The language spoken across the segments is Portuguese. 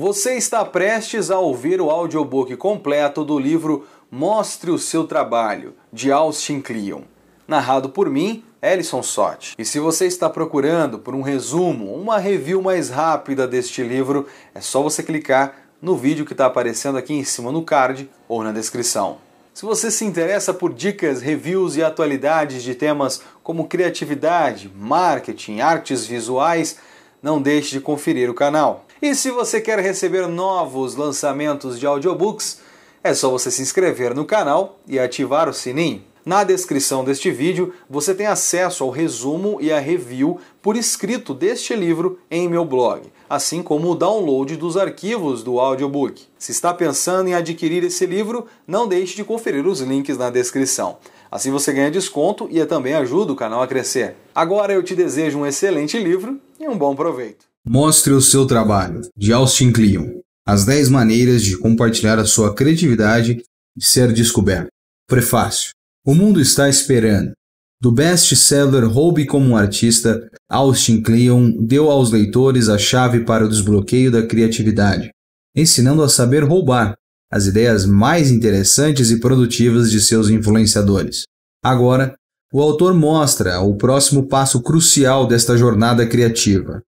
Você está prestes a ouvir o audiobook completo do livro Mostre o Seu Trabalho, de Austin Kleon, narrado por mim, Ellison Sott. E se você está procurando por um resumo, uma review mais rápida deste livro, é só você clicar no vídeo que está aparecendo aqui em cima no card ou na descrição. Se você se interessa por dicas, reviews e atualidades de temas como criatividade, marketing, artes visuais, não deixe de conferir o canal. E se você quer receber novos lançamentos de audiobooks, é só você se inscrever no canal e ativar o sininho. Na descrição deste vídeo, você tem acesso ao resumo e a review por escrito deste livro em meu blog, assim como o download dos arquivos do audiobook. Se está pensando em adquirir esse livro, não deixe de conferir os links na descrição. Assim você ganha desconto e é também ajuda o canal a crescer. Agora eu te desejo um excelente livro e um bom proveito. Mostre o seu trabalho, de Austin Kleon. As 10 maneiras de compartilhar a sua criatividade e ser descoberto. Prefácio. O mundo está esperando. Do best-seller Roube como um Artista, Austin Kleon deu aos leitores a chave para o desbloqueio da criatividade, ensinando a saber roubar as ideias mais interessantes e produtivas de seus influenciadores. Agora, o autor mostra o próximo passo crucial desta jornada criativa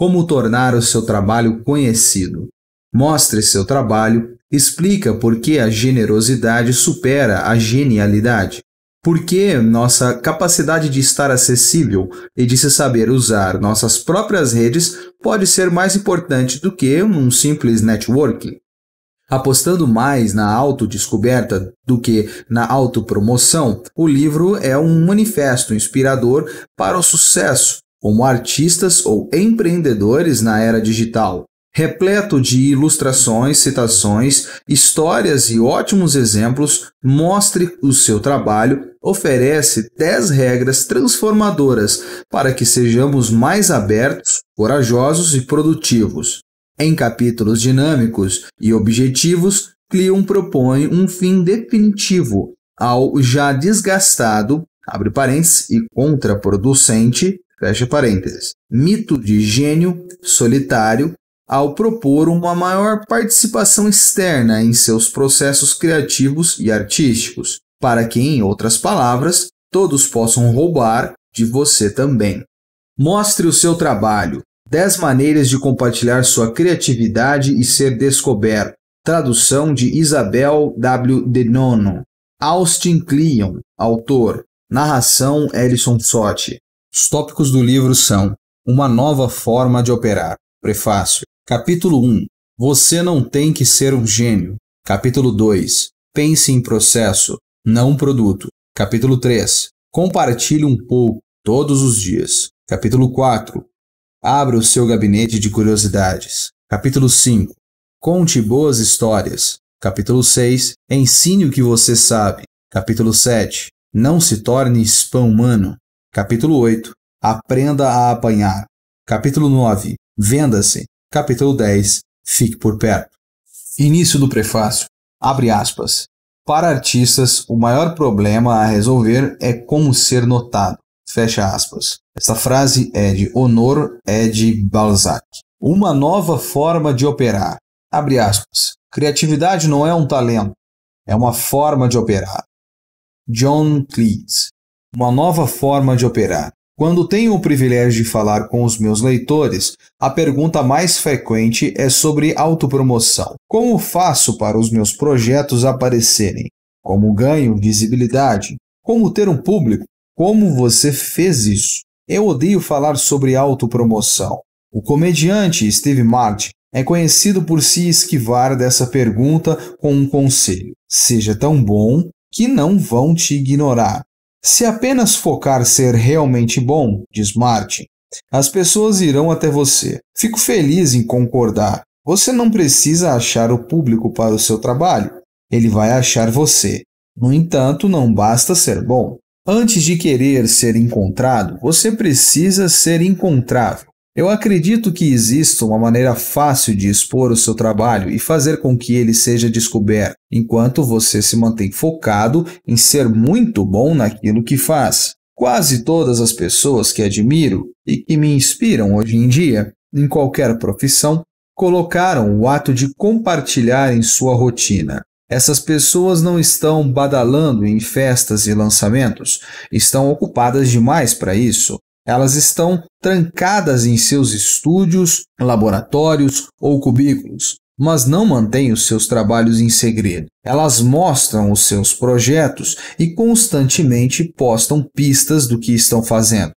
como tornar o seu trabalho conhecido. Mostre seu trabalho, explica por que a generosidade supera a genialidade, por que nossa capacidade de estar acessível e de se saber usar nossas próprias redes pode ser mais importante do que um simples networking. Apostando mais na autodescoberta do que na autopromoção, o livro é um manifesto inspirador para o sucesso como artistas ou empreendedores na era digital, repleto de ilustrações, citações, histórias e ótimos exemplos, mostre o seu trabalho, oferece 10 regras transformadoras para que sejamos mais abertos, corajosos e produtivos. Em capítulos dinâmicos e objetivos, Cleon propõe um fim definitivo ao já desgastado, abre parênteses, e contraproducente, fecha parênteses, mito de gênio solitário ao propor uma maior participação externa em seus processos criativos e artísticos, para que, em outras palavras, todos possam roubar de você também. Mostre o seu trabalho. 10 maneiras de compartilhar sua criatividade e ser descoberto. Tradução de Isabel W. Nono. Austin Cleon, autor. Narração Ellison Sotti. Os tópicos do livro são Uma Nova Forma de Operar, Prefácio. Capítulo 1 Você não tem que ser um gênio. Capítulo 2 Pense em processo, não produto. Capítulo 3 Compartilhe um pouco, todos os dias. Capítulo 4 Abra o seu gabinete de curiosidades. Capítulo 5 Conte boas histórias. Capítulo 6 Ensine o que você sabe. Capítulo 7 Não se torne spam humano. Capítulo 8 Aprenda a apanhar. Capítulo 9 Venda-se. Capítulo 10 Fique por perto. Início do prefácio. Abre aspas. Para artistas, o maior problema a resolver é como ser notado. Fecha aspas. Esta frase é de Honor Ed Balzac. Uma nova forma de operar. Abre aspas. Criatividade não é um talento, é uma forma de operar. John Cleese uma nova forma de operar. Quando tenho o privilégio de falar com os meus leitores, a pergunta mais frequente é sobre autopromoção. Como faço para os meus projetos aparecerem? Como ganho visibilidade? Como ter um público? Como você fez isso? Eu odeio falar sobre autopromoção. O comediante Steve Martin é conhecido por se esquivar dessa pergunta com um conselho: seja tão bom que não vão te ignorar. Se apenas focar ser realmente bom, diz Martin, as pessoas irão até você. Fico feliz em concordar. Você não precisa achar o público para o seu trabalho. Ele vai achar você. No entanto, não basta ser bom. Antes de querer ser encontrado, você precisa ser encontrável. Eu acredito que exista uma maneira fácil de expor o seu trabalho e fazer com que ele seja descoberto, enquanto você se mantém focado em ser muito bom naquilo que faz. Quase todas as pessoas que admiro e que me inspiram hoje em dia, em qualquer profissão, colocaram o ato de compartilhar em sua rotina. Essas pessoas não estão badalando em festas e lançamentos, estão ocupadas demais para isso. Elas estão trancadas em seus estúdios, laboratórios ou cubículos, mas não mantêm os seus trabalhos em segredo. Elas mostram os seus projetos e constantemente postam pistas do que estão fazendo,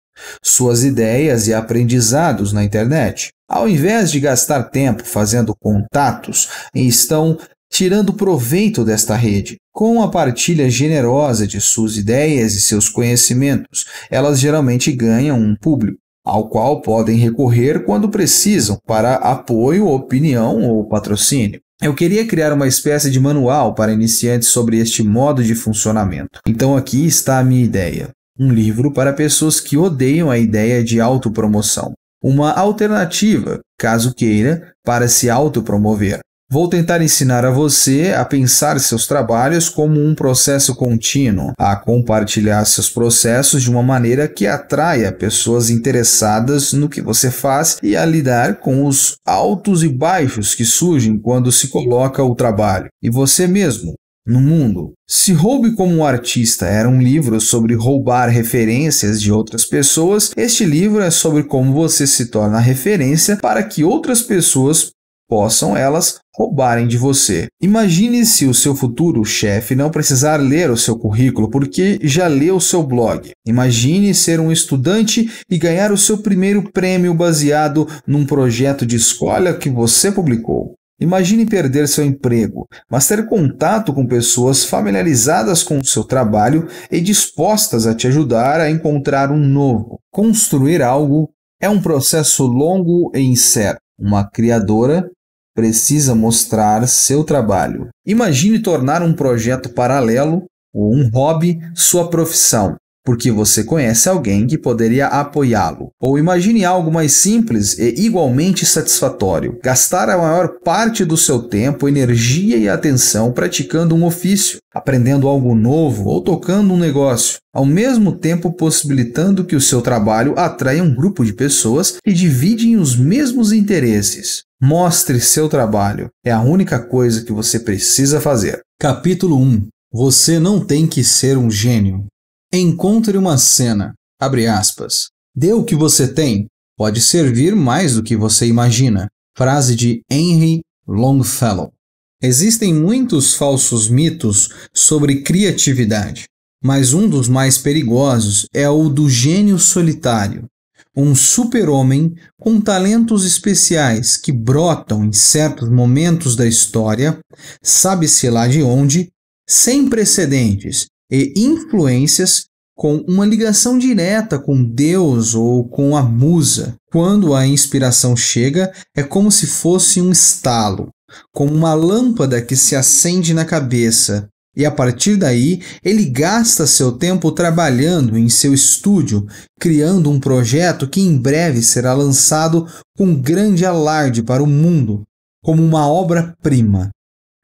suas ideias e aprendizados na internet. Ao invés de gastar tempo fazendo contatos, estão tirando proveito desta rede. Com a partilha generosa de suas ideias e seus conhecimentos, elas geralmente ganham um público, ao qual podem recorrer quando precisam para apoio, opinião ou patrocínio. Eu queria criar uma espécie de manual para iniciantes sobre este modo de funcionamento. Então aqui está a minha ideia. Um livro para pessoas que odeiam a ideia de autopromoção. Uma alternativa, caso queira, para se autopromover. Vou tentar ensinar a você a pensar seus trabalhos como um processo contínuo, a compartilhar seus processos de uma maneira que atraia pessoas interessadas no que você faz e a lidar com os altos e baixos que surgem quando se coloca o trabalho e você mesmo no mundo. Se Roube como um Artista era um livro sobre roubar referências de outras pessoas, este livro é sobre como você se torna referência para que outras pessoas possam elas roubarem de você. Imagine se o seu futuro chefe não precisar ler o seu currículo porque já leu o seu blog. Imagine ser um estudante e ganhar o seu primeiro prêmio baseado num projeto de escolha que você publicou. Imagine perder seu emprego, mas ter contato com pessoas familiarizadas com o seu trabalho e dispostas a te ajudar a encontrar um novo. Construir algo é um processo longo e incerto. Uma criadora precisa mostrar seu trabalho. Imagine tornar um projeto paralelo ou um hobby sua profissão, porque você conhece alguém que poderia apoiá-lo. Ou imagine algo mais simples e igualmente satisfatório: gastar a maior parte do seu tempo, energia e atenção praticando um ofício, aprendendo algo novo ou tocando um negócio, ao mesmo tempo possibilitando que o seu trabalho atraia um grupo de pessoas que dividem os mesmos interesses. Mostre seu trabalho. É a única coisa que você precisa fazer. Capítulo 1. Você não tem que ser um gênio. Encontre uma cena. Abre aspas. Dê o que você tem. Pode servir mais do que você imagina. Frase de Henry Longfellow. Existem muitos falsos mitos sobre criatividade, mas um dos mais perigosos é o do gênio solitário um super-homem com talentos especiais que brotam em certos momentos da história, sabe-se lá de onde, sem precedentes e influências com uma ligação direta com Deus ou com a musa. Quando a inspiração chega, é como se fosse um estalo, como uma lâmpada que se acende na cabeça, e a partir daí, ele gasta seu tempo trabalhando em seu estúdio, criando um projeto que em breve será lançado com grande alarde para o mundo, como uma obra-prima.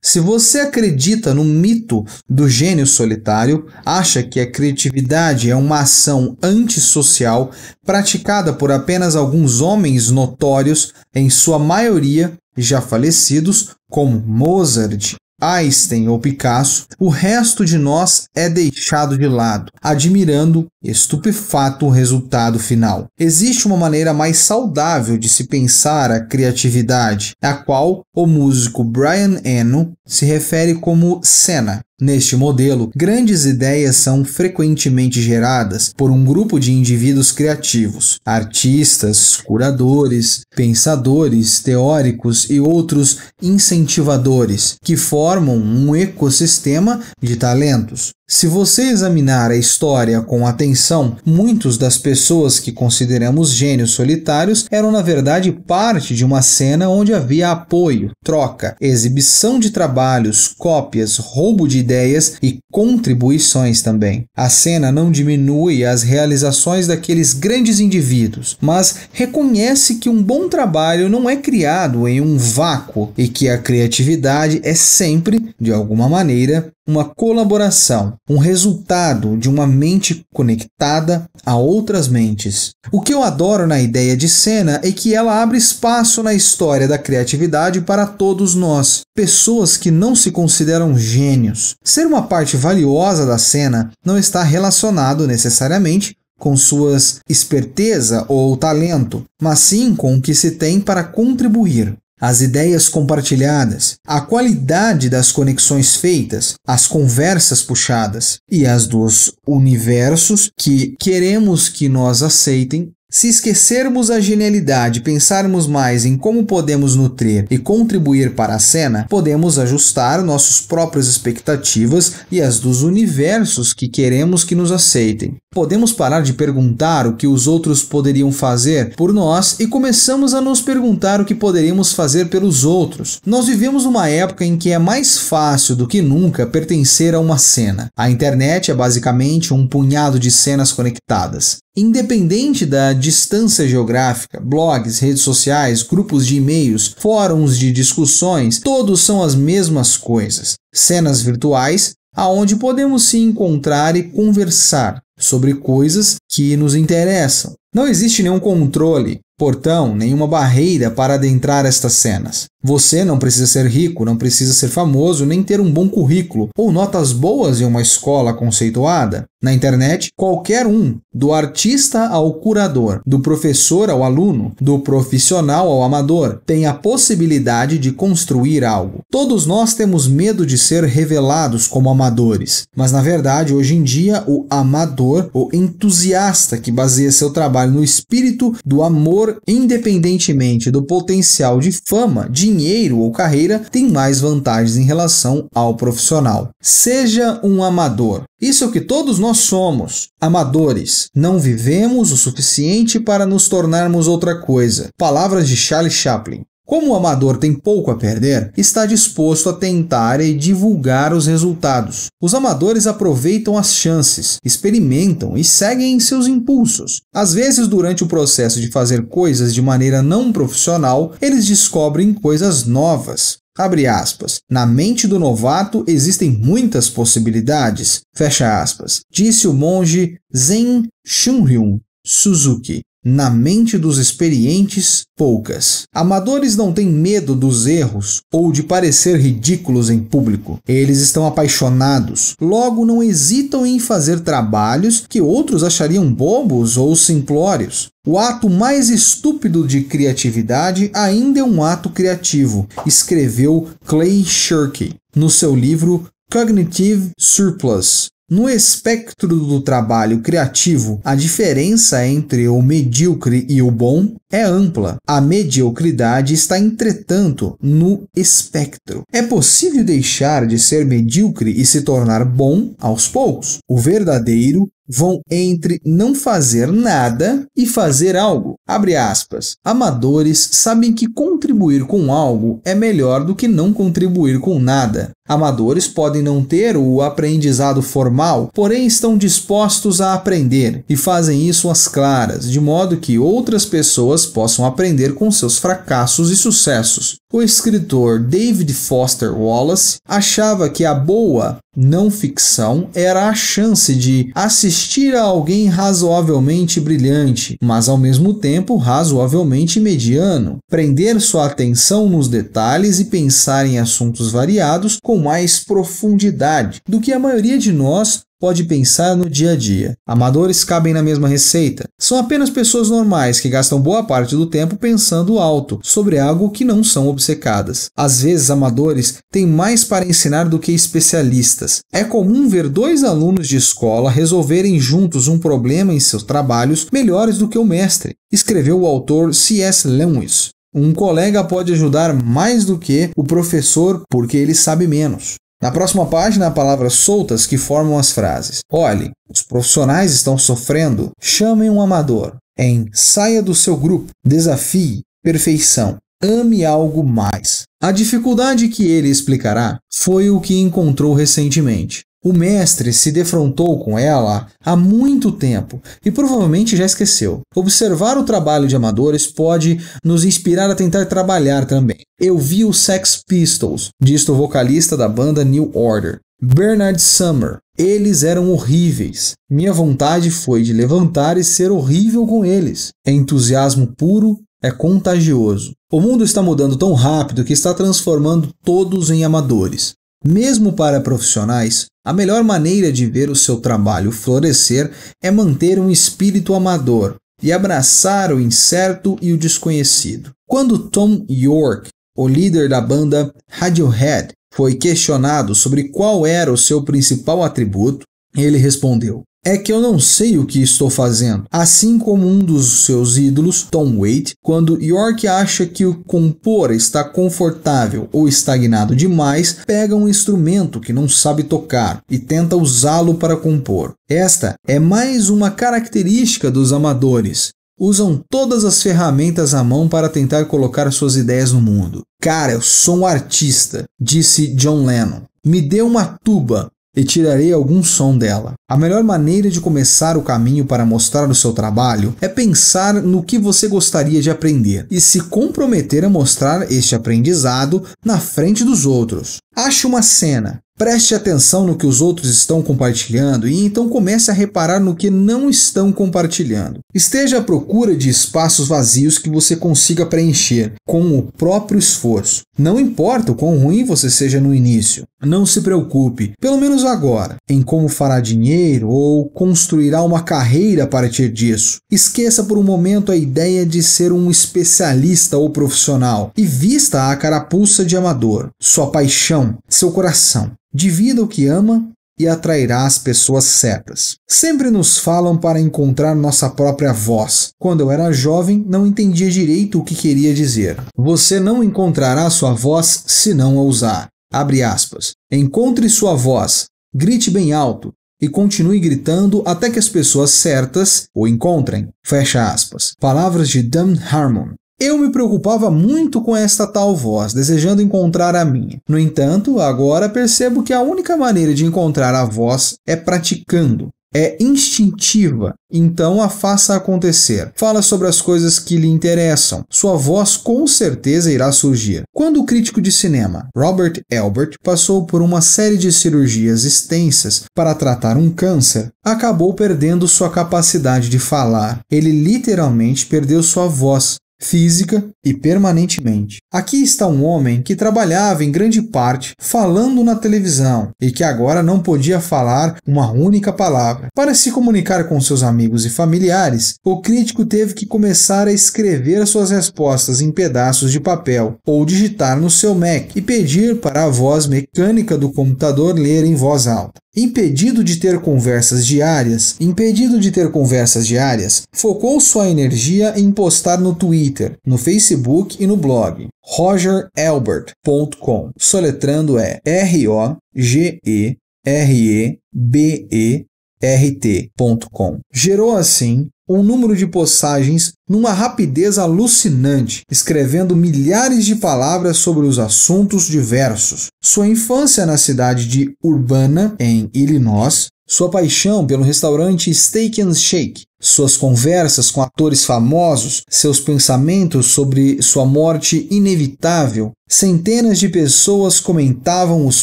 Se você acredita no mito do gênio solitário, acha que a criatividade é uma ação antissocial praticada por apenas alguns homens notórios, em sua maioria já falecidos, como Mozart, Einstein ou Picasso, o resto de nós é deixado de lado, admirando estupefato o resultado final. Existe uma maneira mais saudável de se pensar a criatividade, a qual o músico Brian Eno se refere como cena. Neste modelo, grandes ideias são frequentemente geradas por um grupo de indivíduos criativos, artistas, curadores, pensadores, teóricos e outros incentivadores, que formam um ecossistema de talentos. Se você examinar a história com atenção, atenção, muitos das pessoas que consideramos gênios solitários eram na verdade parte de uma cena onde havia apoio, troca, exibição de trabalhos, cópias, roubo de ideias e contribuições também. A cena não diminui as realizações daqueles grandes indivíduos, mas reconhece que um bom trabalho não é criado em um vácuo e que a criatividade é sempre, de alguma maneira, uma colaboração, um resultado de uma mente conectada a outras mentes. O que eu adoro na ideia de cena é que ela abre espaço na história da criatividade para todos nós, pessoas que não se consideram gênios. Ser uma parte valiosa da cena não está relacionado necessariamente com suas esperteza ou talento, mas sim com o que se tem para contribuir as ideias compartilhadas, a qualidade das conexões feitas, as conversas puxadas e as dos universos que queremos que nós aceitem se esquecermos a genialidade e pensarmos mais em como podemos nutrir e contribuir para a cena, podemos ajustar nossas próprias expectativas e as dos universos que queremos que nos aceitem. Podemos parar de perguntar o que os outros poderiam fazer por nós e começamos a nos perguntar o que poderíamos fazer pelos outros. Nós vivemos uma época em que é mais fácil do que nunca pertencer a uma cena. A internet é basicamente um punhado de cenas conectadas. Independente da distância geográfica, blogs, redes sociais, grupos de e-mails, fóruns de discussões, todos são as mesmas coisas. Cenas virtuais, aonde podemos se encontrar e conversar sobre coisas que nos interessam. Não existe nenhum controle portão, nenhuma barreira para adentrar estas cenas. Você não precisa ser rico, não precisa ser famoso, nem ter um bom currículo ou notas boas em uma escola conceituada. Na internet, qualquer um, do artista ao curador, do professor ao aluno, do profissional ao amador, tem a possibilidade de construir algo. Todos nós temos medo de ser revelados como amadores, mas na verdade, hoje em dia, o amador, o entusiasta que baseia seu trabalho no espírito do amor independentemente do potencial de fama, dinheiro ou carreira, tem mais vantagens em relação ao profissional. Seja um amador. Isso é o que todos nós somos, amadores. Não vivemos o suficiente para nos tornarmos outra coisa. Palavras de Charles Chaplin. Como o amador tem pouco a perder, está disposto a tentar e divulgar os resultados. Os amadores aproveitam as chances, experimentam e seguem seus impulsos. Às vezes, durante o processo de fazer coisas de maneira não profissional, eles descobrem coisas novas. Abre aspas. Na mente do novato existem muitas possibilidades. Fecha aspas. Disse o monge Zen Shunryun Suzuki na mente dos experientes, poucas. Amadores não têm medo dos erros ou de parecer ridículos em público. Eles estão apaixonados, logo não hesitam em fazer trabalhos que outros achariam bobos ou simplórios. O ato mais estúpido de criatividade ainda é um ato criativo, escreveu Clay Shirky no seu livro Cognitive Surplus, no espectro do trabalho criativo, a diferença entre o medíocre e o bom é ampla. A mediocridade está, entretanto, no espectro. É possível deixar de ser medíocre e se tornar bom aos poucos. O verdadeiro vão entre não fazer nada e fazer algo. Abre aspas. Amadores sabem que contribuir com algo é melhor do que não contribuir com nada. Amadores podem não ter o aprendizado formal, porém estão dispostos a aprender e fazem isso às claras, de modo que outras pessoas pessoas possam aprender com seus fracassos e sucessos. O escritor David Foster Wallace achava que a boa não ficção era a chance de assistir a alguém razoavelmente brilhante, mas ao mesmo tempo razoavelmente mediano, prender sua atenção nos detalhes e pensar em assuntos variados com mais profundidade do que a maioria de nós pode pensar no dia a dia. Amadores cabem na mesma receita. São apenas pessoas normais que gastam boa parte do tempo pensando alto sobre algo que não são obcecadas. Às vezes, amadores têm mais para ensinar do que especialistas é comum ver dois alunos de escola resolverem juntos um problema em seus trabalhos melhores do que o mestre, escreveu o autor C.S. Lewis. Um colega pode ajudar mais do que o professor porque ele sabe menos. Na próxima página, há palavras soltas que formam as frases. Olhe, os profissionais estão sofrendo. Chamem um amador. Em saia do seu grupo. Desafie. Perfeição ame algo mais. A dificuldade que ele explicará foi o que encontrou recentemente. O mestre se defrontou com ela há muito tempo e provavelmente já esqueceu. Observar o trabalho de amadores pode nos inspirar a tentar trabalhar também. Eu vi o Sex Pistols, disse o vocalista da banda New Order. Bernard Summer. Eles eram horríveis. Minha vontade foi de levantar e ser horrível com eles. Entusiasmo puro é contagioso. O mundo está mudando tão rápido que está transformando todos em amadores. Mesmo para profissionais, a melhor maneira de ver o seu trabalho florescer é manter um espírito amador e abraçar o incerto e o desconhecido. Quando Tom York, o líder da banda Radiohead, foi questionado sobre qual era o seu principal atributo, ele respondeu: é que eu não sei o que estou fazendo. Assim como um dos seus ídolos, Tom Waite, quando York acha que o compor está confortável ou estagnado demais, pega um instrumento que não sabe tocar e tenta usá-lo para compor. Esta é mais uma característica dos amadores. Usam todas as ferramentas à mão para tentar colocar suas ideias no mundo. Cara, eu sou um artista, disse John Lennon. Me dê uma tuba, e tirarei algum som dela. A melhor maneira de começar o caminho para mostrar o seu trabalho é pensar no que você gostaria de aprender e se comprometer a mostrar este aprendizado na frente dos outros. Ache uma cena, preste atenção no que os outros estão compartilhando e então comece a reparar no que não estão compartilhando. Esteja à procura de espaços vazios que você consiga preencher com o próprio esforço. Não importa o quão ruim você seja no início, não se preocupe, pelo menos agora, em como fará dinheiro ou construirá uma carreira a partir disso. Esqueça por um momento a ideia de ser um especialista ou profissional e vista a carapuça de amador. Sua paixão seu coração. Divida o que ama e atrairá as pessoas certas. Sempre nos falam para encontrar nossa própria voz. Quando eu era jovem, não entendia direito o que queria dizer. Você não encontrará sua voz se não ousar Abre aspas. Encontre sua voz, grite bem alto e continue gritando até que as pessoas certas o encontrem. Fecha aspas. Palavras de Dan Harmon. Eu me preocupava muito com esta tal voz, desejando encontrar a minha. No entanto, agora percebo que a única maneira de encontrar a voz é praticando. É instintiva, então a faça acontecer. Fala sobre as coisas que lhe interessam. Sua voz com certeza irá surgir. Quando o crítico de cinema Robert Albert passou por uma série de cirurgias extensas para tratar um câncer, acabou perdendo sua capacidade de falar. Ele literalmente perdeu sua voz física e permanentemente. Aqui está um homem que trabalhava em grande parte falando na televisão e que agora não podia falar uma única palavra. Para se comunicar com seus amigos e familiares, o crítico teve que começar a escrever suas respostas em pedaços de papel ou digitar no seu Mac e pedir para a voz mecânica do computador ler em voz alta impedido de ter conversas diárias, impedido de ter conversas diárias, focou sua energia em postar no Twitter, no Facebook e no blog rogerelbert.com. Soletrando é R O G E R E B E rt.com. Gerou assim um número de postagens numa rapidez alucinante, escrevendo milhares de palavras sobre os assuntos diversos. Sua infância na cidade de Urbana, em Illinois, sua paixão pelo restaurante Steak and Shake, suas conversas com atores famosos, seus pensamentos sobre sua morte inevitável, Centenas de pessoas comentavam os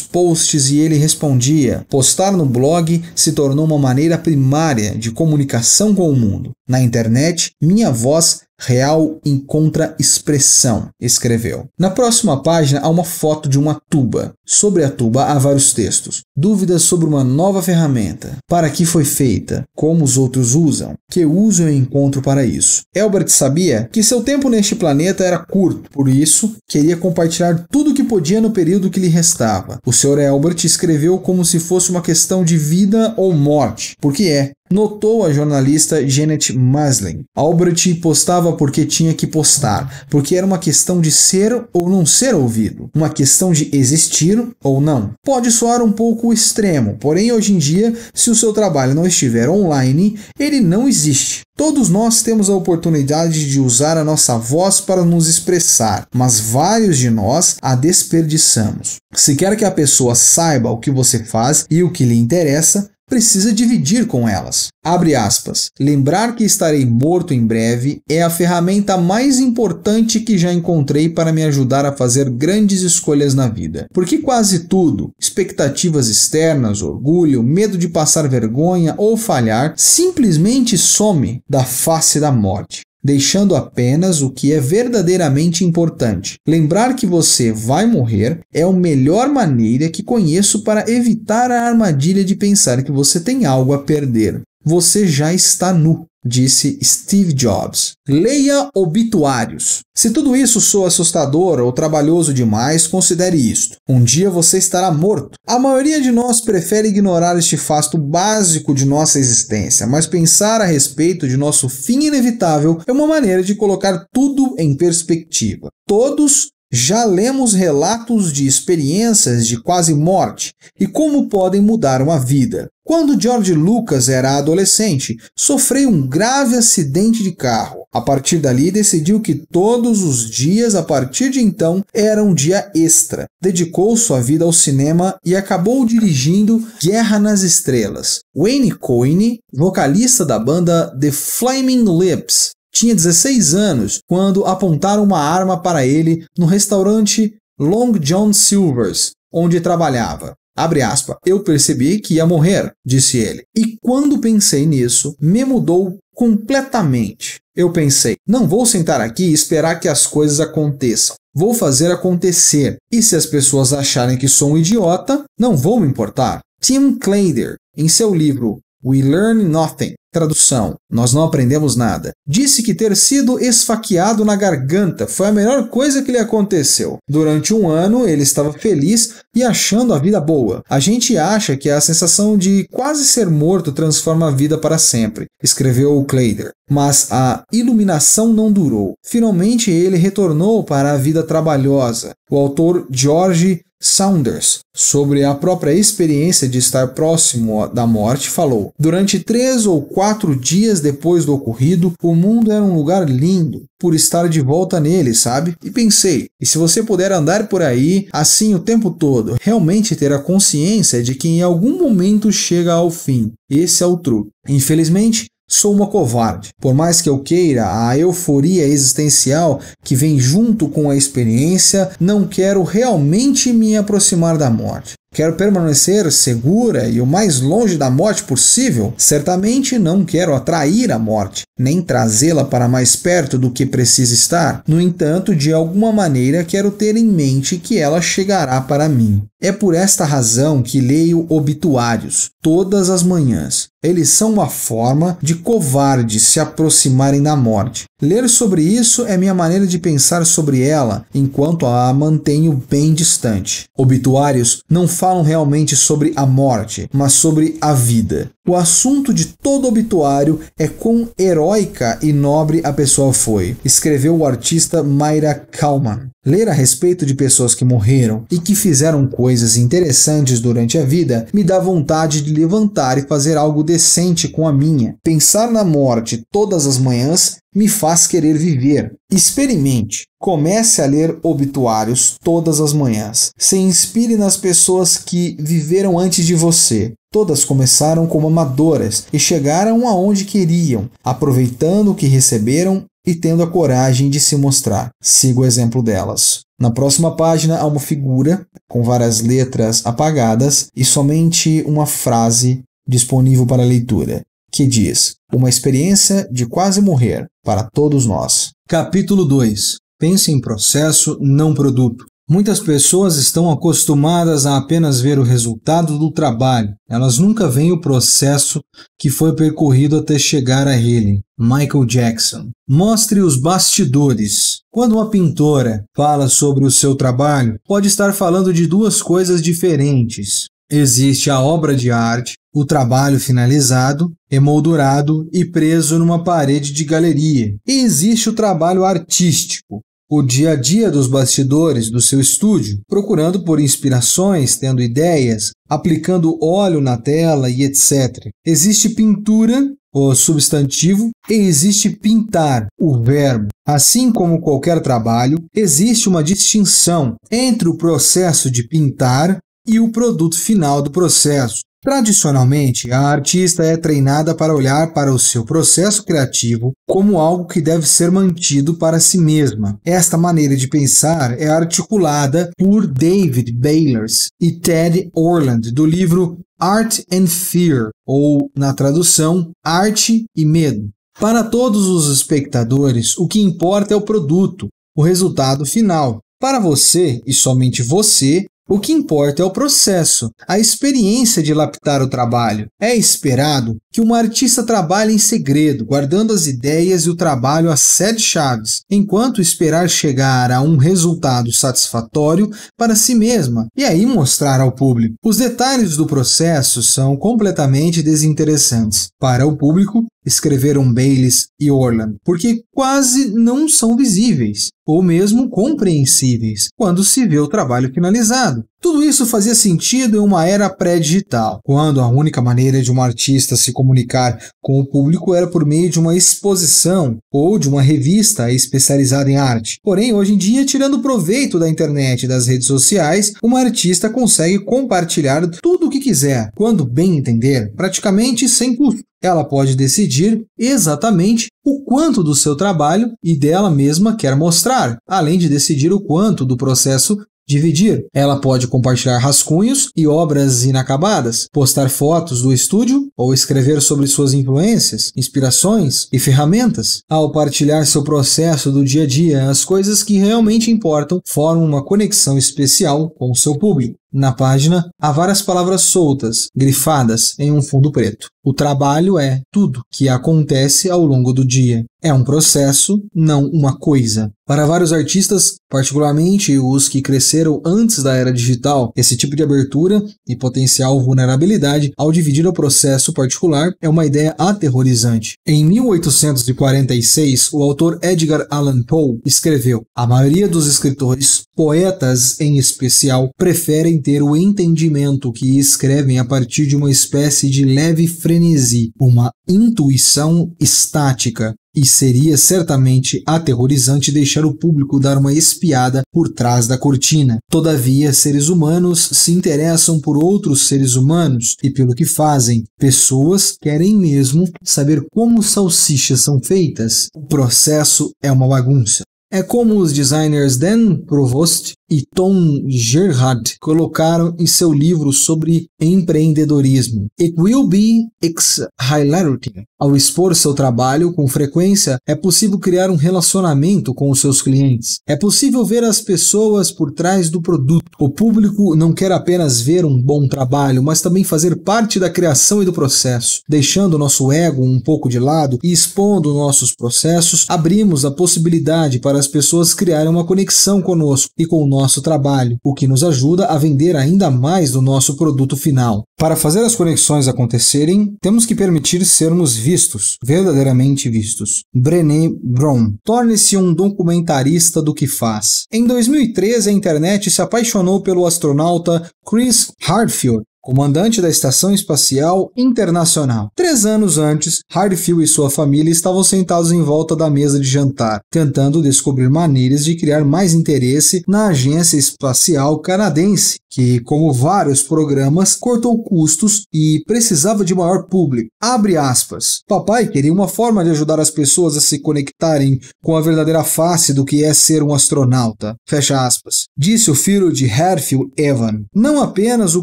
posts e ele respondia. Postar no blog se tornou uma maneira primária de comunicação com o mundo. Na internet, minha voz Real encontra expressão, escreveu. Na próxima página há uma foto de uma tuba. Sobre a tuba há vários textos. Dúvidas sobre uma nova ferramenta. Para que foi feita? Como os outros usam? Que uso eu encontro para isso? Elbert sabia que seu tempo neste planeta era curto, por isso queria compartilhar tudo o que podia no período que lhe restava. O Sr. Elbert escreveu como se fosse uma questão de vida ou morte, porque é. Notou a jornalista Janet Maslin. Albert postava porque tinha que postar, porque era uma questão de ser ou não ser ouvido, uma questão de existir ou não. Pode soar um pouco extremo, porém hoje em dia, se o seu trabalho não estiver online, ele não existe. Todos nós temos a oportunidade de usar a nossa voz para nos expressar, mas vários de nós a desperdiçamos. Se quer que a pessoa saiba o que você faz e o que lhe interessa, precisa dividir com elas. Abre aspas. Lembrar que estarei morto em breve é a ferramenta mais importante que já encontrei para me ajudar a fazer grandes escolhas na vida. Porque quase tudo, expectativas externas, orgulho, medo de passar vergonha ou falhar, simplesmente some da face da morte deixando apenas o que é verdadeiramente importante. Lembrar que você vai morrer é a melhor maneira que conheço para evitar a armadilha de pensar que você tem algo a perder. Você já está nu disse Steve Jobs. Leia obituários. Se tudo isso soa assustador ou trabalhoso demais, considere isto. Um dia você estará morto. A maioria de nós prefere ignorar este fato básico de nossa existência, mas pensar a respeito de nosso fim inevitável é uma maneira de colocar tudo em perspectiva. Todos já lemos relatos de experiências de quase morte e como podem mudar uma vida. Quando George Lucas era adolescente, sofreu um grave acidente de carro. A partir dali, decidiu que todos os dias a partir de então era um dia extra. Dedicou sua vida ao cinema e acabou dirigindo Guerra nas Estrelas. Wayne Coyne, vocalista da banda The Flaming Lips, tinha 16 anos quando apontaram uma arma para ele no restaurante Long John Silver's, onde trabalhava. Abre aspa, eu percebi que ia morrer, disse ele. E quando pensei nisso, me mudou completamente. Eu pensei, não vou sentar aqui e esperar que as coisas aconteçam. Vou fazer acontecer. E se as pessoas acharem que sou um idiota, não vou me importar. Tim Clader, em seu livro We learn nothing. Tradução: Nós não aprendemos nada. Disse que ter sido esfaqueado na garganta foi a melhor coisa que lhe aconteceu. Durante um ano ele estava feliz e achando a vida boa. A gente acha que a sensação de quase ser morto transforma a vida para sempre, escreveu Clayder. Mas a iluminação não durou. Finalmente ele retornou para a vida trabalhosa. O autor George Saunders, sobre a própria experiência de estar próximo da morte, falou: Durante três ou quatro dias depois do ocorrido, o mundo era um lugar lindo, por estar de volta nele, sabe? E pensei: e se você puder andar por aí assim o tempo todo, realmente ter a consciência de que em algum momento chega ao fim? Esse é o truque. Infelizmente, Sou uma covarde. Por mais que eu queira a euforia existencial que vem junto com a experiência, não quero realmente me aproximar da morte. Quero permanecer segura e o mais longe da morte possível. Certamente não quero atrair a morte, nem trazê-la para mais perto do que precisa estar. No entanto, de alguma maneira quero ter em mente que ela chegará para mim. É por esta razão que leio obituários todas as manhãs. Eles são uma forma de covardes se aproximarem da morte. Ler sobre isso é minha maneira de pensar sobre ela, enquanto a mantenho bem distante. Obituários não falam realmente sobre a morte, mas sobre a vida. O assunto de todo obituário é quão heróica e nobre a pessoa foi, escreveu o artista Mayra Kalman. Ler a respeito de pessoas que morreram e que fizeram coisas interessantes durante a vida me dá vontade de levantar e fazer algo decente com a minha. Pensar na morte todas as manhãs me faz querer viver. Experimente. Comece a ler obituários todas as manhãs. Se inspire nas pessoas que viveram antes de você. Todas começaram como amadoras e chegaram aonde queriam, aproveitando o que receberam e tendo a coragem de se mostrar. Siga o exemplo delas. Na próxima página há uma figura com várias letras apagadas e somente uma frase disponível para leitura, que diz: Uma experiência de quase morrer para todos nós. Capítulo 2 Pense em processo, não produto. Muitas pessoas estão acostumadas a apenas ver o resultado do trabalho, elas nunca veem o processo que foi percorrido até chegar a ele. Michael Jackson. Mostre os bastidores. Quando uma pintora fala sobre o seu trabalho, pode estar falando de duas coisas diferentes. Existe a obra de arte, o trabalho finalizado, emoldurado e preso numa parede de galeria. E existe o trabalho artístico, o dia a dia dos bastidores do seu estúdio, procurando por inspirações, tendo ideias, aplicando óleo na tela e etc. Existe pintura, o substantivo, e existe pintar, o verbo. Assim como qualquer trabalho, existe uma distinção entre o processo de pintar e o produto final do processo. Tradicionalmente, a artista é treinada para olhar para o seu processo criativo como algo que deve ser mantido para si mesma. Esta maneira de pensar é articulada por David Baylors e Ted Orland do livro Art and Fear, ou na tradução, Arte e Medo. Para todos os espectadores, o que importa é o produto, o resultado final. Para você e somente você, o que importa é o processo, a experiência de lapidar o trabalho. É esperado que uma artista trabalhe em segredo, guardando as ideias e o trabalho a sete chaves, enquanto esperar chegar a um resultado satisfatório para si mesma e aí mostrar ao público. Os detalhes do processo são completamente desinteressantes para o público escreveram Bayliss e Orland, porque quase não são visíveis, ou mesmo compreensíveis, quando se vê o trabalho finalizado. Tudo isso fazia sentido em uma era pré-digital, quando a única maneira de um artista se comunicar com o público era por meio de uma exposição ou de uma revista especializada em arte. Porém, hoje em dia, tirando proveito da internet e das redes sociais, uma artista consegue compartilhar tudo o que quiser, quando bem entender, praticamente sem custo ela pode decidir exatamente o quanto do seu trabalho e dela mesma quer mostrar, além de decidir o quanto do processo dividir. Ela pode compartilhar rascunhos e obras inacabadas, postar fotos do estúdio ou escrever sobre suas influências, inspirações e ferramentas. Ao partilhar seu processo do dia a dia, as coisas que realmente importam formam uma conexão especial com seu público. Na página, há várias palavras soltas, grifadas em um fundo preto. O trabalho é tudo que acontece ao longo do dia. É um processo, não uma coisa. Para vários artistas, particularmente os que cresceram antes da era digital, esse tipo de abertura e potencial vulnerabilidade ao dividir o processo particular é uma ideia aterrorizante. Em 1846, o autor Edgar Allan Poe escreveu: A maioria dos escritores, poetas em especial, preferem ter o entendimento que escrevem a partir de uma espécie de leve frenesi, uma intuição estática, e seria certamente aterrorizante deixar o público dar uma espiada por trás da cortina. Todavia, seres humanos se interessam por outros seres humanos e pelo que fazem. Pessoas querem mesmo saber como salsichas são feitas. O processo é uma bagunça. É como os designers Dan Provost e Tom Gerhard colocaram em seu livro sobre empreendedorismo. It will be ex hilarity. Ao expor seu trabalho com frequência, é possível criar um relacionamento com os seus clientes. É possível ver as pessoas por trás do produto. O público não quer apenas ver um bom trabalho, mas também fazer parte da criação e do processo. Deixando nosso ego um pouco de lado e expondo nossos processos, abrimos a possibilidade para as pessoas criarem uma conexão conosco e com o nosso trabalho, o que nos ajuda a vender ainda mais do nosso produto final. Para fazer as conexões acontecerem, temos que permitir sermos vistos, verdadeiramente vistos. Brené Brown, torne-se um documentarista do que faz. Em 2013, a internet se apaixonou pelo astronauta Chris Hadfield, comandante da Estação Espacial Internacional. Três anos antes, Hardfield e sua família estavam sentados em volta da mesa de jantar, tentando descobrir maneiras de criar mais interesse na Agência Espacial Canadense, que, como vários programas, cortou custos e precisava de maior público. Abre aspas. Papai queria uma forma de ajudar as pessoas a se conectarem com a verdadeira face do que é ser um astronauta. Fecha aspas. Disse o filho de Hardfield, Evan. Não apenas o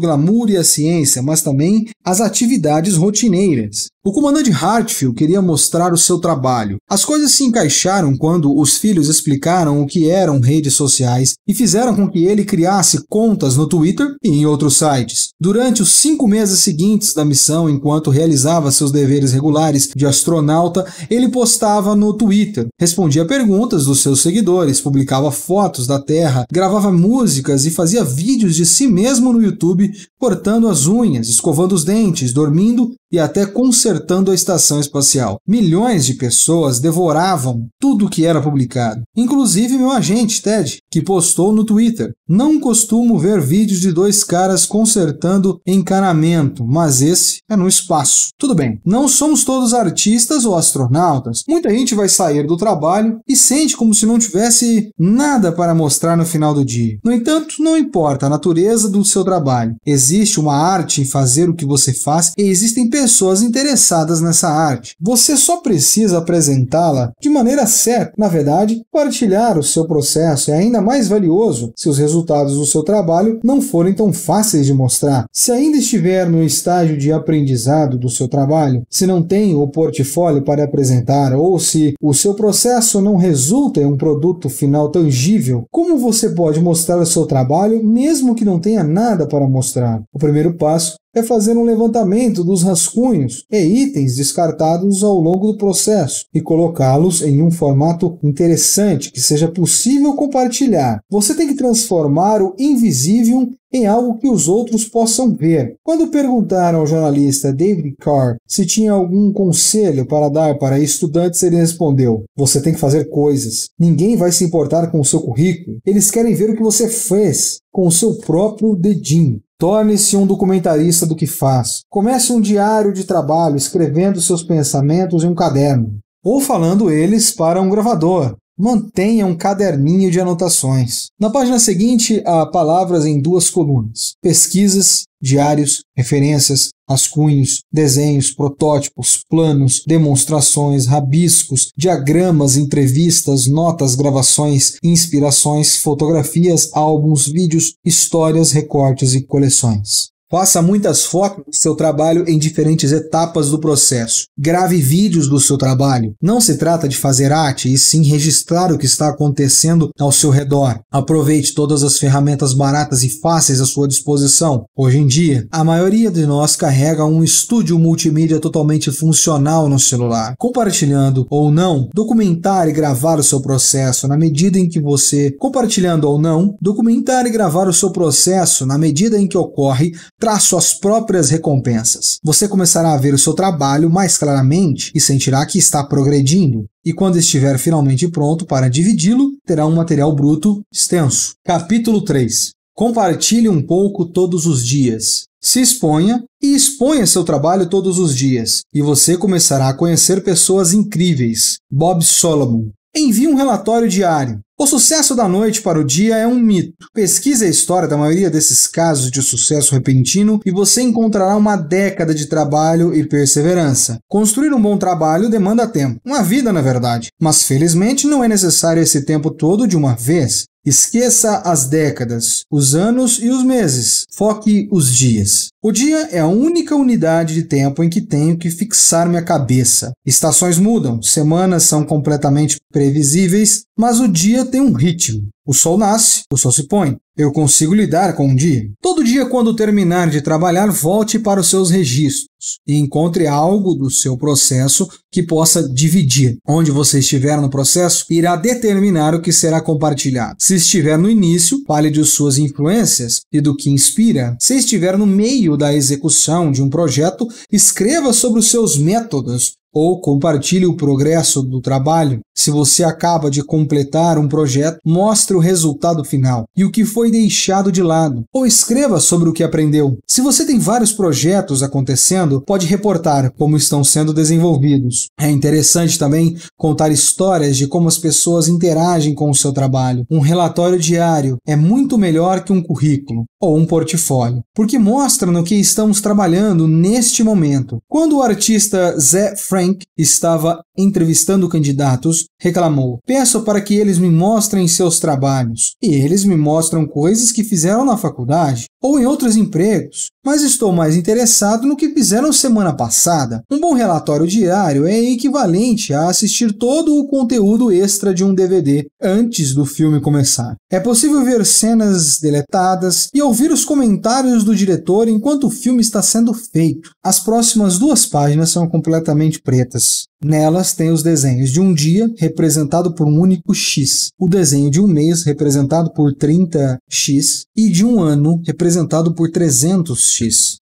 glamour e a ciência, mas também as atividades rotineiras. O comandante Hartfield queria mostrar o seu trabalho. As coisas se encaixaram quando os filhos explicaram o que eram redes sociais e fizeram com que ele criasse contas no Twitter e em outros sites. Durante os cinco meses seguintes da missão, enquanto realizava seus deveres regulares de astronauta, ele postava no Twitter, respondia perguntas dos seus seguidores, publicava fotos da Terra, gravava músicas e fazia vídeos de si mesmo no YouTube, cortando as unhas, escovando os dentes, dormindo e até consertando a estação espacial. Milhões de pessoas devoravam tudo que era publicado, inclusive meu agente, Ted, que postou no Twitter. Não costumo ver vídeos de dois caras consertando encanamento, mas esse é no espaço. Tudo bem, não somos todos artistas ou astronautas. Muita gente vai sair do trabalho e sente como se não tivesse nada para mostrar no final do dia. No entanto, não importa a natureza do seu trabalho. Existe uma arte em fazer o que você faz e existem pessoas pessoas interessadas nessa arte. Você só precisa apresentá-la de maneira certa. Na verdade, partilhar o seu processo é ainda mais valioso se os resultados do seu trabalho não forem tão fáceis de mostrar. Se ainda estiver no estágio de aprendizado do seu trabalho, se não tem o portfólio para apresentar ou se o seu processo não resulta em um produto final tangível, como você pode mostrar o seu trabalho mesmo que não tenha nada para mostrar? O primeiro passo é fazer um levantamento dos rascunhos e itens descartados ao longo do processo e colocá-los em um formato interessante que seja possível compartilhar. Você tem que transformar o invisível em algo que os outros possam ver. Quando perguntaram ao jornalista David Carr se tinha algum conselho para dar para estudantes, ele respondeu: Você tem que fazer coisas. Ninguém vai se importar com o seu currículo. Eles querem ver o que você fez com o seu próprio dedinho. Torne-se um documentarista do que faz. Comece um diário de trabalho escrevendo seus pensamentos em um caderno, ou falando eles para um gravador, Mantenha um caderninho de anotações. Na página seguinte, há palavras em duas colunas: pesquisas, diários, referências, rascunhos, desenhos, protótipos, planos, demonstrações, rabiscos, diagramas, entrevistas, notas, gravações, inspirações, fotografias, álbuns, vídeos, histórias, recortes e coleções. Faça muitas fotos do seu trabalho em diferentes etapas do processo. Grave vídeos do seu trabalho. Não se trata de fazer arte, e sim registrar o que está acontecendo ao seu redor. Aproveite todas as ferramentas baratas e fáceis à sua disposição. Hoje em dia, a maioria de nós carrega um estúdio multimídia totalmente funcional no celular. Compartilhando ou não, documentar e gravar o seu processo na medida em que você, compartilhando ou não, documentar e gravar o seu processo na medida em que ocorre traz suas próprias recompensas. Você começará a ver o seu trabalho mais claramente e sentirá que está progredindo. E quando estiver finalmente pronto para dividi-lo, terá um material bruto extenso. Capítulo 3. Compartilhe um pouco todos os dias. Se exponha e exponha seu trabalho todos os dias, e você começará a conhecer pessoas incríveis. Bob Solomon. Envie um relatório diário. O sucesso da noite para o dia é um mito. Pesquise a história da maioria desses casos de sucesso repentino e você encontrará uma década de trabalho e perseverança. Construir um bom trabalho demanda tempo, uma vida na verdade, mas felizmente não é necessário esse tempo todo de uma vez. Esqueça as décadas, os anos e os meses. Foque os dias. O dia é a única unidade de tempo em que tenho que fixar minha cabeça. Estações mudam, semanas são completamente previsíveis, mas o dia tem um ritmo. O sol nasce, o sol se põe. Eu consigo lidar com um dia. Todo dia, quando terminar de trabalhar, volte para os seus registros e encontre algo do seu processo que possa dividir. Onde você estiver no processo irá determinar o que será compartilhado. Se estiver no início, fale de suas influências e do que inspira. Se estiver no meio da execução de um projeto, escreva sobre os seus métodos ou compartilhe o progresso do trabalho. Se você acaba de completar um projeto, mostre o resultado final e o que foi deixado de lado, ou escreva sobre o que aprendeu. Se você tem vários projetos acontecendo, pode reportar como estão sendo desenvolvidos. É interessante também contar histórias de como as pessoas interagem com o seu trabalho. Um relatório diário é muito melhor que um currículo ou um portfólio, porque mostra no que estamos trabalhando neste momento. Quando o artista Zé Frank estava entrevistando candidatos, reclamou: Peço para que eles me mostrem seus trabalhos. E eles me mostram coisas que fizeram na faculdade ou em outros empregos mas estou mais interessado no que fizeram semana passada. Um bom relatório diário é equivalente a assistir todo o conteúdo extra de um DVD antes do filme começar. É possível ver cenas deletadas e ouvir os comentários do diretor enquanto o filme está sendo feito. As próximas duas páginas são completamente pretas. Nelas tem os desenhos de um dia, representado por um único X, o desenho de um mês, representado por 30X, e de um ano, representado por 300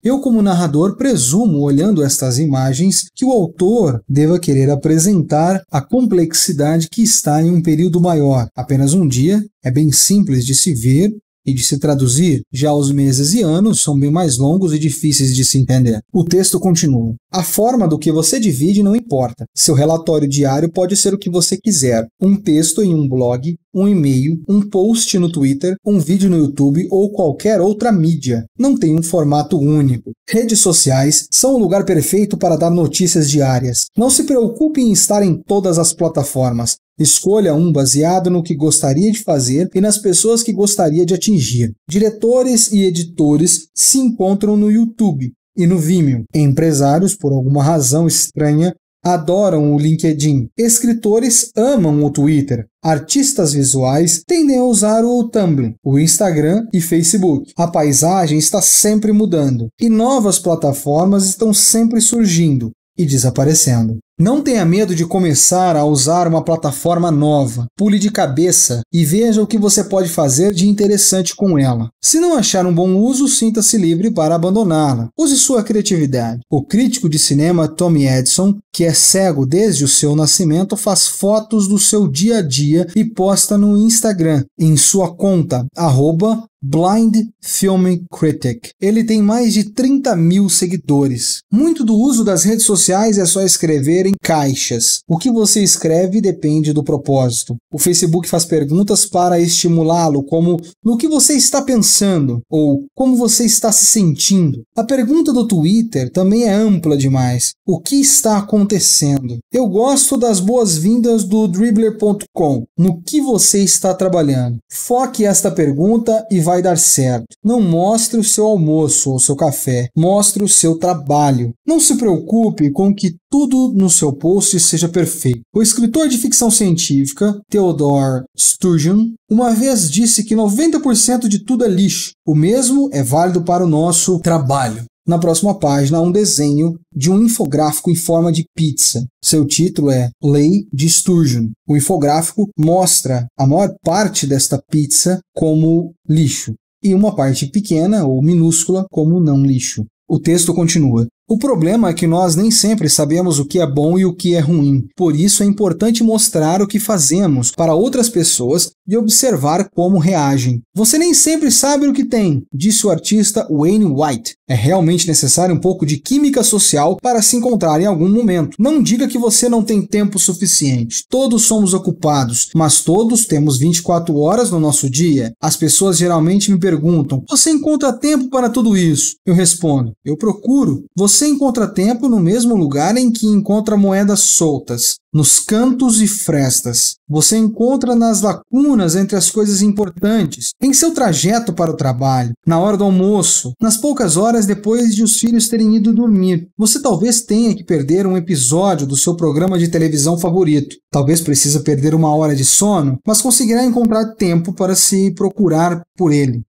eu, como narrador, presumo, olhando estas imagens, que o autor deva querer apresentar a complexidade que está em um período maior. Apenas um dia é bem simples de se ver e de se traduzir, já os meses e anos são bem mais longos e difíceis de se entender. O texto continua. A forma do que você divide não importa. Seu relatório diário pode ser o que você quiser, um texto em um blog, um e-mail, um post no Twitter, um vídeo no YouTube ou qualquer outra mídia. Não tem um formato único. Redes sociais são o lugar perfeito para dar notícias diárias. Não se preocupe em estar em todas as plataformas. Escolha um baseado no que gostaria de fazer e nas pessoas que gostaria de atingir. Diretores e editores se encontram no YouTube, e no Vimeo. Empresários, por alguma razão estranha, adoram o LinkedIn, escritores amam o Twitter, artistas visuais tendem a usar o Tumblr, o Instagram e Facebook. A paisagem está sempre mudando e novas plataformas estão sempre surgindo e desaparecendo. Não tenha medo de começar a usar uma plataforma nova. Pule de cabeça e veja o que você pode fazer de interessante com ela. Se não achar um bom uso, sinta-se livre para abandoná-la. Use sua criatividade. O crítico de cinema Tommy Edison, que é cego desde o seu nascimento, faz fotos do seu dia a dia e posta no Instagram em sua conta arroba Blind Film Critic. Ele tem mais de 30 mil seguidores. Muito do uso das redes sociais é só escrever em caixas. O que você escreve depende do propósito. O Facebook faz perguntas para estimulá-lo, como no que você está pensando ou como você está se sentindo. A pergunta do Twitter também é ampla demais. O que está acontecendo? Eu gosto das boas-vindas do dribbler.com. No que você está trabalhando? Foque esta pergunta e vai dar certo. Não mostre o seu almoço ou seu café, mostre o seu trabalho. Não se preocupe com que tudo no seu seu post seja perfeito. O escritor de ficção científica, Theodore Sturgeon, uma vez disse que 90% de tudo é lixo. O mesmo é válido para o nosso trabalho. Na próxima página, há um desenho de um infográfico em forma de pizza. Seu título é Lei de Sturgeon. O infográfico mostra a maior parte desta pizza como lixo e uma parte pequena ou minúscula como não lixo. O texto continua. O problema é que nós nem sempre sabemos o que é bom e o que é ruim. Por isso é importante mostrar o que fazemos para outras pessoas e observar como reagem. Você nem sempre sabe o que tem, disse o artista Wayne White. É realmente necessário um pouco de química social para se encontrar em algum momento. Não diga que você não tem tempo suficiente. Todos somos ocupados, mas todos temos 24 horas no nosso dia. As pessoas geralmente me perguntam: "Você encontra tempo para tudo isso?" Eu respondo: "Eu procuro. Você sem contratempo no mesmo lugar em que encontra moedas soltas, nos cantos e frestas. Você encontra nas lacunas entre as coisas importantes, em seu trajeto para o trabalho, na hora do almoço, nas poucas horas depois de os filhos terem ido dormir. Você talvez tenha que perder um episódio do seu programa de televisão favorito. Talvez precisa perder uma hora de sono, mas conseguirá encontrar tempo para se procurar por ele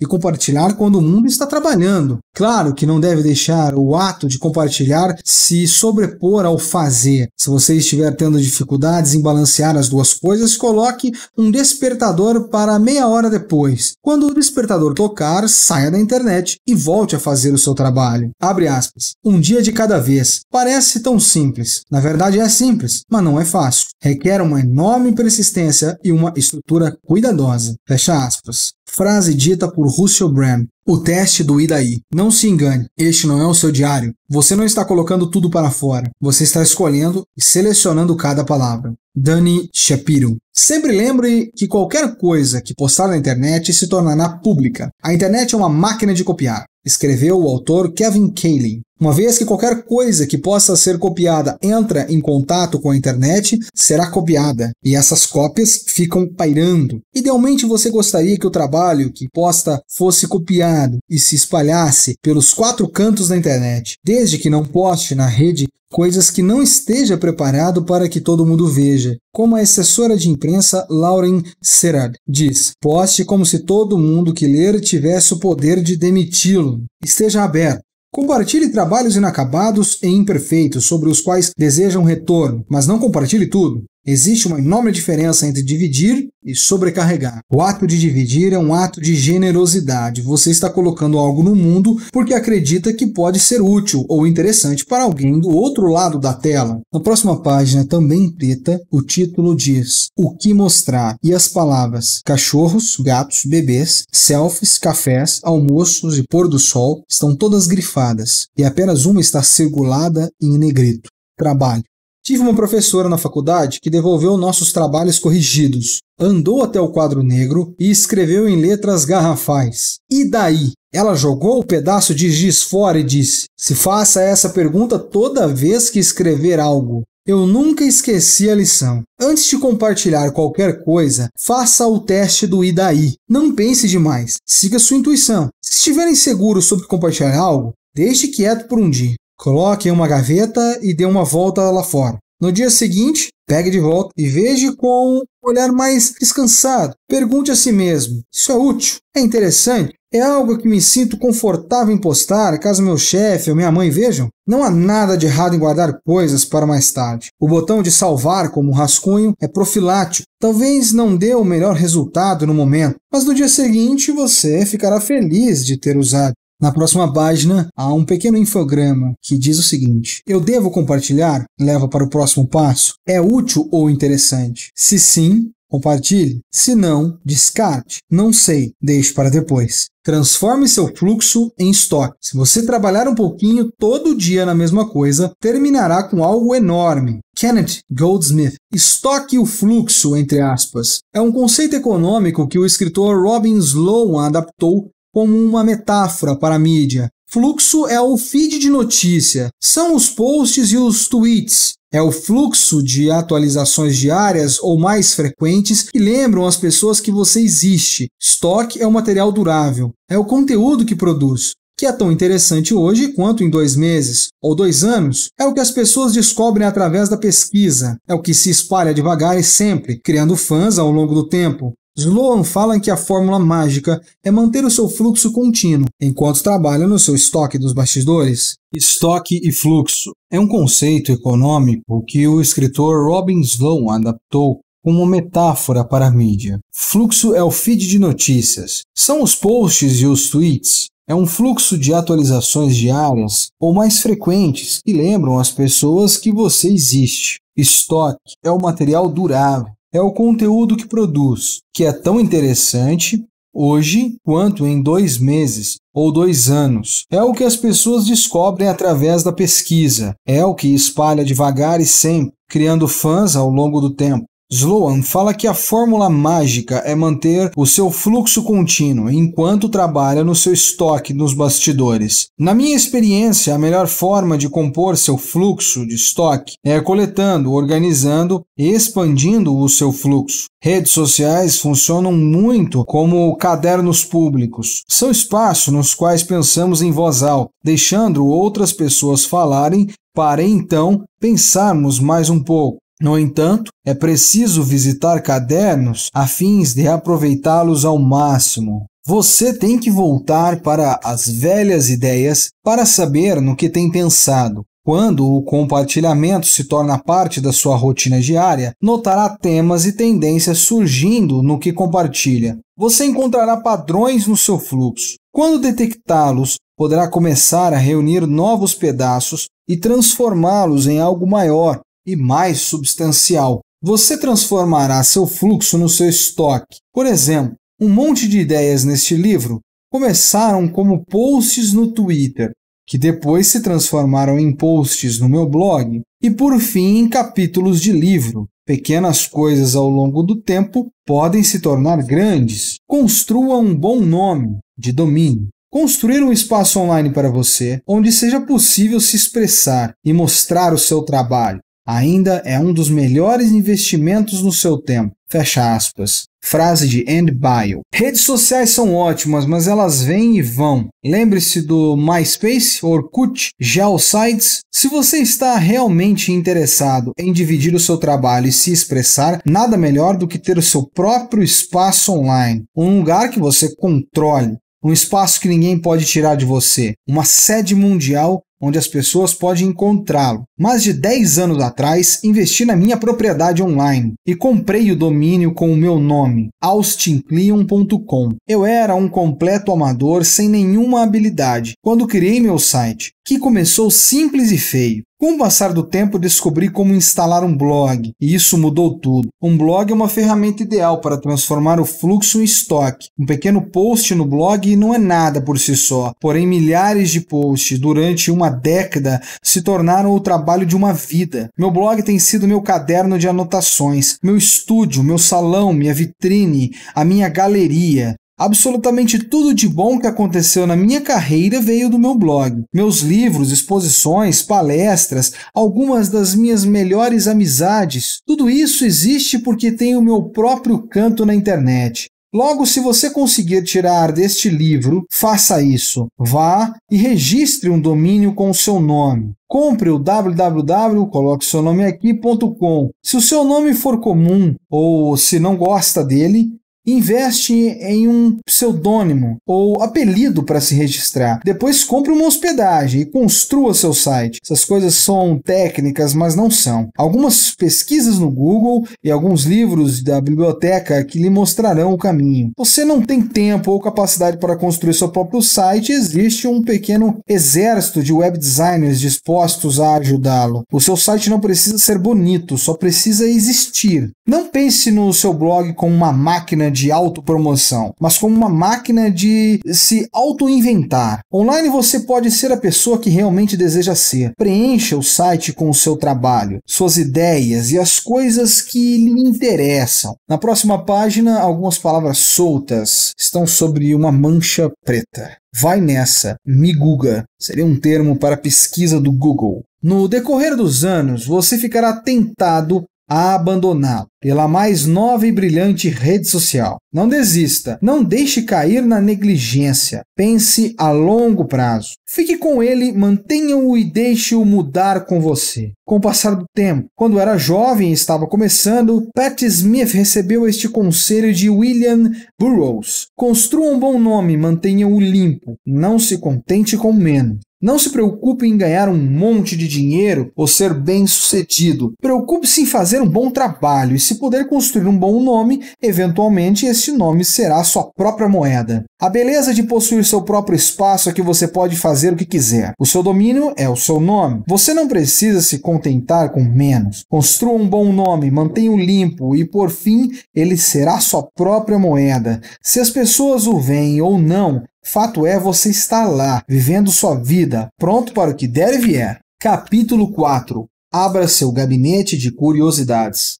e compartilhar quando o mundo está trabalhando. Claro que não deve deixar o ato de compartilhar se sobrepor ao fazer. Se você estiver tendo dificuldades em balancear as duas coisas, coloque um despertador para meia hora depois. Quando o despertador tocar, saia da internet e volte a fazer o seu trabalho. Abre aspas. Um dia de cada vez. Parece tão simples. Na verdade é simples, mas não é fácil. Requer uma enorme persistência e uma estrutura cuidadosa. Fecha aspas. Frase dita por Russell Brand. O teste do Idaí. Não se engane, este não é o seu diário. Você não está colocando tudo para fora, você está escolhendo e selecionando cada palavra. Dani Shapiro. Sempre lembre que qualquer coisa que postar na internet se tornará pública. A internet é uma máquina de copiar, escreveu o autor Kevin Cayley. Uma vez que qualquer coisa que possa ser copiada entra em contato com a internet, será copiada, e essas cópias ficam pairando. Idealmente você gostaria que o trabalho que posta fosse copiado e se espalhasse pelos quatro cantos da internet, desde que não poste na rede coisas que não esteja preparado para que todo mundo veja. Como a assessora de imprensa Lauren Serad diz, poste como se todo mundo que ler tivesse o poder de demiti-lo. Esteja aberto. Compartilhe trabalhos inacabados e imperfeitos sobre os quais desejam retorno, mas não compartilhe tudo. Existe uma enorme diferença entre dividir e sobrecarregar. O ato de dividir é um ato de generosidade. Você está colocando algo no mundo porque acredita que pode ser útil ou interessante para alguém do outro lado da tela. Na próxima página, também preta, o título diz: O que mostrar? E as palavras cachorros, gatos, bebês, selfies, cafés, almoços e pôr do sol estão todas grifadas e apenas uma está circulada em negrito. Trabalho. Tive uma professora na faculdade que devolveu nossos trabalhos corrigidos, andou até o quadro negro e escreveu em letras garrafais. E daí? Ela jogou o pedaço de giz fora e disse: Se faça essa pergunta toda vez que escrever algo. Eu nunca esqueci a lição. Antes de compartilhar qualquer coisa, faça o teste do e daí. Não pense demais, siga sua intuição. Se estiver inseguro sobre compartilhar algo, deixe quieto por um dia. Coloque em uma gaveta e dê uma volta lá fora. No dia seguinte, pegue de volta e veja com um olhar mais descansado. Pergunte a si mesmo: isso é útil? É interessante? É algo que me sinto confortável em postar caso meu chefe ou minha mãe vejam? Não há nada de errado em guardar coisas para mais tarde. O botão de salvar como rascunho é profilático. Talvez não dê o melhor resultado no momento, mas no dia seguinte você ficará feliz de ter usado. Na próxima página há um pequeno infograma que diz o seguinte: Eu devo compartilhar? Leva para o próximo passo. É útil ou interessante? Se sim, compartilhe. Se não, descarte. Não sei, deixe para depois. Transforme seu fluxo em estoque. Se você trabalhar um pouquinho todo dia na mesma coisa, terminará com algo enorme. Kenneth Goldsmith, estoque o fluxo, entre aspas, é um conceito econômico que o escritor Robin Sloan adaptou como uma metáfora para a mídia. Fluxo é o feed de notícia, são os posts e os tweets. É o fluxo de atualizações diárias ou mais frequentes que lembram as pessoas que você existe. Estoque é o material durável, é o conteúdo que produz que é tão interessante hoje quanto em dois meses ou dois anos, é o que as pessoas descobrem através da pesquisa, é o que se espalha devagar e sempre, criando fãs ao longo do tempo. Sloan fala que a fórmula mágica é manter o seu fluxo contínuo enquanto trabalha no seu estoque dos bastidores. Estoque e fluxo é um conceito econômico que o escritor Robin Sloan adaptou como metáfora para a mídia. Fluxo é o feed de notícias, são os posts e os tweets. É um fluxo de atualizações diárias ou mais frequentes que lembram as pessoas que você existe. Estoque é o material durável é o conteúdo que produz, que é tão interessante hoje quanto em dois meses ou dois anos. É o que as pessoas descobrem através da pesquisa, é o que espalha devagar e sempre, criando fãs ao longo do tempo. Sloan fala que a fórmula mágica é manter o seu fluxo contínuo enquanto trabalha no seu estoque nos bastidores. Na minha experiência, a melhor forma de compor seu fluxo de estoque é coletando, organizando e expandindo o seu fluxo. Redes sociais funcionam muito como cadernos públicos. São espaços nos quais pensamos em voz alta, deixando outras pessoas falarem para então pensarmos mais um pouco. No entanto, é preciso visitar cadernos a fins de aproveitá-los ao máximo. Você tem que voltar para as velhas ideias para saber no que tem pensado. Quando o compartilhamento se torna parte da sua rotina diária, notará temas e tendências surgindo no que compartilha. Você encontrará padrões no seu fluxo. Quando detectá-los, poderá começar a reunir novos pedaços e transformá-los em algo maior e mais substancial. Você transformará seu fluxo no seu estoque. Por exemplo, um monte de ideias neste livro começaram como posts no Twitter, que depois se transformaram em posts no meu blog e por fim em capítulos de livro. Pequenas coisas ao longo do tempo podem se tornar grandes. Construa um bom nome de domínio. Construir um espaço online para você onde seja possível se expressar e mostrar o seu trabalho. Ainda é um dos melhores investimentos no seu tempo. Fecha aspas. Frase de Andy Bio. Redes sociais são ótimas, mas elas vêm e vão. Lembre-se do MySpace, Orkut, GeoSites. Se você está realmente interessado em dividir o seu trabalho e se expressar, nada melhor do que ter o seu próprio espaço online, um lugar que você controle. Um espaço que ninguém pode tirar de você, uma sede mundial onde as pessoas podem encontrá-lo. Mais de 10 anos atrás, investi na minha propriedade online e comprei o domínio com o meu nome, austincleon.com. Eu era um completo amador sem nenhuma habilidade. Quando criei meu site, que começou simples e feio. Com o passar do tempo, descobri como instalar um blog, e isso mudou tudo. Um blog é uma ferramenta ideal para transformar o fluxo em estoque. Um pequeno post no blog não é nada por si só, porém, milhares de posts durante uma década se tornaram o trabalho de uma vida. Meu blog tem sido meu caderno de anotações, meu estúdio, meu salão, minha vitrine, a minha galeria. Absolutamente tudo de bom que aconteceu na minha carreira veio do meu blog. Meus livros, exposições, palestras, algumas das minhas melhores amizades, tudo isso existe porque tenho meu próprio canto na internet. Logo, se você conseguir tirar deste livro, faça isso. Vá e registre um domínio com o seu nome. Compre o www, seu nome aqui.com. Se o seu nome for comum ou se não gosta dele, investe em um pseudônimo ou apelido para se registrar. Depois compre uma hospedagem e construa seu site. Essas coisas são técnicas, mas não são. Algumas pesquisas no Google e alguns livros da biblioteca que lhe mostrarão o caminho. Você não tem tempo ou capacidade para construir seu próprio site, existe um pequeno exército de web designers dispostos a ajudá-lo. O seu site não precisa ser bonito, só precisa existir. Não pense no seu blog como uma máquina de autopromoção, mas como uma máquina de se auto-inventar. Online você pode ser a pessoa que realmente deseja ser. Preencha o site com o seu trabalho, suas ideias e as coisas que lhe interessam. Na próxima página, algumas palavras soltas estão sobre uma mancha preta. Vai nessa, miguga, seria um termo para pesquisa do Google. No decorrer dos anos, você ficará tentado a abandoná-lo pela mais nova e brilhante rede social. Não desista, não deixe cair na negligência. Pense a longo prazo. Fique com ele, mantenha-o e deixe-o mudar com você. Com o passar do tempo, quando era jovem e estava começando, Pat Smith recebeu este conselho de William Burroughs: construa um bom nome, mantenha-o limpo, não se contente com menos. Não se preocupe em ganhar um monte de dinheiro ou ser bem-sucedido. Preocupe-se em fazer um bom trabalho e, se puder construir um bom nome, eventualmente esse nome será sua própria moeda. A beleza de possuir seu próprio espaço é que você pode fazer o que quiser. O seu domínio é o seu nome. Você não precisa se contentar com menos. Construa um bom nome, mantenha-o limpo e, por fim, ele será sua própria moeda. Se as pessoas o veem ou não, Fato é, você está lá, vivendo sua vida, pronto para o que der e vier. Capítulo 4. Abra seu gabinete de curiosidades.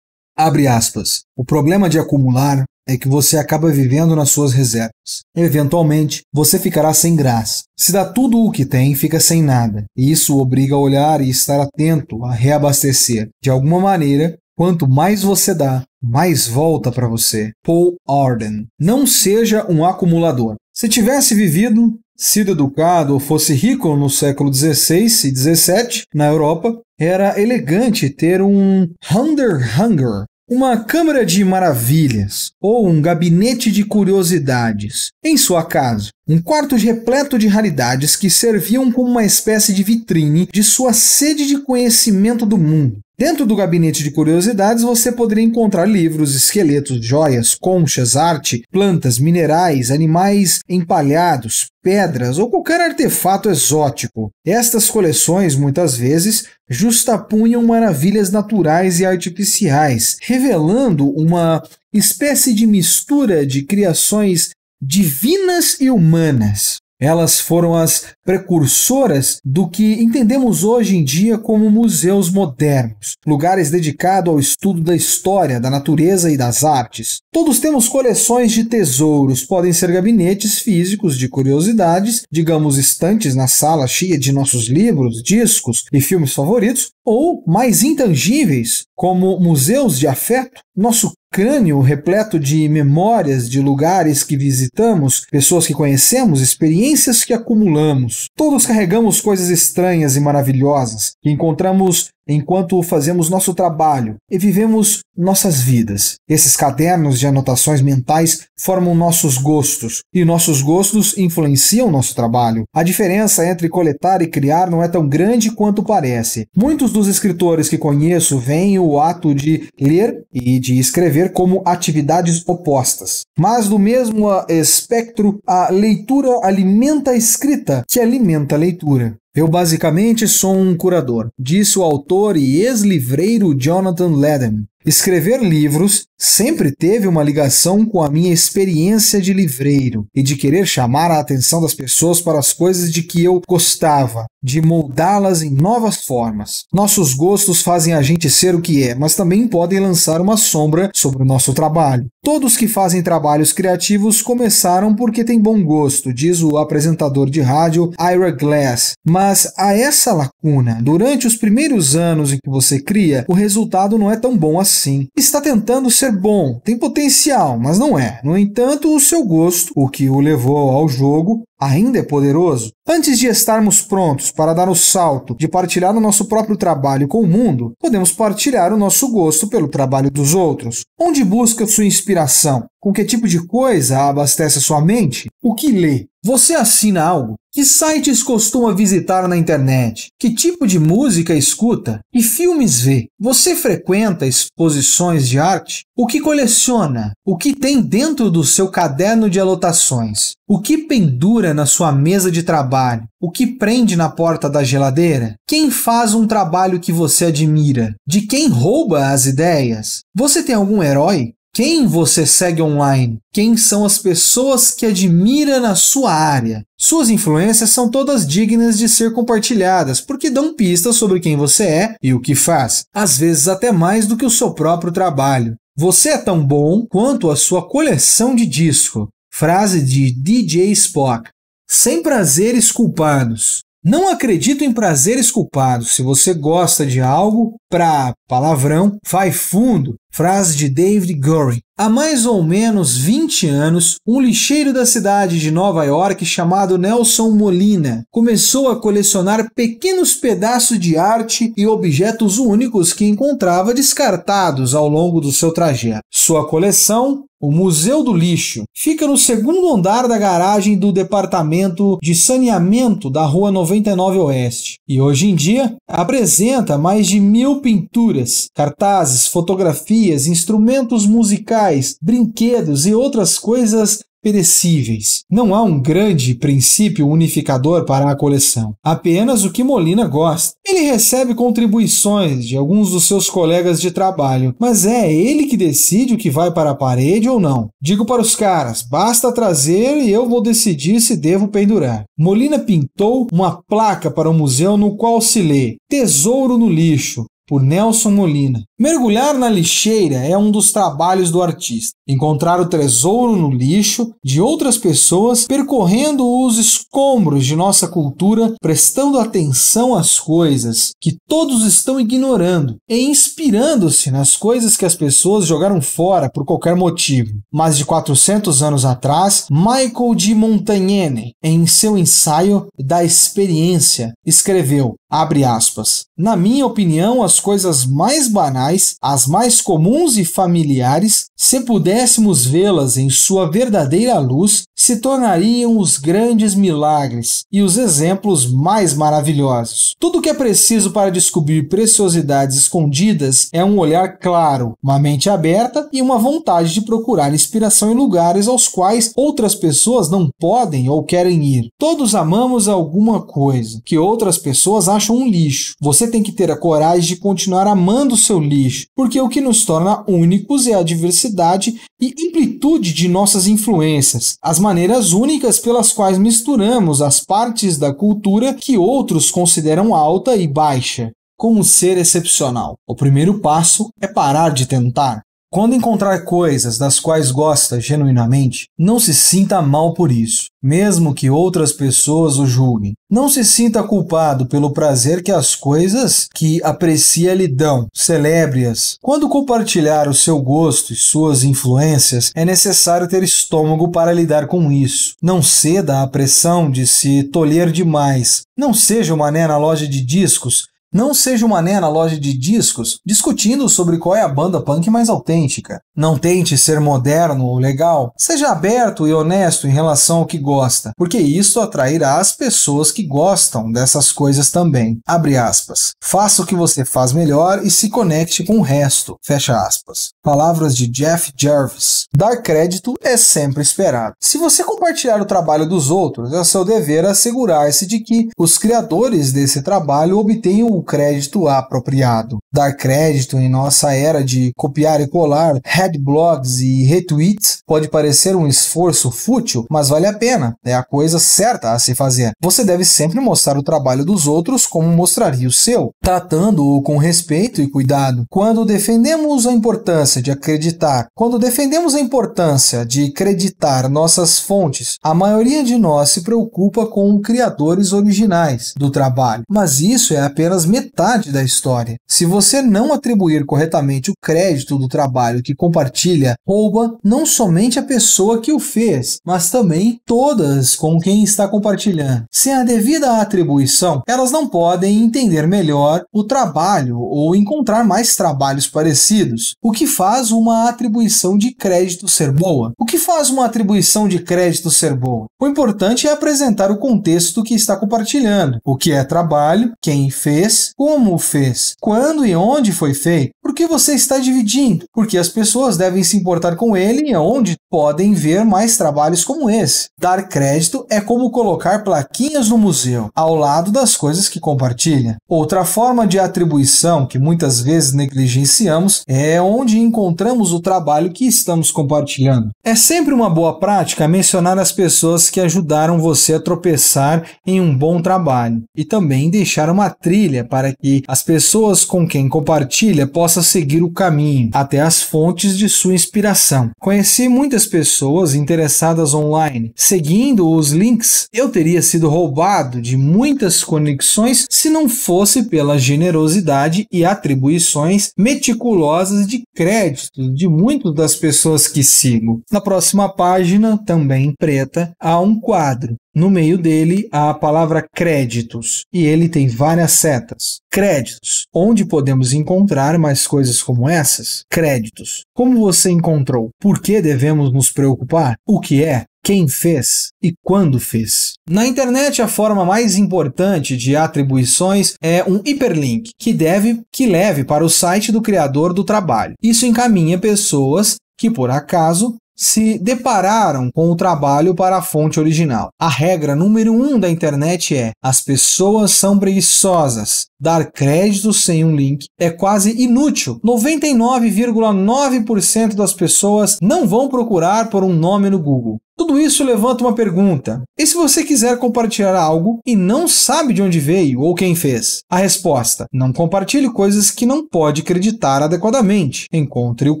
Abre aspas. O problema de acumular é que você acaba vivendo nas suas reservas. Eventualmente, você ficará sem graça. Se dá tudo o que tem, fica sem nada. E isso obriga a olhar e estar atento a reabastecer. De alguma maneira, Quanto mais você dá, mais volta para você. Paul Arden. Não seja um acumulador. Se tivesse vivido, sido educado ou fosse rico no século XVI e XVII na Europa, era elegante ter um Hunger, uma câmara de maravilhas ou um gabinete de curiosidades. Em sua casa, um quarto repleto de raridades que serviam como uma espécie de vitrine de sua sede de conhecimento do mundo. Dentro do gabinete de curiosidades você poderia encontrar livros, esqueletos, joias, conchas, arte, plantas, minerais, animais empalhados, pedras ou qualquer artefato exótico. Estas coleções, muitas vezes, justapunham maravilhas naturais e artificiais, revelando uma espécie de mistura de criações divinas e humanas. Elas foram as precursoras do que entendemos hoje em dia como museus modernos, lugares dedicados ao estudo da história, da natureza e das artes. Todos temos coleções de tesouros, podem ser gabinetes físicos de curiosidades, digamos estantes na sala cheia de nossos livros, discos e filmes favoritos, ou mais intangíveis, como museus de afeto, nosso crânio repleto de memórias de lugares que visitamos, pessoas que conhecemos, experiências que acumulamos. Todos carregamos coisas estranhas e maravilhosas que encontramos enquanto fazemos nosso trabalho e vivemos nossas vidas. Esses cadernos de anotações mentais formam nossos gostos e nossos gostos influenciam nosso trabalho. A diferença entre coletar e criar não é tão grande quanto parece. Muitos dos escritores que conheço veem o ato de ler e de escrever como atividades opostas. Mas do mesmo espectro, a leitura alimenta a escrita, que alimenta a leitura. Eu basicamente sou um curador, disse o autor e ex-livreiro Jonathan Ledden, Escrever livros sempre teve uma ligação com a minha experiência de livreiro e de querer chamar a atenção das pessoas para as coisas de que eu gostava, de moldá-las em novas formas. Nossos gostos fazem a gente ser o que é, mas também podem lançar uma sombra sobre o nosso trabalho. Todos que fazem trabalhos criativos começaram porque têm bom gosto, diz o apresentador de rádio Ira Glass. Mas a essa lacuna, durante os primeiros anos em que você cria, o resultado não é tão bom assim assim. Está tentando ser bom, tem potencial, mas não é. No entanto, o seu gosto, o que o levou ao jogo, ainda é poderoso? Antes de estarmos prontos para dar o salto de partilhar o nosso próprio trabalho com o mundo, podemos partilhar o nosso gosto pelo trabalho dos outros. Onde busca sua inspiração? Com que tipo de coisa abastece sua mente? O que lê? Você assina algo? Que sites costuma visitar na internet? Que tipo de música escuta? Que filmes vê? Você frequenta exposições de arte? O que coleciona? O que tem dentro do seu caderno de anotações? O que pendura na sua mesa de trabalho? O que prende na porta da geladeira? Quem faz um trabalho que você admira? De quem rouba as ideias? Você tem algum herói? Quem você segue online? Quem são as pessoas que admira na sua área? Suas influências são todas dignas de ser compartilhadas, porque dão pistas sobre quem você é e o que faz, às vezes até mais do que o seu próprio trabalho. Você é tão bom quanto a sua coleção de disco. Frase de DJ Spock. Sem prazeres culpados. Não acredito em prazeres culpados. Se você gosta de algo, pra palavrão, vai fundo. Frase de David Goring. Há mais ou menos 20 anos, um lixeiro da cidade de Nova York chamado Nelson Molina começou a colecionar pequenos pedaços de arte e objetos únicos que encontrava descartados ao longo do seu trajeto. Sua coleção o Museu do Lixo fica no segundo andar da garagem do Departamento de Saneamento da Rua 99 Oeste e hoje em dia apresenta mais de mil pinturas, cartazes, fotografias baterias, instrumentos musicais, brinquedos e outras coisas perecíveis. Não há um grande princípio unificador para a coleção, apenas o que Molina gosta. Ele recebe contribuições de alguns dos seus colegas de trabalho, mas é ele que decide o que vai para a parede ou não. Digo para os caras: basta trazer e eu vou decidir se devo pendurar. Molina pintou uma placa para o museu no qual se lê Tesouro no Lixo, por Nelson Molina. Mergulhar na lixeira é um dos trabalhos do artista. Encontrar o tesouro no lixo de outras pessoas, percorrendo os escombros de nossa cultura, prestando atenção às coisas que todos estão ignorando e inspirando-se nas coisas que as pessoas jogaram fora por qualquer motivo. Mais de 400 anos atrás, Michael de Montagnene, em seu ensaio da experiência, escreveu, abre aspas, na minha opinião, as coisas mais banais as mais comuns e familiares, se pudéssemos vê-las em sua verdadeira luz, se tornariam os grandes milagres e os exemplos mais maravilhosos. Tudo o que é preciso para descobrir preciosidades escondidas é um olhar claro, uma mente aberta e uma vontade de procurar inspiração em lugares aos quais outras pessoas não podem ou querem ir. Todos amamos alguma coisa que outras pessoas acham um lixo. Você tem que ter a coragem de continuar amando seu lixo porque o que nos torna únicos é a diversidade e amplitude de nossas influências, as maneiras únicas pelas quais misturamos as partes da cultura que outros consideram alta e baixa. Como ser excepcional? O primeiro passo é parar de tentar. Quando encontrar coisas das quais gosta genuinamente, não se sinta mal por isso, mesmo que outras pessoas o julguem. Não se sinta culpado pelo prazer que as coisas que aprecia lhe dão. Celebre-as. Quando compartilhar o seu gosto e suas influências, é necessário ter estômago para lidar com isso. Não ceda à pressão de se tolher demais. Não seja uma mané na loja de discos não seja uma mané na loja de discos discutindo sobre qual é a banda punk mais autêntica. Não tente ser moderno ou legal. Seja aberto e honesto em relação ao que gosta, porque isso atrairá as pessoas que gostam dessas coisas também. Abre aspas. Faça o que você faz melhor e se conecte com o resto. Fecha aspas. Palavras de Jeff Jarvis. Dar crédito é sempre esperado. Se você compartilhar o trabalho dos outros, é seu dever assegurar-se de que os criadores desse trabalho obtenham o crédito apropriado. Dar crédito em nossa era de copiar e colar headblogs e retweets pode parecer um esforço fútil, mas vale a pena, é a coisa certa a se fazer. Você deve sempre mostrar o trabalho dos outros como mostraria o seu, tratando-o com respeito e cuidado. Quando defendemos a importância de acreditar, quando defendemos a importância de creditar nossas fontes, a maioria de nós se preocupa com criadores originais do trabalho, mas isso é apenas metade da história. Se você não atribuir corretamente o crédito do trabalho que compartilha, rouba não somente a pessoa que o fez, mas também todas com quem está compartilhando. Sem a devida atribuição, elas não podem entender melhor o trabalho ou encontrar mais trabalhos parecidos, o que faz uma atribuição de crédito ser boa. O que faz uma atribuição de crédito ser boa? O importante é apresentar o contexto que está compartilhando, o que é trabalho, quem fez fez, como fez, quando e onde foi feito, por que você está dividindo, porque as pessoas devem se importar com ele e onde podem ver mais trabalhos como esse. Dar crédito é como colocar plaquinhas no museu, ao lado das coisas que compartilha. Outra forma de atribuição que muitas vezes negligenciamos é onde encontramos o trabalho que estamos compartilhando. É sempre uma boa prática mencionar as pessoas que ajudaram você a tropeçar em um bom trabalho e também deixar uma trilha para que as pessoas com quem compartilha possam seguir o caminho até as fontes de sua inspiração. Conheci muitas pessoas interessadas online. Seguindo os links, eu teria sido roubado de muitas conexões se não fosse pela generosidade e atribuições meticulosas de crédito de muitas das pessoas que sigo. Na próxima página, também preta, há um quadro no meio dele há a palavra créditos e ele tem várias setas. Créditos. Onde podemos encontrar mais coisas como essas? Créditos. Como você encontrou? Por que devemos nos preocupar? O que é? quem fez e quando fez. Na internet, a forma mais importante de atribuições é um hiperlink, que deve que leve para o site do criador do trabalho. Isso encaminha pessoas que por acaso se depararam com o trabalho para a fonte original. A regra número um da internet é: as pessoas são preguiçosas. Dar crédito sem um link é quase inútil. 99,9% das pessoas não vão procurar por um nome no Google. Tudo isso levanta uma pergunta: e se você quiser compartilhar algo e não sabe de onde veio ou quem fez? A resposta: não compartilhe coisas que não pode acreditar adequadamente. Encontre o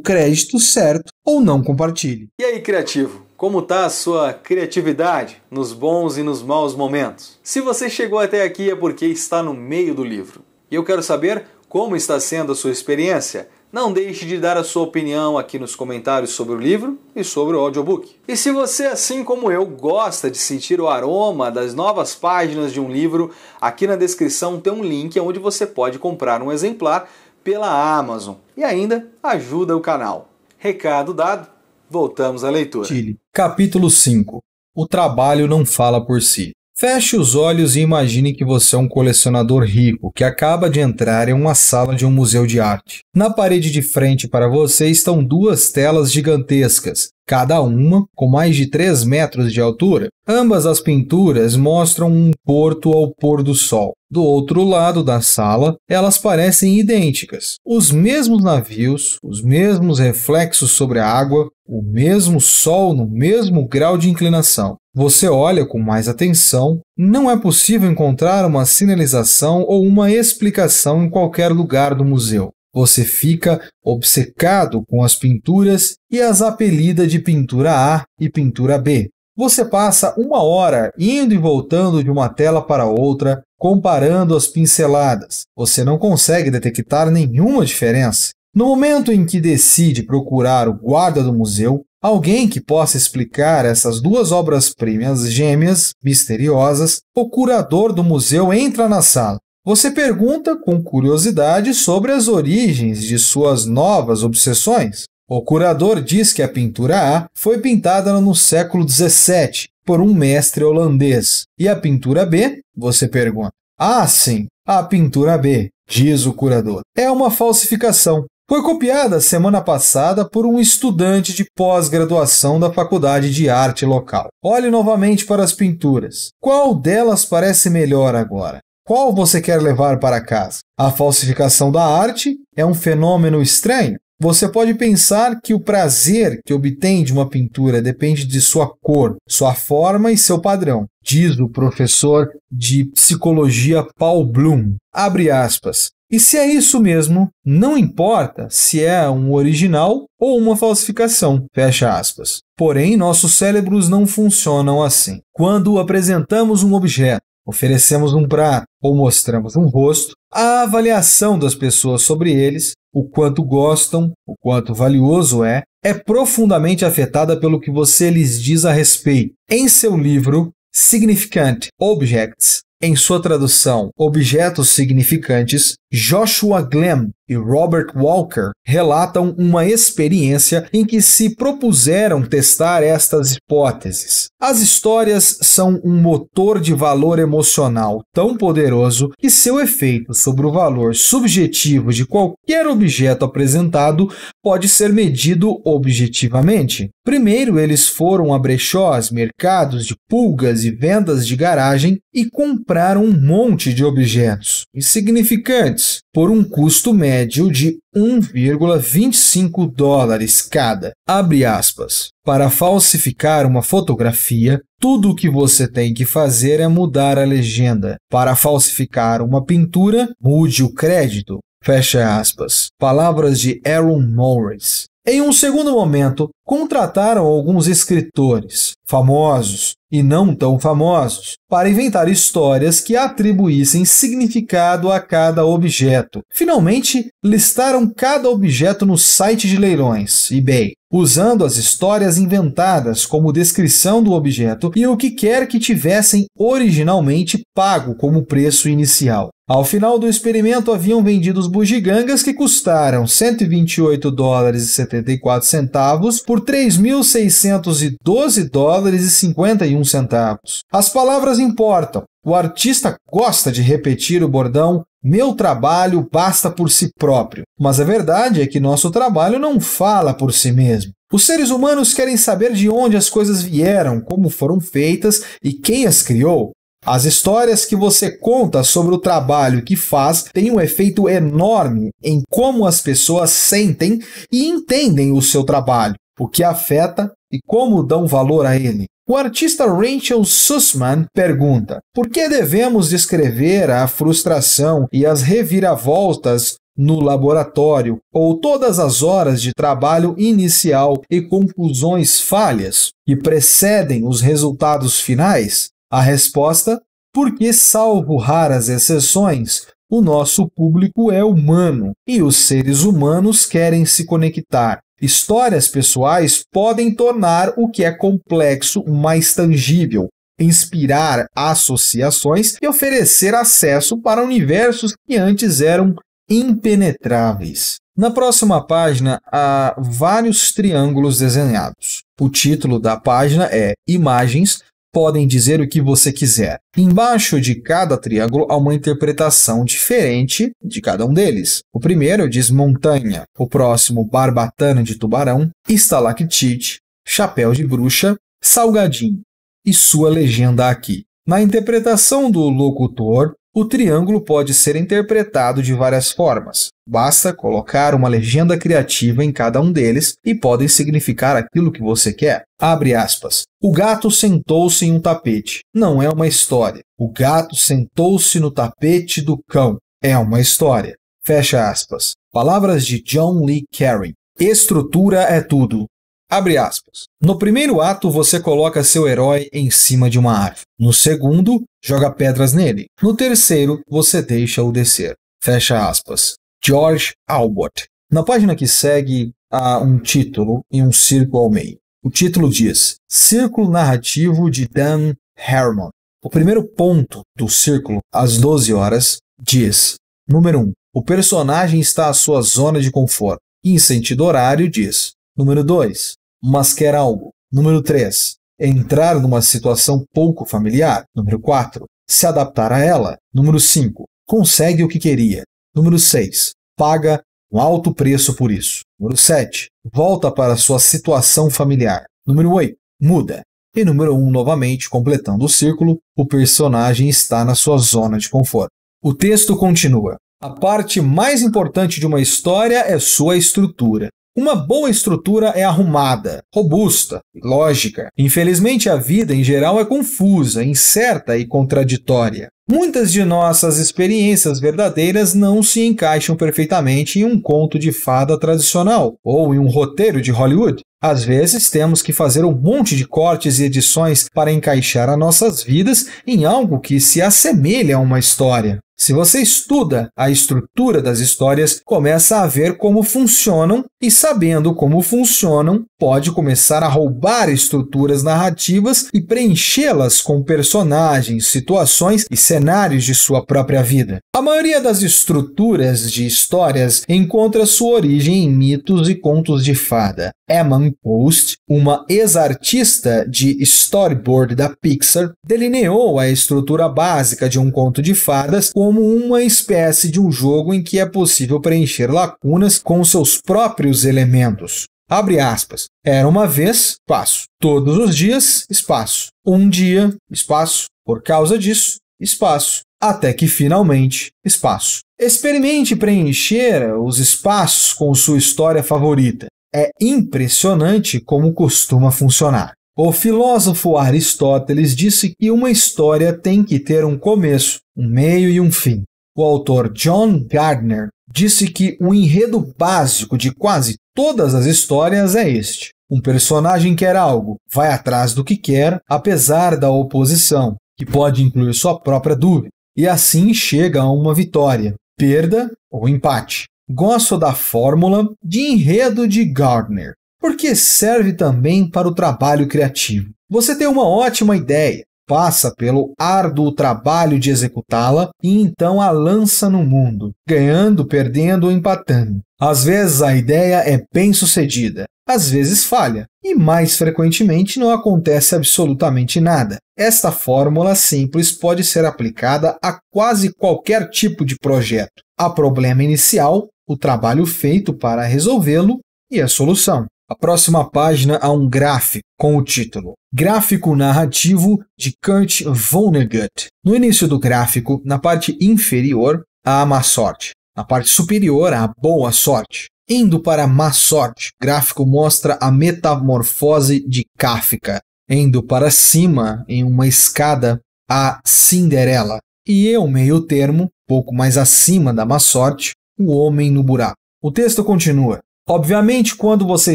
crédito certo ou não compartilhe. E aí, criativo? Como está a sua criatividade nos bons e nos maus momentos? Se você chegou até aqui é porque está no meio do livro. E eu quero saber como está sendo a sua experiência. Não deixe de dar a sua opinião aqui nos comentários sobre o livro e sobre o audiobook. E se você, assim como eu, gosta de sentir o aroma das novas páginas de um livro, aqui na descrição tem um link onde você pode comprar um exemplar pela Amazon e ainda ajuda o canal. Recado dado, voltamos à leitura. Chile. Capítulo 5 O trabalho não fala por si. Feche os olhos e imagine que você é um colecionador rico que acaba de entrar em uma sala de um museu de arte. Na parede de frente para você estão duas telas gigantescas, cada uma com mais de 3 metros de altura. Ambas as pinturas mostram um porto ao pôr do sol. Do outro lado da sala, elas parecem idênticas. Os mesmos navios, os mesmos reflexos sobre a água, o mesmo sol no mesmo grau de inclinação. Você olha com mais atenção, não é possível encontrar uma sinalização ou uma explicação em qualquer lugar do museu. Você fica obcecado com as pinturas e as apelida de pintura A e pintura B. Você passa uma hora indo e voltando de uma tela para outra, comparando as pinceladas. Você não consegue detectar nenhuma diferença. No momento em que decide procurar o guarda do museu, alguém que possa explicar essas duas obras-primas gêmeas, misteriosas, o curador do museu entra na sala. Você pergunta com curiosidade sobre as origens de suas novas obsessões. O curador diz que a pintura A foi pintada no século XVII por um mestre holandês. E a pintura B? Você pergunta. Ah, sim, a pintura B, diz o curador. É uma falsificação. Foi copiada semana passada por um estudante de pós-graduação da Faculdade de Arte Local. Olhe novamente para as pinturas. Qual delas parece melhor agora? Qual você quer levar para casa? A falsificação da arte é um fenômeno estranho? Você pode pensar que o prazer que obtém de uma pintura depende de sua cor, sua forma e seu padrão, diz o professor de psicologia Paul Bloom. Abre aspas. E se é isso mesmo, não importa se é um original ou uma falsificação. Fecha aspas. Porém, nossos cérebros não funcionam assim. Quando apresentamos um objeto, oferecemos um prato ou mostramos um rosto, a avaliação das pessoas sobre eles, o quanto gostam, o quanto valioso é, é profundamente afetada pelo que você lhes diz a respeito. Em seu livro Significant Objects, em sua tradução Objetos Significantes, Joshua Glenn e Robert Walker relatam uma experiência em que se propuseram testar estas hipóteses. As histórias são um motor de valor emocional tão poderoso que seu efeito sobre o valor subjetivo de qualquer objeto apresentado pode ser medido objetivamente. Primeiro, eles foram a brechós, mercados de pulgas e vendas de garagem e compraram um monte de objetos insignificantes, por um custo médio de 1,25 dólares cada. Abre aspas. Para falsificar uma fotografia, tudo o que você tem que fazer é mudar a legenda. Para falsificar uma pintura, mude o crédito. Fecha aspas. Palavras de Aaron Morris. Em um segundo momento, contrataram alguns escritores, famosos e não tão famosos, para inventar histórias que atribuíssem significado a cada objeto. Finalmente, listaram cada objeto no site de leilões, eBay, usando as histórias inventadas como descrição do objeto e o que quer que tivessem originalmente pago como preço inicial. Ao final do experimento, haviam vendido os bugigangas que custaram 128 dólares e 74 centavos por 3.612 dólares e 51 centavos. As palavras importam. O artista gosta de repetir o bordão meu trabalho basta por si próprio. Mas a verdade é que nosso trabalho não fala por si mesmo. Os seres humanos querem saber de onde as coisas vieram, como foram feitas e quem as criou. As histórias que você conta sobre o trabalho que faz têm um efeito enorme em como as pessoas sentem e entendem o seu trabalho, o que afeta e como dão valor a ele. O artista Rachel Sussman pergunta: por que devemos descrever a frustração e as reviravoltas no laboratório ou todas as horas de trabalho inicial e conclusões falhas que precedem os resultados finais? A resposta: porque, salvo raras exceções, o nosso público é humano e os seres humanos querem se conectar. Histórias pessoais podem tornar o que é complexo mais tangível, inspirar associações e oferecer acesso para universos que antes eram impenetráveis. Na próxima página há vários triângulos desenhados. O título da página é Imagens podem dizer o que você quiser. Embaixo de cada triângulo há uma interpretação diferente de cada um deles. O primeiro diz montanha, o próximo barbatana de tubarão, estalactite, chapéu de bruxa, salgadinho e sua legenda aqui. Na interpretação do locutor, o triângulo pode ser interpretado de várias formas. Basta colocar uma legenda criativa em cada um deles e podem significar aquilo que você quer. Abre aspas. O gato sentou-se em um tapete. Não é uma história. O gato sentou-se no tapete do cão. É uma história. Fecha aspas. Palavras de John Lee Carey. Estrutura é tudo. Abre aspas. No primeiro ato, você coloca seu herói em cima de uma árvore. No segundo, joga pedras nele. No terceiro, você deixa-o descer. Fecha aspas. George Albert. Na página que segue, há um título e um círculo ao meio. O título diz: Círculo Narrativo de Dan Harmon. O primeiro ponto do círculo, às 12 horas, diz: Número 1. O personagem está à sua zona de conforto. E em sentido horário, diz: Número 2. Mas quer algo. Número 3. Entrar numa situação pouco familiar. Número 4. Se adaptar a ela. Número 5. Consegue o que queria. Número 6. Paga um alto preço por isso. Número 7. Volta para sua situação familiar. Número 8. Muda. E número 1, novamente, completando o círculo, o personagem está na sua zona de conforto. O texto continua. A parte mais importante de uma história é sua estrutura. Uma boa estrutura é arrumada, robusta, lógica. Infelizmente, a vida em geral é confusa, incerta e contraditória. Muitas de nossas experiências verdadeiras não se encaixam perfeitamente em um conto de fada tradicional ou em um roteiro de Hollywood. Às vezes temos que fazer um monte de cortes e edições para encaixar as nossas vidas em algo que se assemelha a uma história. Se você estuda a estrutura das histórias, começa a ver como funcionam e, sabendo como funcionam, pode começar a roubar estruturas narrativas e preenchê-las com personagens, situações e cenários de sua própria vida. A maioria das estruturas de histórias encontra sua origem em mitos e contos de fada. Eman Post, uma ex-artista de storyboard da Pixar, delineou a estrutura básica de um conto de fadas como uma espécie de um jogo em que é possível preencher lacunas com seus próprios elementos. Abre aspas. Era uma vez, espaço. Todos os dias, espaço. Um dia, espaço. Por causa disso, espaço. Até que finalmente, espaço. Experimente preencher os espaços com sua história favorita. É impressionante como costuma funcionar. O filósofo Aristóteles disse que uma história tem que ter um começo, um meio e um fim. O autor John Gardner disse que o enredo básico de quase todas as histórias é este: um personagem quer algo, vai atrás do que quer, apesar da oposição, que pode incluir sua própria dúvida, e assim chega a uma vitória, perda ou empate. Gosto da fórmula de enredo de Gardner, porque serve também para o trabalho criativo. Você tem uma ótima ideia, passa pelo árduo trabalho de executá-la e então a lança no mundo, ganhando, perdendo ou empatando. Às vezes a ideia é bem sucedida, às vezes falha, e mais frequentemente não acontece absolutamente nada. Esta fórmula simples pode ser aplicada a quase qualquer tipo de projeto. Há problema inicial, o trabalho feito para resolvê-lo e a solução. A próxima página há um gráfico com o título Gráfico Narrativo de Kurt Vonnegut. No início do gráfico, na parte inferior, há a má sorte. Na parte superior, há a boa sorte. Indo para a má sorte, o gráfico mostra a metamorfose de Kafka. Indo para cima, em uma escada, a Cinderela. E eu, meio termo, pouco mais acima da má sorte, o homem no buraco. O texto continua. Obviamente, quando você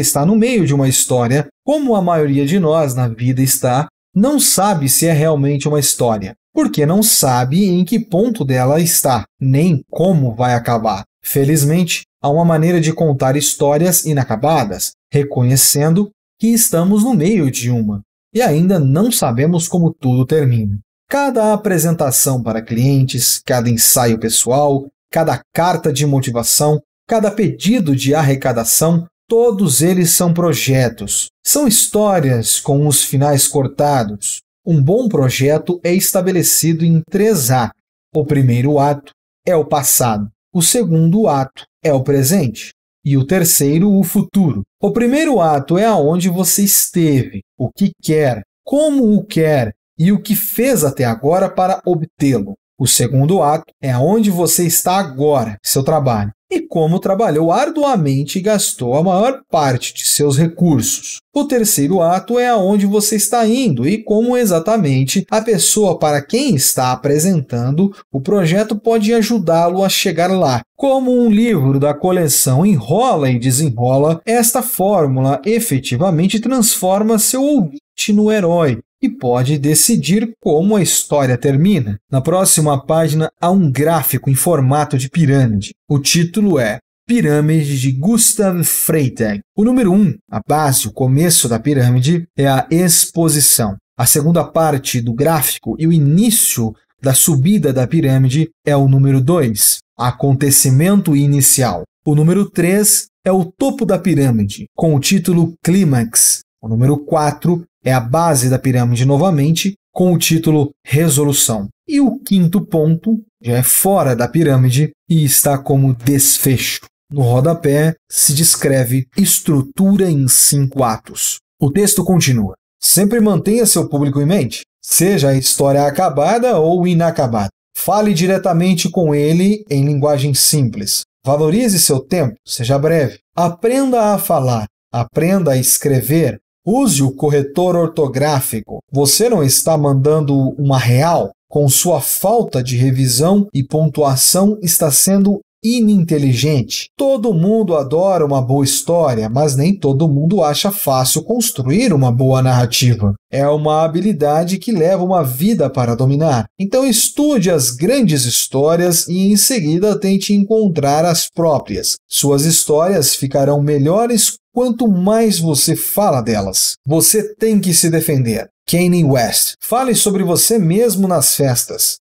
está no meio de uma história, como a maioria de nós na vida está, não sabe se é realmente uma história, porque não sabe em que ponto dela está, nem como vai acabar. Felizmente, há uma maneira de contar histórias inacabadas, reconhecendo que estamos no meio de uma e ainda não sabemos como tudo termina. Cada apresentação para clientes, cada ensaio pessoal, cada carta de motivação, cada pedido de arrecadação, todos eles são projetos. São histórias com os finais cortados. Um bom projeto é estabelecido em três atos. O primeiro ato é o passado, o segundo ato é o presente e o terceiro, o futuro. O primeiro ato é aonde você esteve, o que quer, como o quer e o que fez até agora para obtê-lo. O segundo ato é onde você está agora, seu trabalho, e como trabalhou arduamente e gastou a maior parte de seus recursos. O terceiro ato é aonde você está indo e como exatamente a pessoa para quem está apresentando o projeto pode ajudá-lo a chegar lá. Como um livro da coleção enrola e desenrola, esta fórmula efetivamente transforma seu ouvinte no herói e pode decidir como a história termina. Na próxima página há um gráfico em formato de pirâmide. O título é Pirâmide de Gustav Freytag. O número 1, um, a base, o começo da pirâmide, é a exposição. A segunda parte do gráfico e o início da subida da pirâmide é o número 2, acontecimento inicial. O número 3 é o topo da pirâmide, com o título clímax. O número 4 é a base da pirâmide novamente, com o título Resolução. E o quinto ponto já é fora da pirâmide e está como desfecho. No rodapé se descreve estrutura em cinco atos. O texto continua: sempre mantenha seu público em mente, seja a história acabada ou inacabada. Fale diretamente com ele em linguagem simples. Valorize seu tempo, seja breve. Aprenda a falar, aprenda a escrever, Use o corretor ortográfico. Você não está mandando uma real? Com sua falta de revisão e pontuação, está sendo ininteligente. Todo mundo adora uma boa história, mas nem todo mundo acha fácil construir uma boa narrativa. É uma habilidade que leva uma vida para dominar. Então estude as grandes histórias e em seguida tente encontrar as próprias. Suas histórias ficarão melhores quanto mais você fala delas. Você tem que se defender. Kanye West, fale sobre você mesmo nas festas.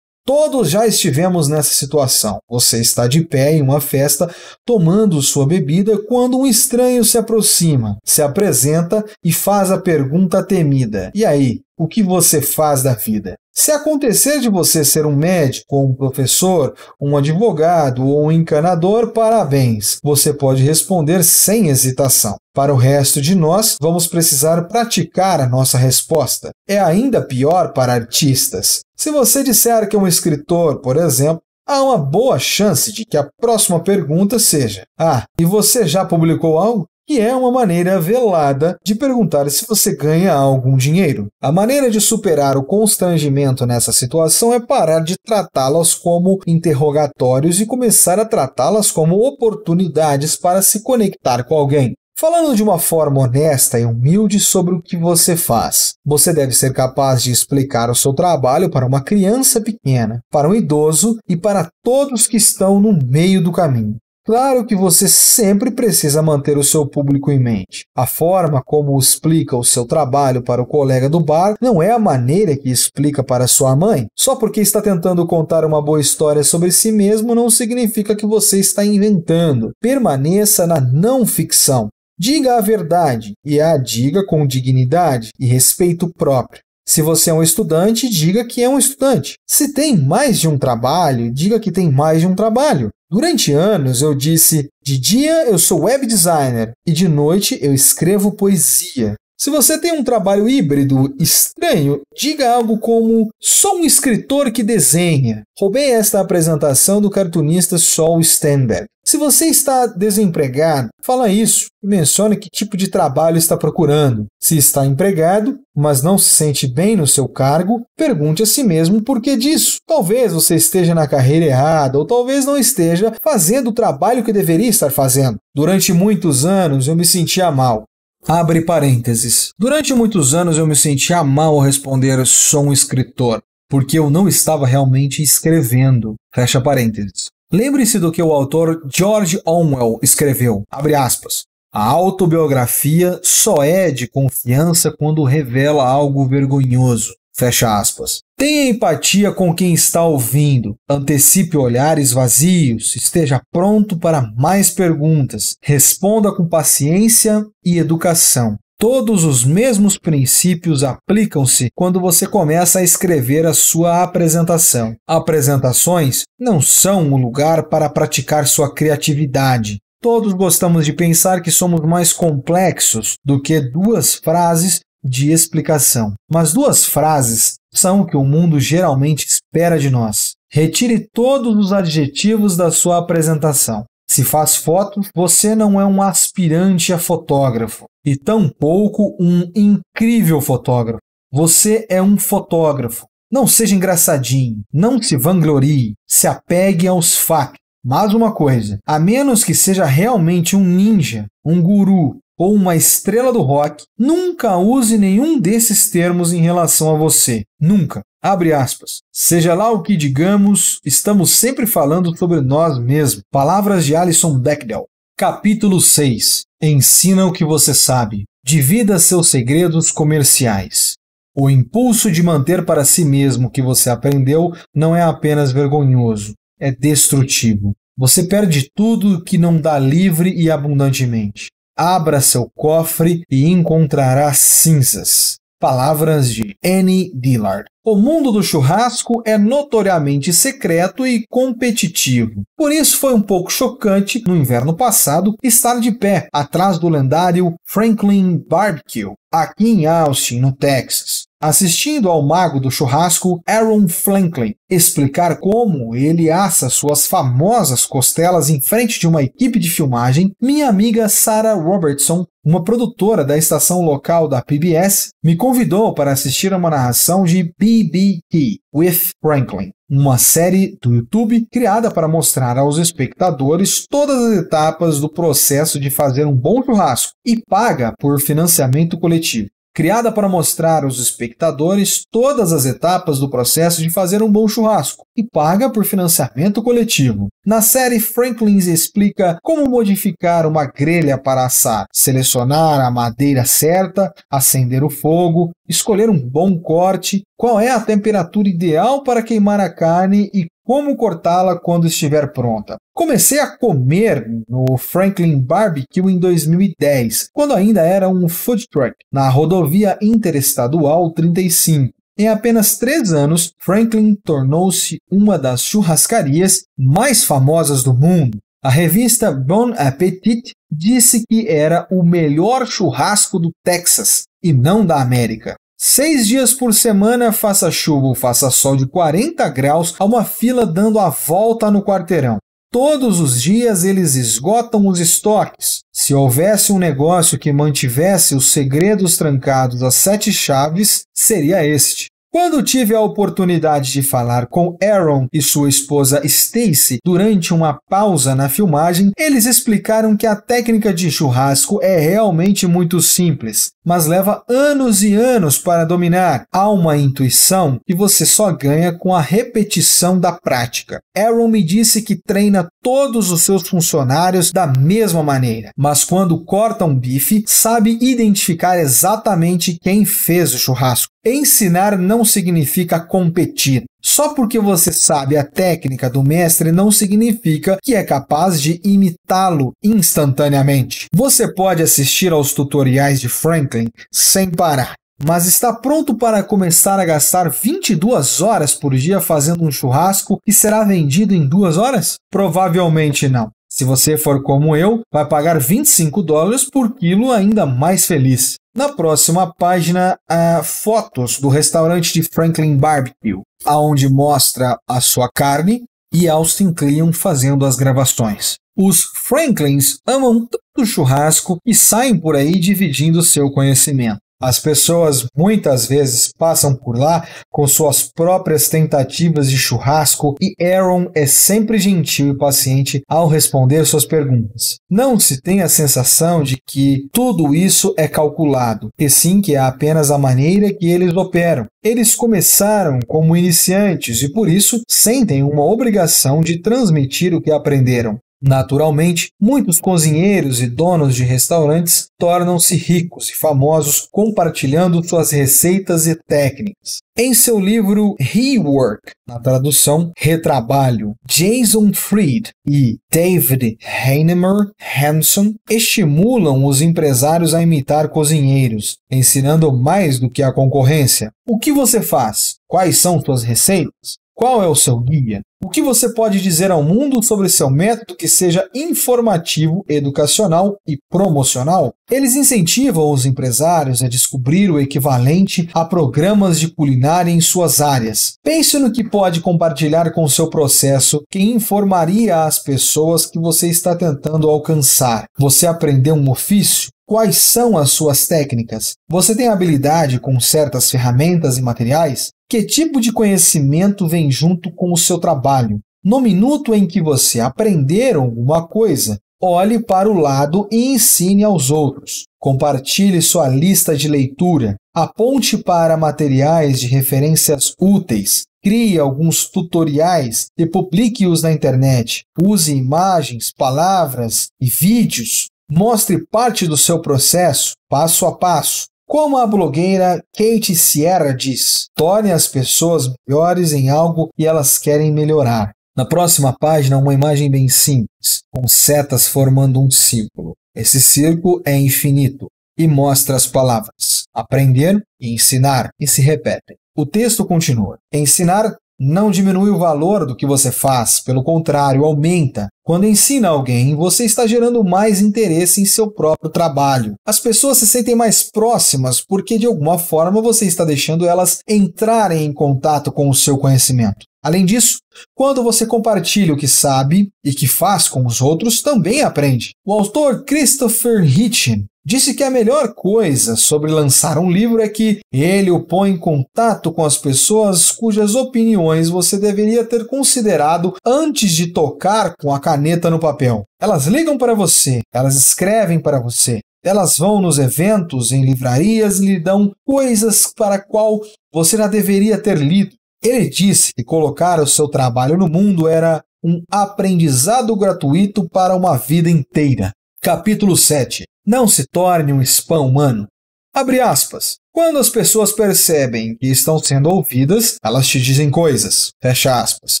Todos já estivemos nessa situação. Você está de pé em uma festa, tomando sua bebida, quando um estranho se aproxima, se apresenta e faz a pergunta temida: E aí, o que você faz da vida. Se acontecer de você ser um médico, um professor, um advogado ou um encanador, parabéns! Você pode responder sem hesitação. Para o resto de nós, vamos precisar praticar a nossa resposta. É ainda pior para artistas. Se você disser que é um escritor, por exemplo, há uma boa chance de que a próxima pergunta seja: Ah, e você já publicou algo? que é uma maneira velada de perguntar se você ganha algum dinheiro. A maneira de superar o constrangimento nessa situação é parar de tratá-las como interrogatórios e começar a tratá-las como oportunidades para se conectar com alguém. Falando de uma forma honesta e humilde sobre o que você faz, você deve ser capaz de explicar o seu trabalho para uma criança pequena, para um idoso e para todos que estão no meio do caminho. Claro que você sempre precisa manter o seu público em mente. A forma como explica o seu trabalho para o colega do bar não é a maneira que explica para sua mãe. Só porque está tentando contar uma boa história sobre si mesmo não significa que você está inventando. Permaneça na não ficção. Diga a verdade e a diga com dignidade e respeito próprio. Se você é um estudante, diga que é um estudante. Se tem mais de um trabalho, diga que tem mais de um trabalho. Durante anos eu disse: de dia eu sou web designer e de noite eu escrevo poesia. Se você tem um trabalho híbrido estranho, diga algo como sou um escritor que desenha. Roubei esta apresentação do cartunista Sol Steinberg. Se você está desempregado, fala isso e mencione que tipo de trabalho está procurando. Se está empregado, mas não se sente bem no seu cargo, pergunte a si mesmo por que disso. Talvez você esteja na carreira errada ou talvez não esteja fazendo o trabalho que deveria estar fazendo. Durante muitos anos eu me sentia mal. Abre parênteses. Durante muitos anos eu me sentia mal ao responder sou um escritor, porque eu não estava realmente escrevendo. Fecha parênteses. Lembre-se do que o autor George Orwell escreveu, aspas, A autobiografia só é de confiança quando revela algo vergonhoso. Fecha aspas. Tenha empatia com quem está ouvindo. Antecipe olhares vazios. Esteja pronto para mais perguntas. Responda com paciência e educação. Todos os mesmos princípios aplicam-se quando você começa a escrever a sua apresentação. Apresentações não são o um lugar para praticar sua criatividade. Todos gostamos de pensar que somos mais complexos do que duas frases de explicação. Mas duas frases são o que o mundo geralmente espera de nós. Retire todos os adjetivos da sua apresentação. Se faz foto, você não é um aspirante a fotógrafo e tampouco um incrível fotógrafo. Você é um fotógrafo. Não seja engraçadinho, não se vanglorie, se apegue aos factos. Mas uma coisa, a menos que seja realmente um ninja, um guru ou uma estrela do rock, nunca use nenhum desses termos em relação a você. Nunca. Abre aspas. Seja lá o que digamos, estamos sempre falando sobre nós mesmos. Palavras de Alison Bechdel. Capítulo 6 Ensina o que você sabe. Divida seus segredos comerciais. O impulso de manter para si mesmo o que você aprendeu não é apenas vergonhoso, é destrutivo. Você perde tudo o que não dá livre e abundantemente. Abra seu cofre e encontrará cinzas. Palavras de Annie Dillard. O mundo do churrasco é notoriamente secreto e competitivo. Por isso foi um pouco chocante, no inverno passado, estar de pé atrás do lendário Franklin Barbecue, aqui em Austin, no Texas assistindo ao mago do churrasco Aaron Franklin explicar como ele assa suas famosas costelas em frente de uma equipe de filmagem, minha amiga Sarah Robertson, uma produtora da estação local da PBS, me convidou para assistir a uma narração de BBQ with Franklin, uma série do YouTube criada para mostrar aos espectadores todas as etapas do processo de fazer um bom churrasco e paga por financiamento coletivo criada para mostrar aos espectadores todas as etapas do processo de fazer um bom churrasco e paga por financiamento coletivo. Na série, Franklin explica como modificar uma grelha para assar, selecionar a madeira certa, acender o fogo, escolher um bom corte, qual é a temperatura ideal para queimar a carne e como cortá-la quando estiver pronta. Comecei a comer no Franklin Barbecue em 2010, quando ainda era um food truck, na rodovia interestadual 35. Em apenas três anos, Franklin tornou-se uma das churrascarias mais famosas do mundo. A revista Bon Appetit disse que era o melhor churrasco do Texas e não da América. Seis dias por semana, faça chuva ou faça sol de 40 graus, há uma fila dando a volta no quarteirão. Todos os dias eles esgotam os estoques. Se houvesse um negócio que mantivesse os segredos trancados a sete chaves, seria este. Quando tive a oportunidade de falar com Aaron e sua esposa Stacy durante uma pausa na filmagem, eles explicaram que a técnica de churrasco é realmente muito simples, mas leva anos e anos para dominar. Há uma intuição que você só ganha com a repetição da prática. Aaron me disse que treina todos os seus funcionários da mesma maneira, mas quando corta um bife, sabe identificar exatamente quem fez o churrasco. Ensinar não significa competir. Só porque você sabe a técnica do mestre não significa que é capaz de imitá-lo instantaneamente. Você pode assistir aos tutoriais de Franklin sem parar mas está pronto para começar a gastar 22 horas por dia fazendo um churrasco que será vendido em duas horas? Provavelmente não. Se você for como eu, vai pagar 25 dólares por quilo ainda mais feliz. Na próxima página, há fotos do restaurante de Franklin Barbecue, aonde mostra a sua carne e Austin Kleon fazendo as gravações. Os Franklins amam tanto churrasco e saem por aí dividindo seu conhecimento. As pessoas muitas vezes passam por lá com suas próprias tentativas de churrasco e Aaron é sempre gentil e paciente ao responder suas perguntas. Não se tem a sensação de que tudo isso é calculado, e sim que é apenas a maneira que eles operam. Eles começaram como iniciantes e por isso sentem uma obrigação de transmitir o que aprenderam. Naturalmente, muitos cozinheiros e donos de restaurantes tornam-se ricos e famosos compartilhando suas receitas e técnicas. Em seu livro Rework, na tradução Retrabalho, Jason Fried e David Heinemer Hanson estimulam os empresários a imitar cozinheiros, ensinando mais do que a concorrência. O que você faz? Quais são suas receitas? Qual é o seu guia? O que você pode dizer ao mundo sobre seu método que seja informativo, educacional e promocional? Eles incentivam os empresários a descobrir o equivalente a programas de culinária em suas áreas. Pense no que pode compartilhar com seu processo que informaria as pessoas que você está tentando alcançar. Você aprendeu um ofício? Quais são as suas técnicas? Você tem habilidade com certas ferramentas e materiais? Que tipo de conhecimento vem junto com o seu trabalho? No minuto em que você aprender alguma coisa, olhe para o lado e ensine aos outros. Compartilhe sua lista de leitura, aponte para materiais de referências úteis, crie alguns tutoriais e publique-os na internet. Use imagens, palavras e vídeos. Mostre parte do seu processo passo a passo. Como a blogueira Kate Sierra diz, torne as pessoas melhores em algo que elas querem melhorar. Na próxima página, uma imagem bem simples, com setas formando um círculo. Esse círculo é infinito e mostra as palavras aprender e ensinar e se repetem. O texto continua: ensinar não diminui o valor do que você faz, pelo contrário, aumenta quando ensina alguém, você está gerando mais interesse em seu próprio trabalho. As pessoas se sentem mais próximas porque, de alguma forma, você está deixando elas entrarem em contato com o seu conhecimento. Além disso, quando você compartilha o que sabe e que faz com os outros, também aprende. O autor Christopher Hitchin disse que a melhor coisa sobre lançar um livro é que ele o põe em contato com as pessoas cujas opiniões você deveria ter considerado antes de tocar com a caneta no papel. Elas ligam para você, elas escrevem para você, elas vão nos eventos, em livrarias e lhe dão coisas para qual você já deveria ter lido. Ele disse que colocar o seu trabalho no mundo era um aprendizado gratuito para uma vida inteira. Capítulo 7. Não se torne um spam humano. Abre aspas. Quando as pessoas percebem que estão sendo ouvidas, elas te dizem coisas. Fecha aspas.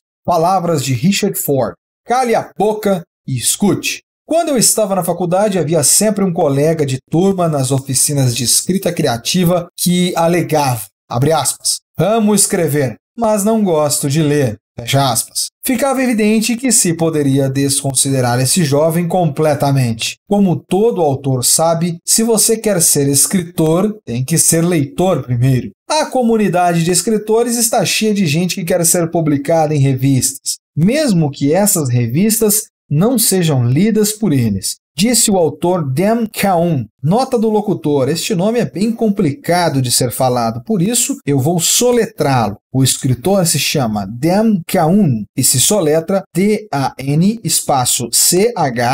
Palavras de Richard Ford cale a boca e escute. Quando eu estava na faculdade, havia sempre um colega de turma nas oficinas de escrita criativa que alegava, abre aspas, amo escrever, mas não gosto de ler, fecha aspas. Ficava evidente que se poderia desconsiderar esse jovem completamente. Como todo autor sabe, se você quer ser escritor, tem que ser leitor primeiro. A comunidade de escritores está cheia de gente que quer ser publicada em revistas, mesmo que essas revistas não sejam lidas por eles. Disse o autor Dem Kaun. Nota do locutor: este nome é bem complicado de ser falado, por isso eu vou soletrá-lo. O escritor se chama Dem Kaun e se soletra D-A-N espaço C-H-A-O-N.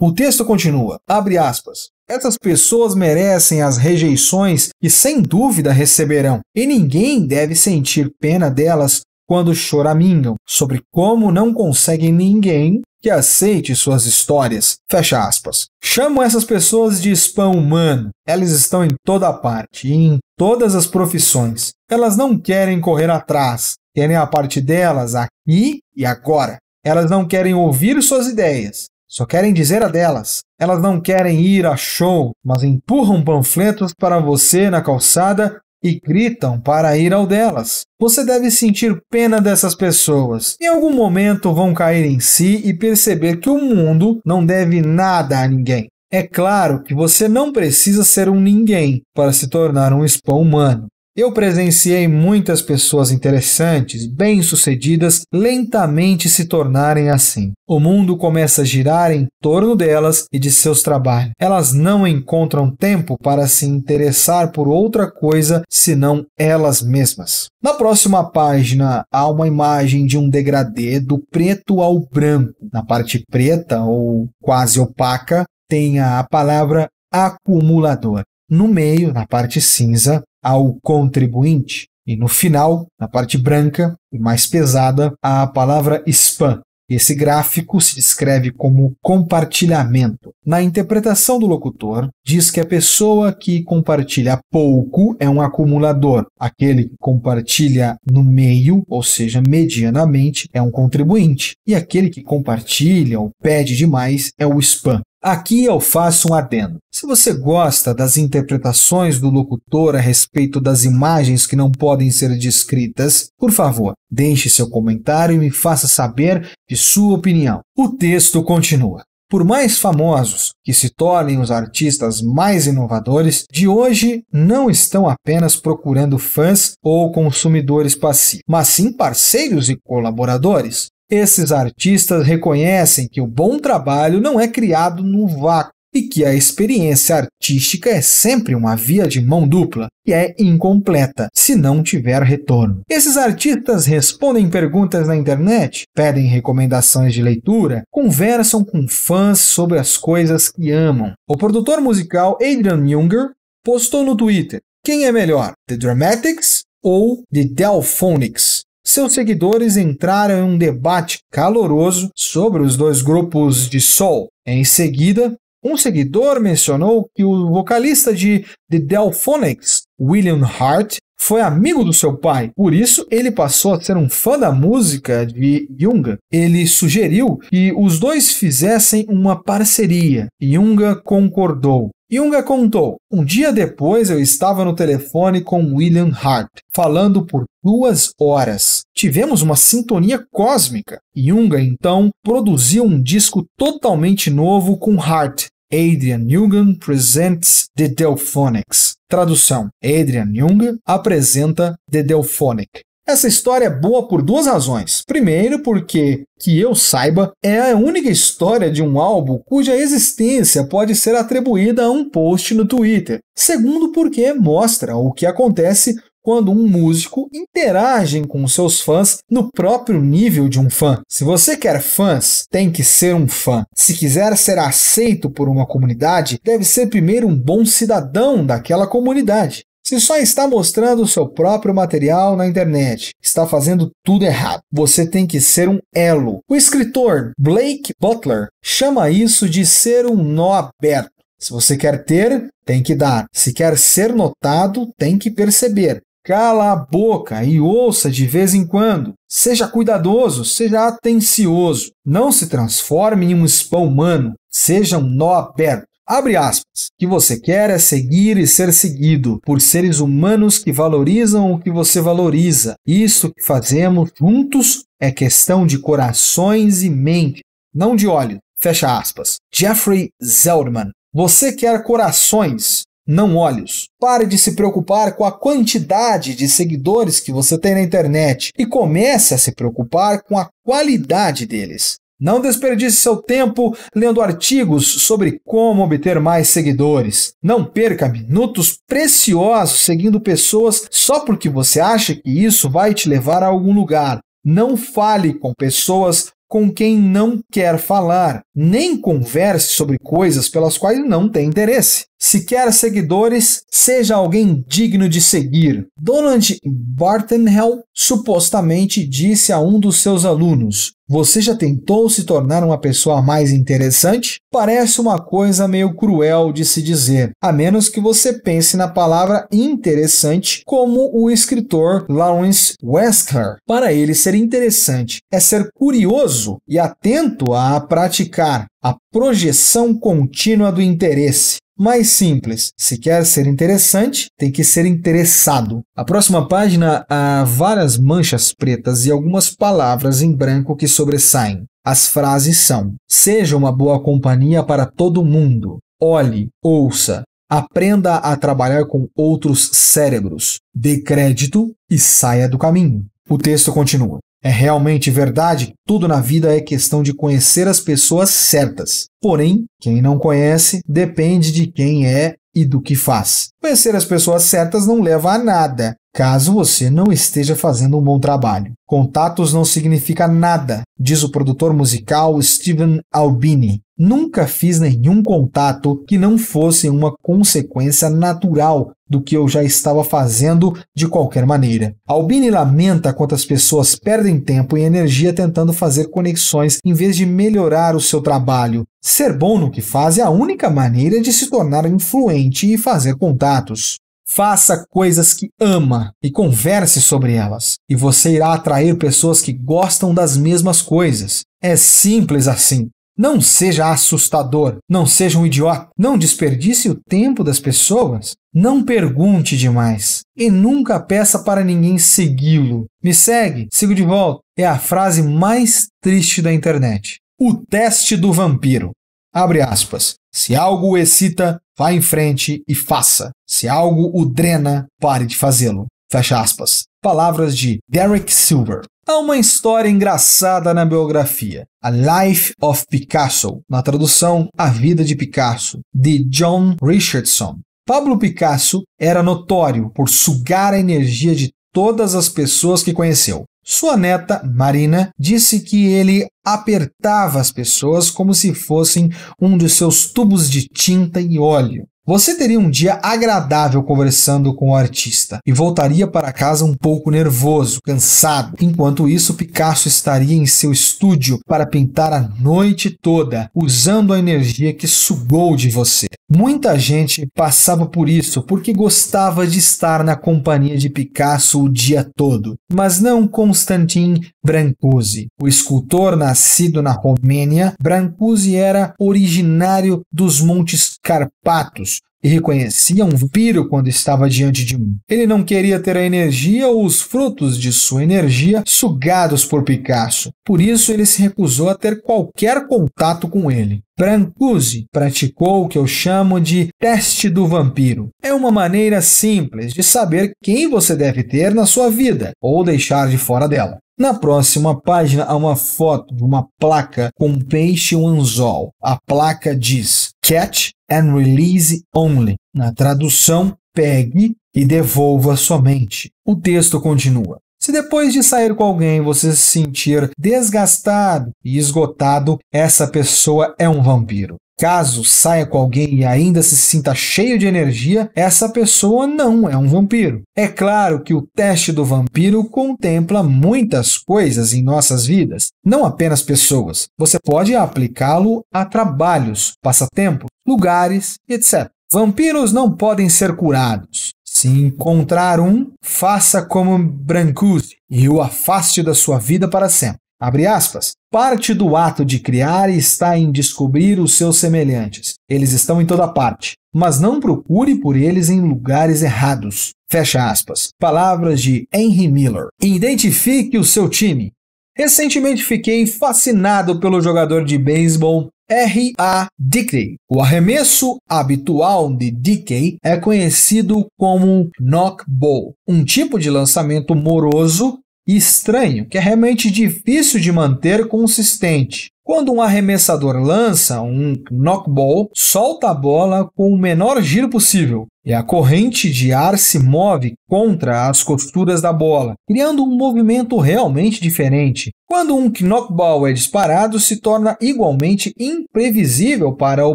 O texto continua, abre aspas. Essas pessoas merecem as rejeições e sem dúvida receberão, e ninguém deve sentir pena delas quando choramingam sobre como não conseguem ninguém que aceite suas histórias. Fecha aspas. Chamo essas pessoas de spam humano. Elas estão em toda parte e em todas as profissões. Elas não querem correr atrás, querem a parte delas aqui e agora. Elas não querem ouvir suas ideias, só querem dizer a delas. Elas não querem ir a show, mas empurram panfletos para você na calçada e gritam para ir ao delas. Você deve sentir pena dessas pessoas. Em algum momento vão cair em si e perceber que o mundo não deve nada a ninguém. É claro que você não precisa ser um ninguém para se tornar um spam humano. Eu presenciei muitas pessoas interessantes, bem-sucedidas, lentamente se tornarem assim. O mundo começa a girar em torno delas e de seus trabalhos. Elas não encontram tempo para se interessar por outra coisa senão elas mesmas. Na próxima página há uma imagem de um degradê do preto ao branco. Na parte preta ou quase opaca tem a palavra acumulador. No meio, na parte cinza, ao contribuinte. E no final, na parte branca e mais pesada, a palavra spam. Esse gráfico se descreve como compartilhamento. Na interpretação do locutor, diz que a pessoa que compartilha pouco é um acumulador, aquele que compartilha no meio, ou seja, medianamente, é um contribuinte, e aquele que compartilha ou pede demais é o spam. Aqui eu faço um adendo. Se você gosta das interpretações do locutor a respeito das imagens que não podem ser descritas, por favor, deixe seu comentário e me faça saber de sua opinião. O texto continua. Por mais famosos que se tornem os artistas mais inovadores, de hoje não estão apenas procurando fãs ou consumidores passivos, mas sim parceiros e colaboradores. Esses artistas reconhecem que o bom trabalho não é criado no vácuo e que a experiência artística é sempre uma via de mão dupla e é incompleta se não tiver retorno. Esses artistas respondem perguntas na internet, pedem recomendações de leitura, conversam com fãs sobre as coisas que amam. O produtor musical Adrian Junger postou no Twitter: Quem é melhor, The Dramatics ou The Delphonics? Seus seguidores entraram em um debate caloroso sobre os dois grupos de sol. Em seguida, um seguidor mencionou que o vocalista de The Delphonics, William Hart, foi amigo do seu pai. Por isso, ele passou a ser um fã da música de Jung. Ele sugeriu que os dois fizessem uma parceria. Jung concordou. Jung contou: Um dia depois eu estava no telefone com William Hart, falando por duas horas. Tivemos uma sintonia cósmica. Jung então produziu um disco totalmente novo com Hart, Adrian Newgan Presents The Delphonics. Tradução: Adrian Jung apresenta The Delphonic, essa história é boa por duas razões. Primeiro, porque, que eu saiba, é a única história de um álbum cuja existência pode ser atribuída a um post no Twitter. Segundo, porque mostra o que acontece quando um músico interage com seus fãs no próprio nível de um fã. Se você quer fãs, tem que ser um fã. Se quiser ser aceito por uma comunidade, deve ser primeiro um bom cidadão daquela comunidade. Se só está mostrando seu próprio material na internet, está fazendo tudo errado. Você tem que ser um elo. O escritor Blake Butler chama isso de ser um nó aberto. Se você quer ter, tem que dar. Se quer ser notado, tem que perceber. Cala a boca e ouça de vez em quando. Seja cuidadoso, seja atencioso. Não se transforme em um spam humano. Seja um nó aberto. Abre aspas. O que você quer é seguir e ser seguido por seres humanos que valorizam o que você valoriza. Isso que fazemos juntos é questão de corações e mente, não de olho. Fecha aspas. Jeffrey Zeldman. Você quer corações, não olhos. Pare de se preocupar com a quantidade de seguidores que você tem na internet e comece a se preocupar com a qualidade deles. Não desperdice seu tempo lendo artigos sobre como obter mais seguidores. Não perca minutos preciosos seguindo pessoas só porque você acha que isso vai te levar a algum lugar. Não fale com pessoas com quem não quer falar nem converse sobre coisas pelas quais não tem interesse. Se quer seguidores, seja alguém digno de seguir. Donald Bartenhel supostamente disse a um dos seus alunos: Você já tentou se tornar uma pessoa mais interessante? Parece uma coisa meio cruel de se dizer, a menos que você pense na palavra interessante como o escritor Lawrence Wesker. Para ele, ser interessante é ser curioso e atento a praticar a projeção contínua do interesse. Mais simples, se quer ser interessante, tem que ser interessado. A próxima página há várias manchas pretas e algumas palavras em branco que sobressaem. As frases são: seja uma boa companhia para todo mundo. Olhe, ouça, aprenda a trabalhar com outros cérebros, dê crédito e saia do caminho. O texto continua. É realmente verdade tudo na vida é questão de conhecer as pessoas certas. Porém, quem não conhece depende de quem é e do que faz. Conhecer as pessoas certas não leva a nada, caso você não esteja fazendo um bom trabalho. Contatos não significa nada, diz o produtor musical Steven Albini. Nunca fiz nenhum contato que não fosse uma consequência natural do que eu já estava fazendo de qualquer maneira. Albini lamenta quantas pessoas perdem tempo e energia tentando fazer conexões em vez de melhorar o seu trabalho. Ser bom no que faz é a única maneira de se tornar influente e fazer contatos. Faça coisas que ama e converse sobre elas, e você irá atrair pessoas que gostam das mesmas coisas. É simples assim. Não seja assustador, não seja um idiota, não desperdice o tempo das pessoas, não pergunte demais e nunca peça para ninguém segui-lo. Me segue, sigo de volta. É a frase mais triste da internet. O teste do vampiro. Abre aspas. Se algo o excita, vá em frente e faça. Se algo o drena, pare de fazê-lo. Fecha aspas. Palavras de Derek Silver. Há uma história engraçada na biografia, A Life of Picasso, na tradução A Vida de Picasso, de John Richardson. Pablo Picasso era notório por sugar a energia de todas as pessoas que conheceu. Sua neta, Marina, disse que ele apertava as pessoas como se fossem um dos seus tubos de tinta e óleo. Você teria um dia agradável conversando com o artista e voltaria para casa um pouco nervoso, cansado. Enquanto isso, Picasso estaria em seu estúdio para pintar a noite toda, usando a energia que sugou de você. Muita gente passava por isso porque gostava de estar na companhia de Picasso o dia todo, mas não Constantin Brancusi. O escultor nascido na Romênia, Brancusi era originário dos Montes Carpatos, e reconhecia um vampiro quando estava diante de mim. Ele não queria ter a energia ou os frutos de sua energia sugados por Picasso. Por isso, ele se recusou a ter qualquer contato com ele. Brancusi praticou o que eu chamo de teste do vampiro. É uma maneira simples de saber quem você deve ter na sua vida ou deixar de fora dela. Na próxima página há uma foto de uma placa com um peixe e um anzol. A placa diz: Catch and Release Only. Na tradução, pegue e devolva somente. O texto continua. Se depois de sair com alguém você se sentir desgastado e esgotado, essa pessoa é um vampiro. Caso saia com alguém e ainda se sinta cheio de energia, essa pessoa não é um vampiro. É claro que o teste do vampiro contempla muitas coisas em nossas vidas, não apenas pessoas. Você pode aplicá-lo a trabalhos, passatempo, lugares, etc. Vampiros não podem ser curados. Se encontrar um, faça como Brancusi e o afaste da sua vida para sempre. Abre aspas. Parte do ato de criar está em descobrir os seus semelhantes. Eles estão em toda parte, mas não procure por eles em lugares errados. Fecha aspas. Palavras de Henry Miller. Identifique o seu time. Recentemente fiquei fascinado pelo jogador de beisebol R.A. Dickey. O arremesso habitual de Dickey é conhecido como knock ball, um tipo de lançamento moroso e estranho que é realmente difícil de manter consistente. Quando um arremessador lança um knockball, solta a bola com o menor giro possível e a corrente de ar se move contra as costuras da bola, criando um movimento realmente diferente. Quando um knockball é disparado, se torna igualmente imprevisível para o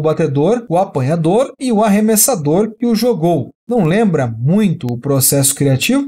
batedor, o apanhador e o arremessador que o jogou. Não lembra muito o processo criativo?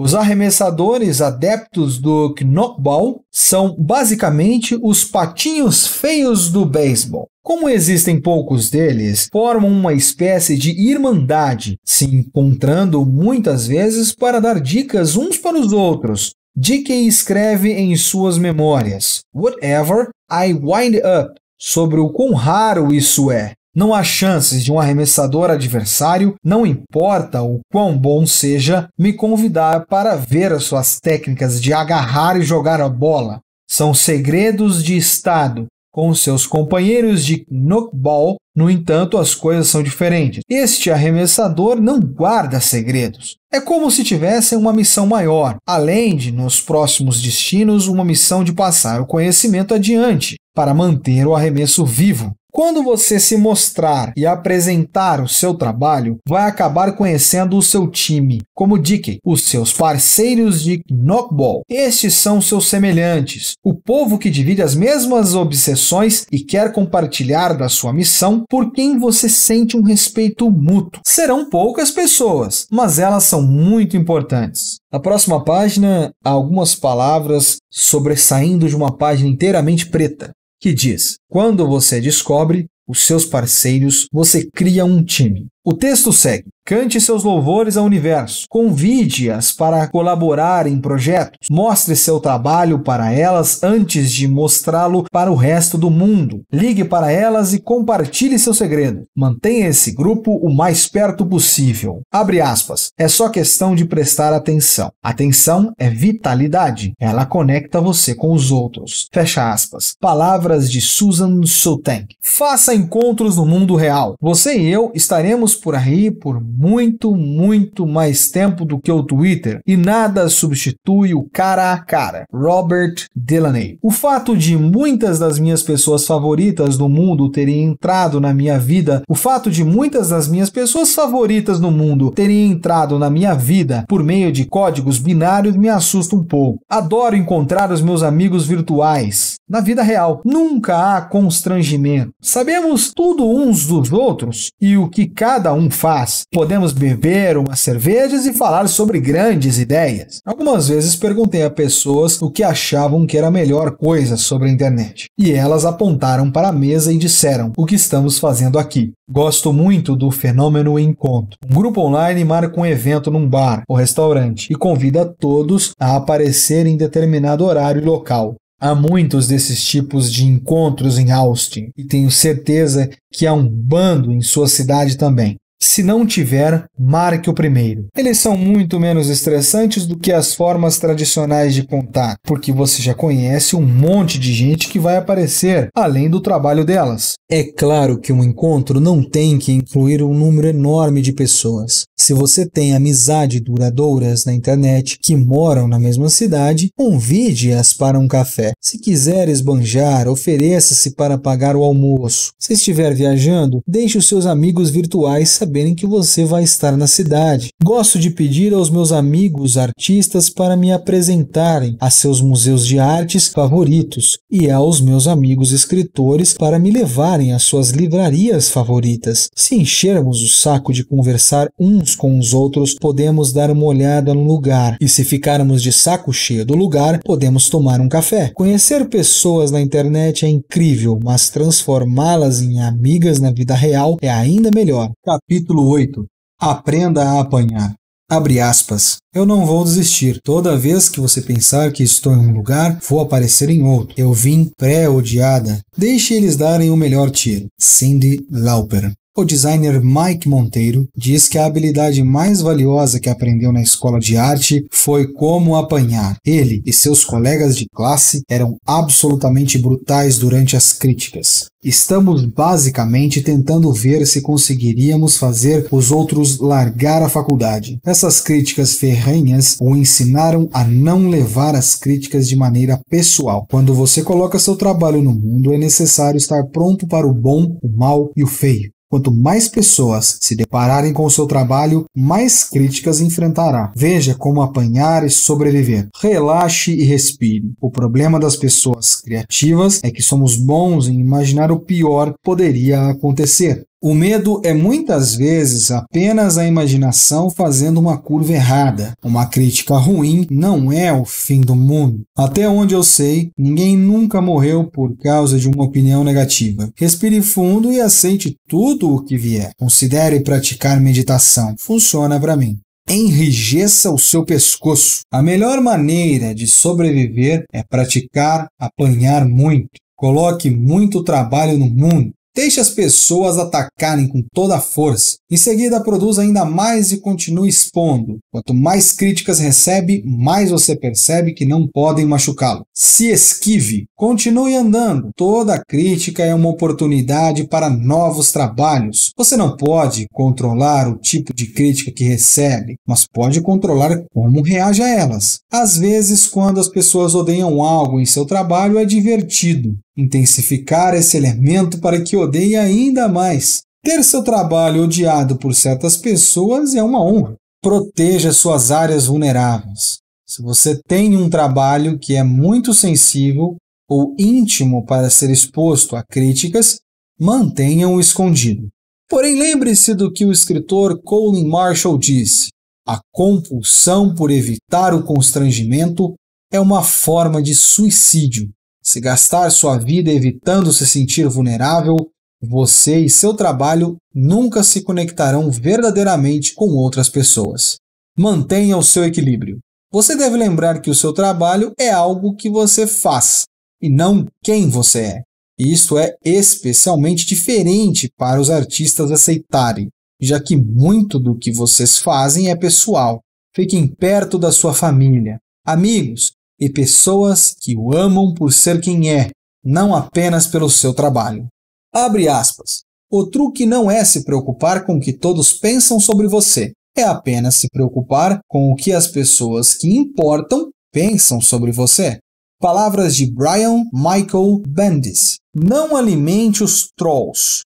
Os arremessadores adeptos do knockball são basicamente os patinhos feios do beisebol. Como existem poucos deles, formam uma espécie de irmandade, se encontrando muitas vezes para dar dicas uns para os outros. Dickey escreve em suas memórias: Whatever I wind up, sobre o quão raro isso é. Não há chances de um arremessador adversário, não importa o quão bom seja, me convidar para ver as suas técnicas de agarrar e jogar a bola. São segredos de Estado. Com seus companheiros de knockball, no entanto, as coisas são diferentes. Este arremessador não guarda segredos. É como se tivessem uma missão maior, além de, nos próximos destinos, uma missão de passar o conhecimento adiante para manter o arremesso vivo. Quando você se mostrar e apresentar o seu trabalho, vai acabar conhecendo o seu time, como Dickey, os seus parceiros de knockball. Estes são seus semelhantes, o povo que divide as mesmas obsessões e quer compartilhar da sua missão por quem você sente um respeito mútuo. Serão poucas pessoas, mas elas são muito importantes. Na próxima página, algumas palavras sobressaindo de uma página inteiramente preta que diz: Quando você descobre os seus parceiros, você cria um time. O texto segue: Cante seus louvores ao universo, convide-as para colaborar em projetos, mostre seu trabalho para elas antes de mostrá-lo para o resto do mundo, ligue para elas e compartilhe seu segredo. Mantenha esse grupo o mais perto possível. Abre aspas. É só questão de prestar atenção. Atenção é vitalidade, ela conecta você com os outros. Fecha aspas. Palavras de Susan Sotank. Faça encontros no mundo real. Você e eu estaremos estamos por aí por muito, muito mais tempo do que o Twitter e nada substitui o cara a cara, Robert Delaney. O fato de muitas das minhas pessoas favoritas no mundo terem entrado na minha vida, o fato de muitas das minhas pessoas favoritas no mundo terem entrado na minha vida por meio de códigos binários me assusta um pouco. Adoro encontrar os meus amigos virtuais na vida real. Nunca há constrangimento. Sabemos tudo uns dos outros e o que cada cada um faz. Podemos beber umas cervejas e falar sobre grandes ideias. Algumas vezes perguntei a pessoas o que achavam que era a melhor coisa sobre a internet. E elas apontaram para a mesa e disseram o que estamos fazendo aqui. Gosto muito do fenômeno encontro. Um grupo online marca um evento num bar ou restaurante e convida todos a aparecer em determinado horário e local. Há muitos desses tipos de encontros em Austin e tenho certeza que há um bando em sua cidade também. Se não tiver, marque o primeiro. Eles são muito menos estressantes do que as formas tradicionais de contato, porque você já conhece um monte de gente que vai aparecer, além do trabalho delas. É claro que um encontro não tem que incluir um número enorme de pessoas. Se você tem amizade duradouras na internet que moram na mesma cidade, convide-as para um café. Se quiser esbanjar, ofereça-se para pagar o almoço. Se estiver viajando, deixe os seus amigos virtuais saberem que você vai estar na cidade. Gosto de pedir aos meus amigos artistas para me apresentarem a seus museus de artes favoritos e aos meus amigos escritores para me levarem visitarem as suas livrarias favoritas. Se enchermos o saco de conversar uns com os outros, podemos dar uma olhada no lugar. E se ficarmos de saco cheio do lugar, podemos tomar um café. Conhecer pessoas na internet é incrível, mas transformá-las em amigas na vida real é ainda melhor. Capítulo 8 Aprenda a apanhar. Abre aspas. Eu não vou desistir. Toda vez que você pensar que estou em um lugar, vou aparecer em outro. Eu vim pré-odiada. Deixe eles darem o melhor tiro. Cindy Lauper. O designer Mike Monteiro diz que a habilidade mais valiosa que aprendeu na escola de arte foi como apanhar. Ele e seus colegas de classe eram absolutamente brutais durante as críticas. Estamos basicamente tentando ver se conseguiríamos fazer os outros largar a faculdade. Essas críticas ferrenhas o ensinaram a não levar as críticas de maneira pessoal. Quando você coloca seu trabalho no mundo, é necessário estar pronto para o bom, o mal e o feio. Quanto mais pessoas se depararem com o seu trabalho, mais críticas enfrentará. Veja como apanhar e sobreviver. Relaxe e respire. O problema das pessoas criativas é que somos bons em imaginar o pior que poderia acontecer. O medo é muitas vezes apenas a imaginação fazendo uma curva errada. Uma crítica ruim não é o fim do mundo. Até onde eu sei, ninguém nunca morreu por causa de uma opinião negativa. Respire fundo e aceite tudo o que vier. Considere praticar meditação. Funciona para mim enrijeça o seu pescoço. A melhor maneira de sobreviver é praticar apanhar muito. Coloque muito trabalho no mundo. Deixe as pessoas atacarem com toda a força. Em seguida, produza ainda mais e continue expondo. Quanto mais críticas recebe, mais você percebe que não podem machucá-lo. Se esquive. Continue andando. Toda crítica é uma oportunidade para novos trabalhos. Você não pode controlar o tipo de crítica que recebe, mas pode controlar como reage a elas. Às vezes, quando as pessoas odeiam algo em seu trabalho, é divertido intensificar esse elemento para que odeie ainda mais. Ter seu trabalho odiado por certas pessoas é uma honra. Proteja suas áreas vulneráveis. Se você tem um trabalho que é muito sensível ou íntimo para ser exposto a críticas, mantenha-o escondido. Porém, lembre-se do que o escritor Colin Marshall disse: a compulsão por evitar o constrangimento é uma forma de suicídio. Se gastar sua vida evitando se sentir vulnerável, você e seu trabalho nunca se conectarão verdadeiramente com outras pessoas. Mantenha o seu equilíbrio. Você deve lembrar que o seu trabalho é algo que você faz e não quem você é. E isso é especialmente diferente para os artistas aceitarem, já que muito do que vocês fazem é pessoal. Fiquem perto da sua família, amigos e pessoas que o amam por ser quem é, não apenas pelo seu trabalho. Abre aspas. O truque não é se preocupar com o que todos pensam sobre você, é apenas se preocupar com o que as pessoas que importam pensam sobre você. Palavras de Brian Michael Bendis. Não alimente os trolls.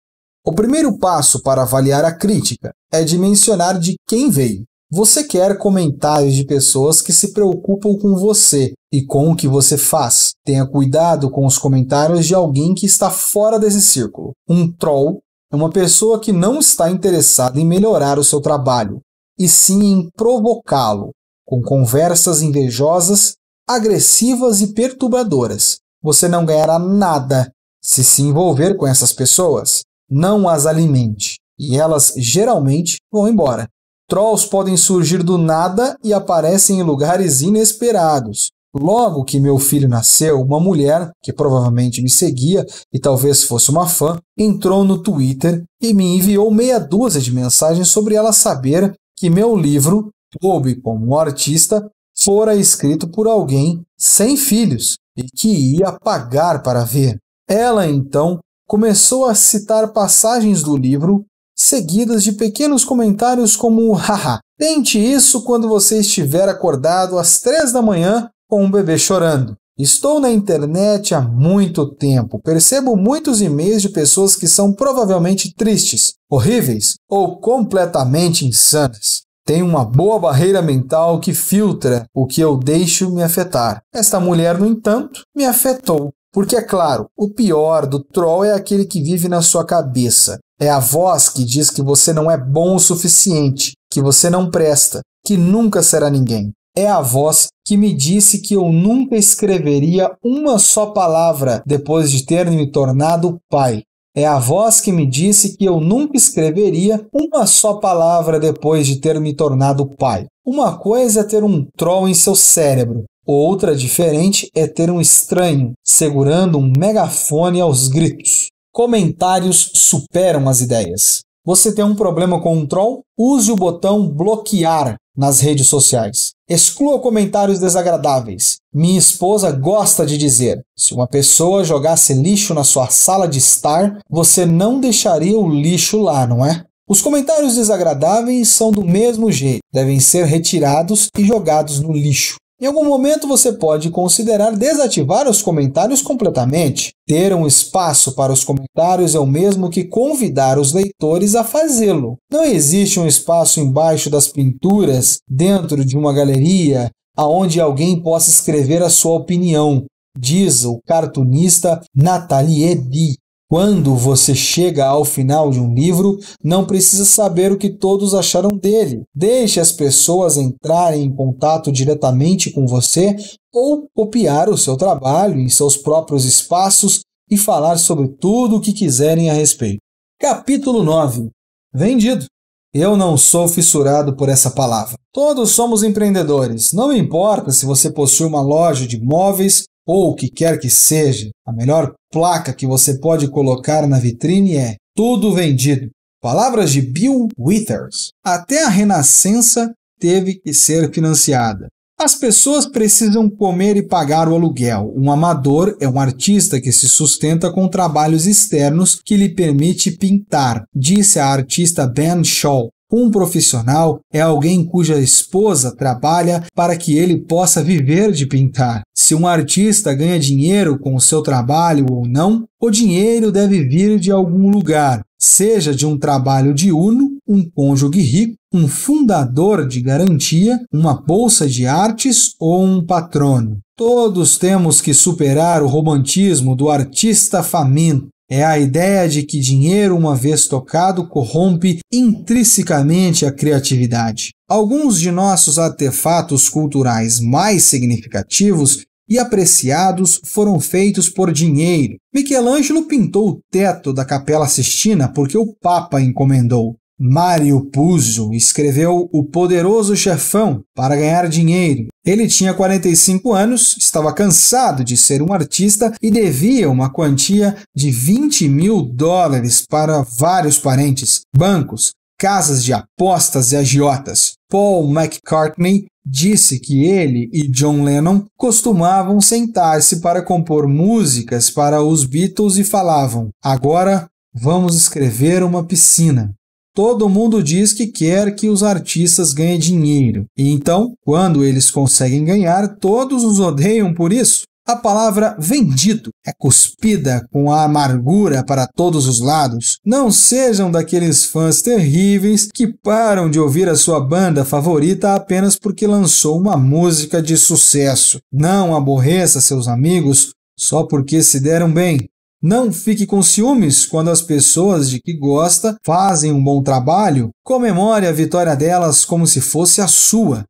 O primeiro passo para avaliar a crítica é dimensionar de quem veio. Você quer comentários de pessoas que se preocupam com você e com o que você faz. Tenha cuidado com os comentários de alguém que está fora desse círculo. Um troll é uma pessoa que não está interessada em melhorar o seu trabalho, e sim em provocá-lo, com conversas invejosas, agressivas e perturbadoras. Você não ganhará nada se se envolver com essas pessoas. Não as alimente, e elas geralmente vão embora. Trolls podem surgir do nada e aparecem em lugares inesperados. Logo que meu filho nasceu, uma mulher, que provavelmente me seguia e talvez fosse uma fã, entrou no Twitter e me enviou meia dúzia de mensagens sobre ela saber que meu livro, Toby como um Artista, fora escrito por alguém sem filhos e que ia pagar para ver. Ela então começou a citar passagens do livro seguidas de pequenos comentários como haha. Tente isso quando você estiver acordado às três da manhã com um bebê chorando. Estou na internet há muito tempo. Percebo muitos e-mails de pessoas que são provavelmente tristes, horríveis ou completamente insanas. Tenho uma boa barreira mental que filtra o que eu deixo me afetar. Esta mulher, no entanto, me afetou. Porque, é claro, o pior do troll é aquele que vive na sua cabeça. É a voz que diz que você não é bom o suficiente, que você não presta, que nunca será ninguém. É a voz que me disse que eu nunca escreveria uma só palavra depois de ter me tornado pai. É a voz que me disse que eu nunca escreveria uma só palavra depois de ter me tornado pai. Uma coisa é ter um troll em seu cérebro, outra diferente é ter um estranho segurando um megafone aos gritos. Comentários superam as ideias. Você tem um problema com um troll? Use o botão bloquear nas redes sociais. Exclua comentários desagradáveis. Minha esposa gosta de dizer: se uma pessoa jogasse lixo na sua sala de estar, você não deixaria o lixo lá, não é? Os comentários desagradáveis são do mesmo jeito, devem ser retirados e jogados no lixo. Em algum momento você pode considerar desativar os comentários completamente. Ter um espaço para os comentários é o mesmo que convidar os leitores a fazê-lo. Não existe um espaço embaixo das pinturas, dentro de uma galeria, aonde alguém possa escrever a sua opinião, diz o cartunista Nathalie Eddy. Quando você chega ao final de um livro, não precisa saber o que todos acharam dele. Deixe as pessoas entrarem em contato diretamente com você ou copiar o seu trabalho em seus próprios espaços e falar sobre tudo o que quiserem a respeito. Capítulo 9 Vendido. Eu não sou fissurado por essa palavra. Todos somos empreendedores. Não me importa se você possui uma loja de móveis ou o que quer que seja, a melhor placa que você pode colocar na vitrine é tudo vendido. Palavras de Bill Withers. Até a Renascença teve que ser financiada. As pessoas precisam comer e pagar o aluguel. Um amador é um artista que se sustenta com trabalhos externos que lhe permite pintar, disse a artista Ben Shaw. Um profissional é alguém cuja esposa trabalha para que ele possa viver de pintar. Se um artista ganha dinheiro com o seu trabalho ou não, o dinheiro deve vir de algum lugar, seja de um trabalho de uno, um cônjuge rico, um fundador de garantia, uma bolsa de artes ou um patrono. Todos temos que superar o romantismo do artista faminto é a ideia de que dinheiro, uma vez tocado, corrompe intrinsecamente a criatividade. Alguns de nossos artefatos culturais mais significativos e apreciados foram feitos por dinheiro. Michelangelo pintou o teto da Capela Sistina porque o Papa encomendou. Mário Puzo escreveu O Poderoso Chefão para ganhar dinheiro. Ele tinha 45 anos, estava cansado de ser um artista e devia uma quantia de 20 mil dólares para vários parentes, bancos, casas de apostas e agiotas. Paul McCartney disse que ele e John Lennon costumavam sentar-se para compor músicas para os Beatles e falavam: Agora vamos escrever uma piscina. Todo mundo diz que quer que os artistas ganhem dinheiro. E então, quando eles conseguem ganhar, todos os odeiam por isso. A palavra vendido é cuspida com a amargura para todos os lados. Não sejam daqueles fãs terríveis que param de ouvir a sua banda favorita apenas porque lançou uma música de sucesso. Não aborreça seus amigos só porque se deram bem. Não fique com ciúmes quando as pessoas de que gosta fazem um bom trabalho. Comemore a vitória delas como se fosse a sua.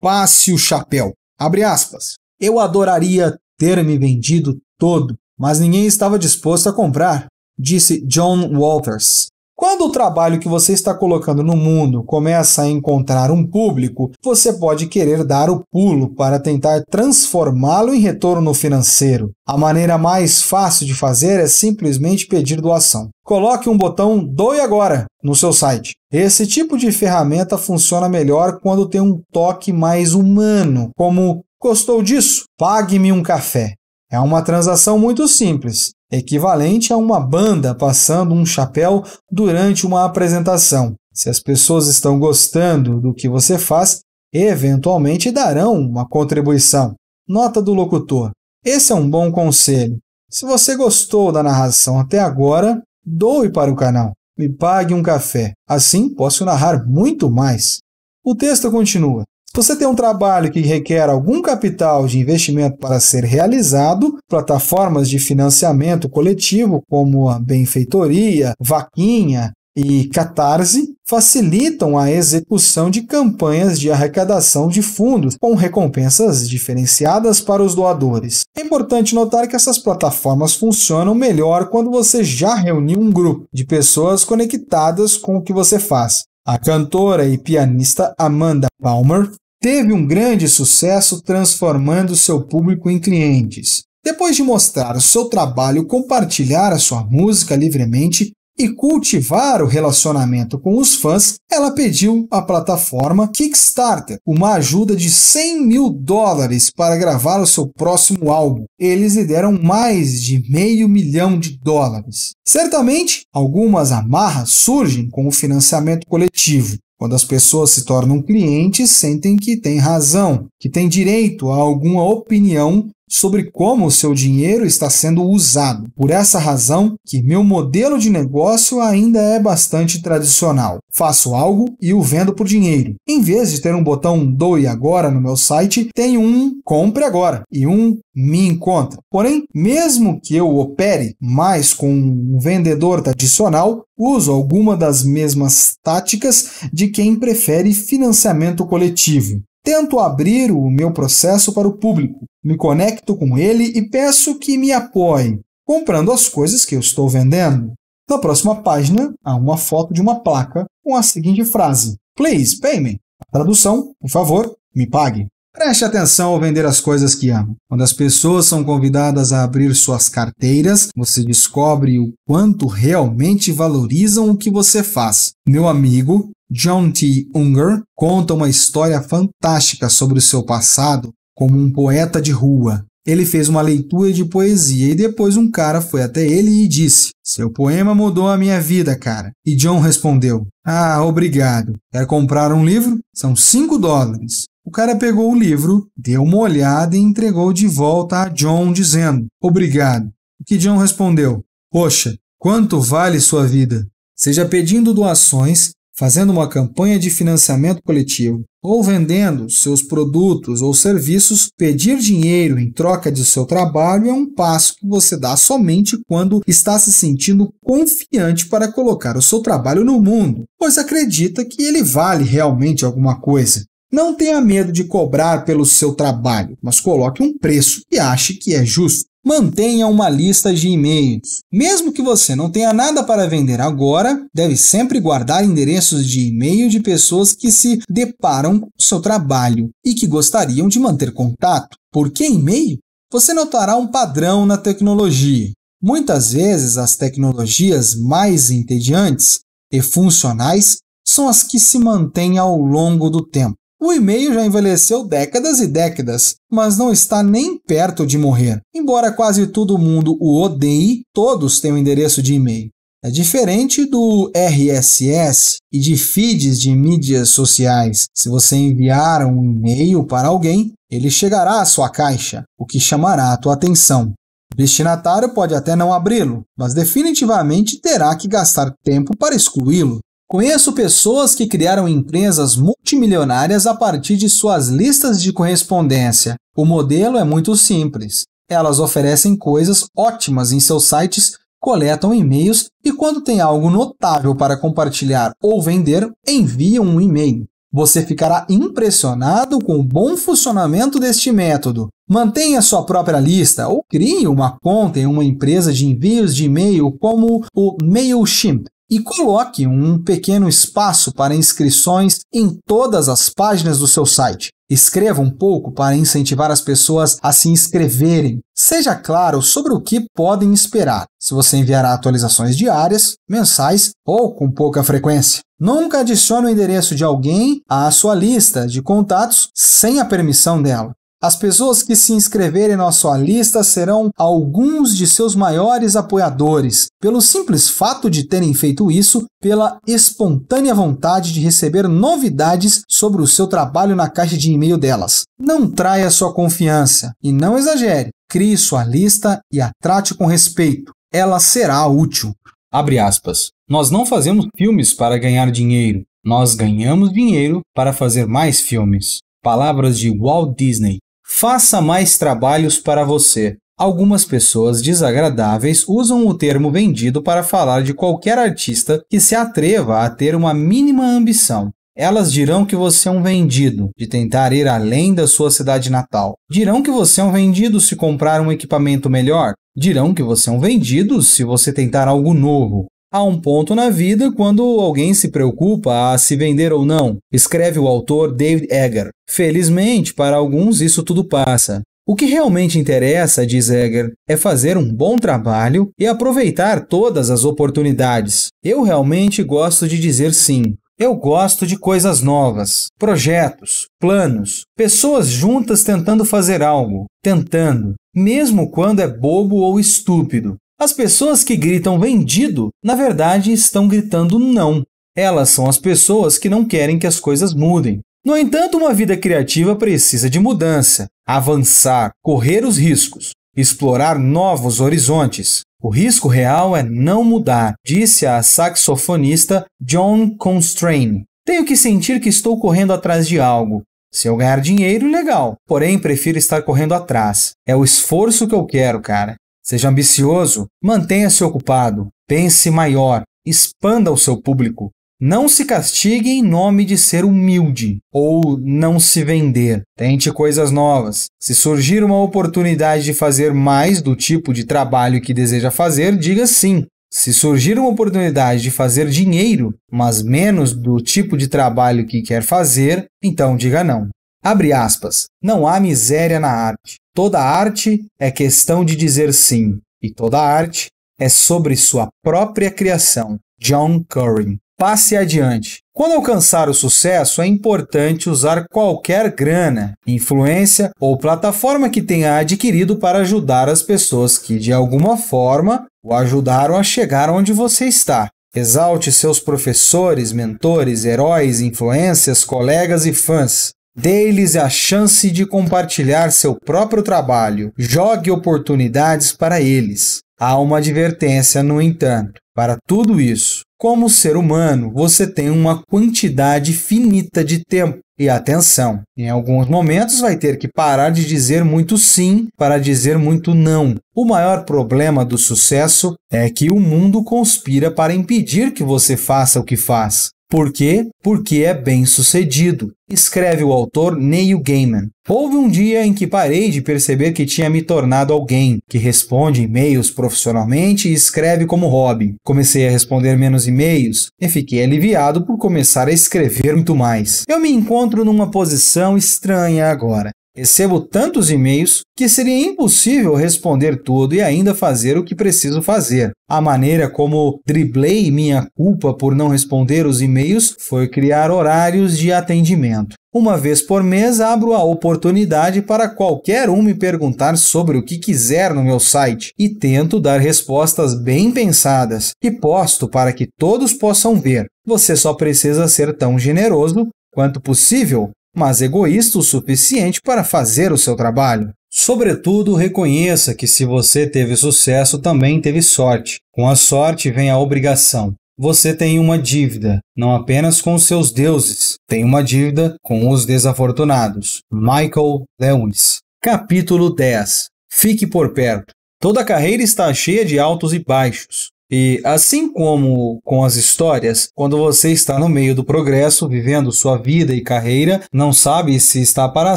Passe o chapéu. Abre aspas. Eu adoraria ter me vendido todo, mas ninguém estava disposto a comprar, disse John Walters, quando o trabalho que você está colocando no mundo começa a encontrar um público, você pode querer dar o pulo para tentar transformá-lo em retorno financeiro. A maneira mais fácil de fazer é simplesmente pedir doação. Coloque um botão Doe Agora no seu site. Esse tipo de ferramenta funciona melhor quando tem um toque mais humano, como Gostou disso? Pague-me um café. É uma transação muito simples, equivalente a uma banda passando um chapéu durante uma apresentação. Se as pessoas estão gostando do que você faz, eventualmente darão uma contribuição. Nota do locutor: Esse é um bom conselho. Se você gostou da narração até agora, doe para o canal. Me pague um café. Assim posso narrar muito mais. O texto continua você tem um trabalho que requer algum capital de investimento para ser realizado, plataformas de financiamento coletivo como a benfeitoria, vaquinha e catarse facilitam a execução de campanhas de arrecadação de fundos com recompensas diferenciadas para os doadores. É importante notar que essas plataformas funcionam melhor quando você já reuniu um grupo de pessoas conectadas com o que você faz. A cantora e pianista Amanda Palmer Teve um grande sucesso transformando seu público em clientes. Depois de mostrar o seu trabalho, compartilhar a sua música livremente e cultivar o relacionamento com os fãs, ela pediu à plataforma Kickstarter uma ajuda de 100 mil dólares para gravar o seu próximo álbum. Eles lhe deram mais de meio milhão de dólares. Certamente, algumas amarras surgem com o financiamento coletivo. Quando as pessoas se tornam clientes, sentem que têm razão, que têm direito a alguma opinião sobre como o seu dinheiro está sendo usado. Por essa razão que meu modelo de negócio ainda é bastante tradicional. Faço algo e o vendo por dinheiro. Em vez de ter um botão doe agora no meu site, tem um compre agora e um me encontra. Porém, mesmo que eu opere mais com um vendedor tradicional, uso alguma das mesmas táticas de quem prefere financiamento coletivo. Tento abrir o meu processo para o público, me conecto com ele e peço que me apoie, comprando as coisas que eu estou vendendo. Na próxima página, há uma foto de uma placa com a seguinte frase: Please pay me. A tradução, por favor, me pague. Preste atenção ao vender as coisas que ama. Quando as pessoas são convidadas a abrir suas carteiras, você descobre o quanto realmente valorizam o que você faz. Meu amigo, John T. Unger conta uma história fantástica sobre o seu passado como um poeta de rua. Ele fez uma leitura de poesia e depois um cara foi até ele e disse: Seu poema mudou a minha vida, cara. E John respondeu: Ah, obrigado. Quer comprar um livro? São cinco dólares. O cara pegou o livro, deu uma olhada e entregou de volta a John, dizendo: Obrigado. O que John respondeu: Poxa, quanto vale sua vida? Seja pedindo doações, fazendo uma campanha de financiamento coletivo ou vendendo seus produtos ou serviços, pedir dinheiro em troca de seu trabalho é um passo que você dá somente quando está se sentindo confiante para colocar o seu trabalho no mundo, pois acredita que ele vale realmente alguma coisa. Não tenha medo de cobrar pelo seu trabalho, mas coloque um preço que ache que é justo mantenha uma lista de e-mails. Mesmo que você não tenha nada para vender agora, deve sempre guardar endereços de e-mail de pessoas que se deparam com seu trabalho e que gostariam de manter contato. Por que e-mail? Você notará um padrão na tecnologia. Muitas vezes, as tecnologias mais entediantes e funcionais são as que se mantêm ao longo do tempo. O e-mail já envelheceu décadas e décadas, mas não está nem perto de morrer. Embora quase todo mundo o odeie, todos têm o um endereço de e-mail. É diferente do RSS e de feeds de mídias sociais. Se você enviar um e-mail para alguém, ele chegará à sua caixa, o que chamará a tua atenção. O destinatário pode até não abri-lo, mas definitivamente terá que gastar tempo para excluí-lo. Conheço pessoas que criaram empresas multimilionárias a partir de suas listas de correspondência. O modelo é muito simples. Elas oferecem coisas ótimas em seus sites, coletam e-mails e, quando tem algo notável para compartilhar ou vender, enviam um e-mail. Você ficará impressionado com o bom funcionamento deste método. Mantenha sua própria lista ou crie uma conta em uma empresa de envios de e-mail como o MailChimp e coloque um pequeno espaço para inscrições em todas as páginas do seu site. Escreva um pouco para incentivar as pessoas a se inscreverem. Seja claro sobre o que podem esperar, se você enviará atualizações diárias, mensais ou com pouca frequência. Nunca adicione o endereço de alguém à sua lista de contatos sem a permissão dela. As pessoas que se inscreverem na sua lista serão alguns de seus maiores apoiadores, pelo simples fato de terem feito isso, pela espontânea vontade de receber novidades sobre o seu trabalho na caixa de e-mail delas. Não traia sua confiança e não exagere. Crie sua lista e a trate com respeito. Ela será útil. Abre aspas. Nós não fazemos filmes para ganhar dinheiro. Nós ganhamos dinheiro para fazer mais filmes. Palavras de Walt Disney. Faça mais trabalhos para você. Algumas pessoas desagradáveis usam o termo vendido para falar de qualquer artista que se atreva a ter uma mínima ambição. Elas dirão que você é um vendido de tentar ir além da sua cidade natal. Dirão que você é um vendido se comprar um equipamento melhor. Dirão que você é um vendido se você tentar algo novo. Há um ponto na vida quando alguém se preocupa a se vender ou não, escreve o autor David Egger. Felizmente, para alguns, isso tudo passa. O que realmente interessa, diz Egger, é fazer um bom trabalho e aproveitar todas as oportunidades. Eu realmente gosto de dizer sim. Eu gosto de coisas novas, projetos, planos, pessoas juntas tentando fazer algo, tentando, mesmo quando é bobo ou estúpido. As pessoas que gritam vendido, na verdade, estão gritando não. Elas são as pessoas que não querem que as coisas mudem. No entanto, uma vida criativa precisa de mudança, avançar, correr os riscos, explorar novos horizontes. O risco real é não mudar, disse a saxofonista John Constrain. Tenho que sentir que estou correndo atrás de algo, se eu ganhar dinheiro, legal. Porém, prefiro estar correndo atrás. É o esforço que eu quero, cara. Seja ambicioso, mantenha-se ocupado, pense maior, expanda o seu público. Não se castigue em nome de ser humilde ou não se vender. Tente coisas novas. Se surgir uma oportunidade de fazer mais do tipo de trabalho que deseja fazer, diga sim. Se surgir uma oportunidade de fazer dinheiro, mas menos do tipo de trabalho que quer fazer, então diga não. Abre aspas. Não há miséria na arte. Toda arte é questão de dizer sim, e toda arte é sobre sua própria criação. John Curry. Passe adiante. Quando alcançar o sucesso, é importante usar qualquer grana, influência ou plataforma que tenha adquirido para ajudar as pessoas que, de alguma forma, o ajudaram a chegar onde você está. Exalte seus professores, mentores, heróis, influências, colegas e fãs. Dê-lhes a chance de compartilhar seu próprio trabalho. Jogue oportunidades para eles. Há uma advertência, no entanto, para tudo isso. Como ser humano, você tem uma quantidade finita de tempo e atenção. Em alguns momentos vai ter que parar de dizer muito sim para dizer muito não. O maior problema do sucesso é que o mundo conspira para impedir que você faça o que faz. Por quê? Porque é bem sucedido, escreve o autor Neil Gaiman. Houve um dia em que parei de perceber que tinha me tornado alguém que responde e-mails profissionalmente e escreve como hobby. Comecei a responder menos e-mails e fiquei aliviado por começar a escrever muito mais. Eu me encontro numa posição estranha agora. Recebo tantos e-mails que seria impossível responder tudo e ainda fazer o que preciso fazer. A maneira como driblei minha culpa por não responder os e-mails foi criar horários de atendimento. Uma vez por mês abro a oportunidade para qualquer um me perguntar sobre o que quiser no meu site e tento dar respostas bem pensadas e posto para que todos possam ver. Você só precisa ser tão generoso quanto possível mas egoísta o suficiente para fazer o seu trabalho. Sobretudo, reconheça que se você teve sucesso, também teve sorte. Com a sorte vem a obrigação. Você tem uma dívida, não apenas com seus deuses, tem uma dívida com os desafortunados. Michael Lewis. Capítulo 10. Fique por perto. Toda carreira está cheia de altos e baixos. E assim como com as histórias, quando você está no meio do progresso, vivendo sua vida e carreira, não sabe se está para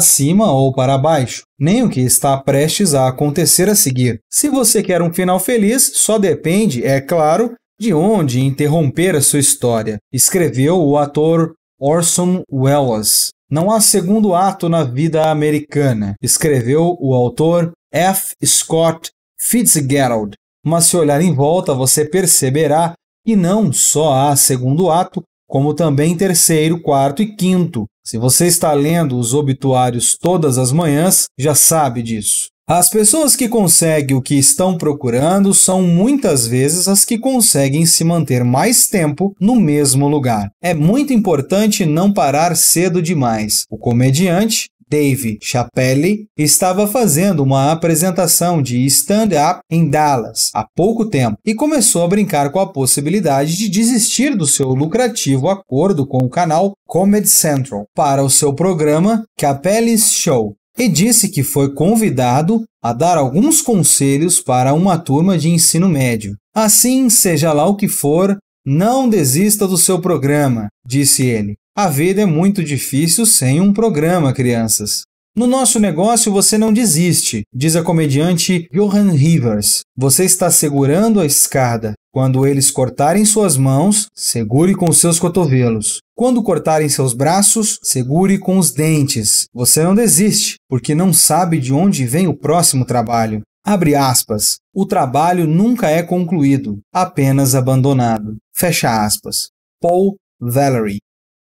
cima ou para baixo, nem o que está prestes a acontecer a seguir. Se você quer um final feliz, só depende, é claro, de onde interromper a sua história, escreveu o ator Orson Welles. Não há segundo ato na vida americana, escreveu o autor F. Scott Fitzgerald mas se olhar em volta você perceberá que não só há segundo ato, como também terceiro, quarto e quinto. Se você está lendo os obituários todas as manhãs, já sabe disso. As pessoas que conseguem o que estão procurando são muitas vezes as que conseguem se manter mais tempo no mesmo lugar. É muito importante não parar cedo demais. O comediante Dave Chappelle, estava fazendo uma apresentação de stand-up em Dallas há pouco tempo e começou a brincar com a possibilidade de desistir do seu lucrativo acordo com o canal Comedy Central para o seu programa Chappelle's Show, e disse que foi convidado a dar alguns conselhos para uma turma de ensino médio. Assim, seja lá o que for, não desista do seu programa, disse ele. A vida é muito difícil sem um programa, crianças. No nosso negócio você não desiste, diz a comediante Johan Rivers. Você está segurando a escada. Quando eles cortarem suas mãos, segure com seus cotovelos. Quando cortarem seus braços, segure com os dentes. Você não desiste, porque não sabe de onde vem o próximo trabalho. Abre aspas. O trabalho nunca é concluído, apenas abandonado. Fecha aspas. Paul Valery.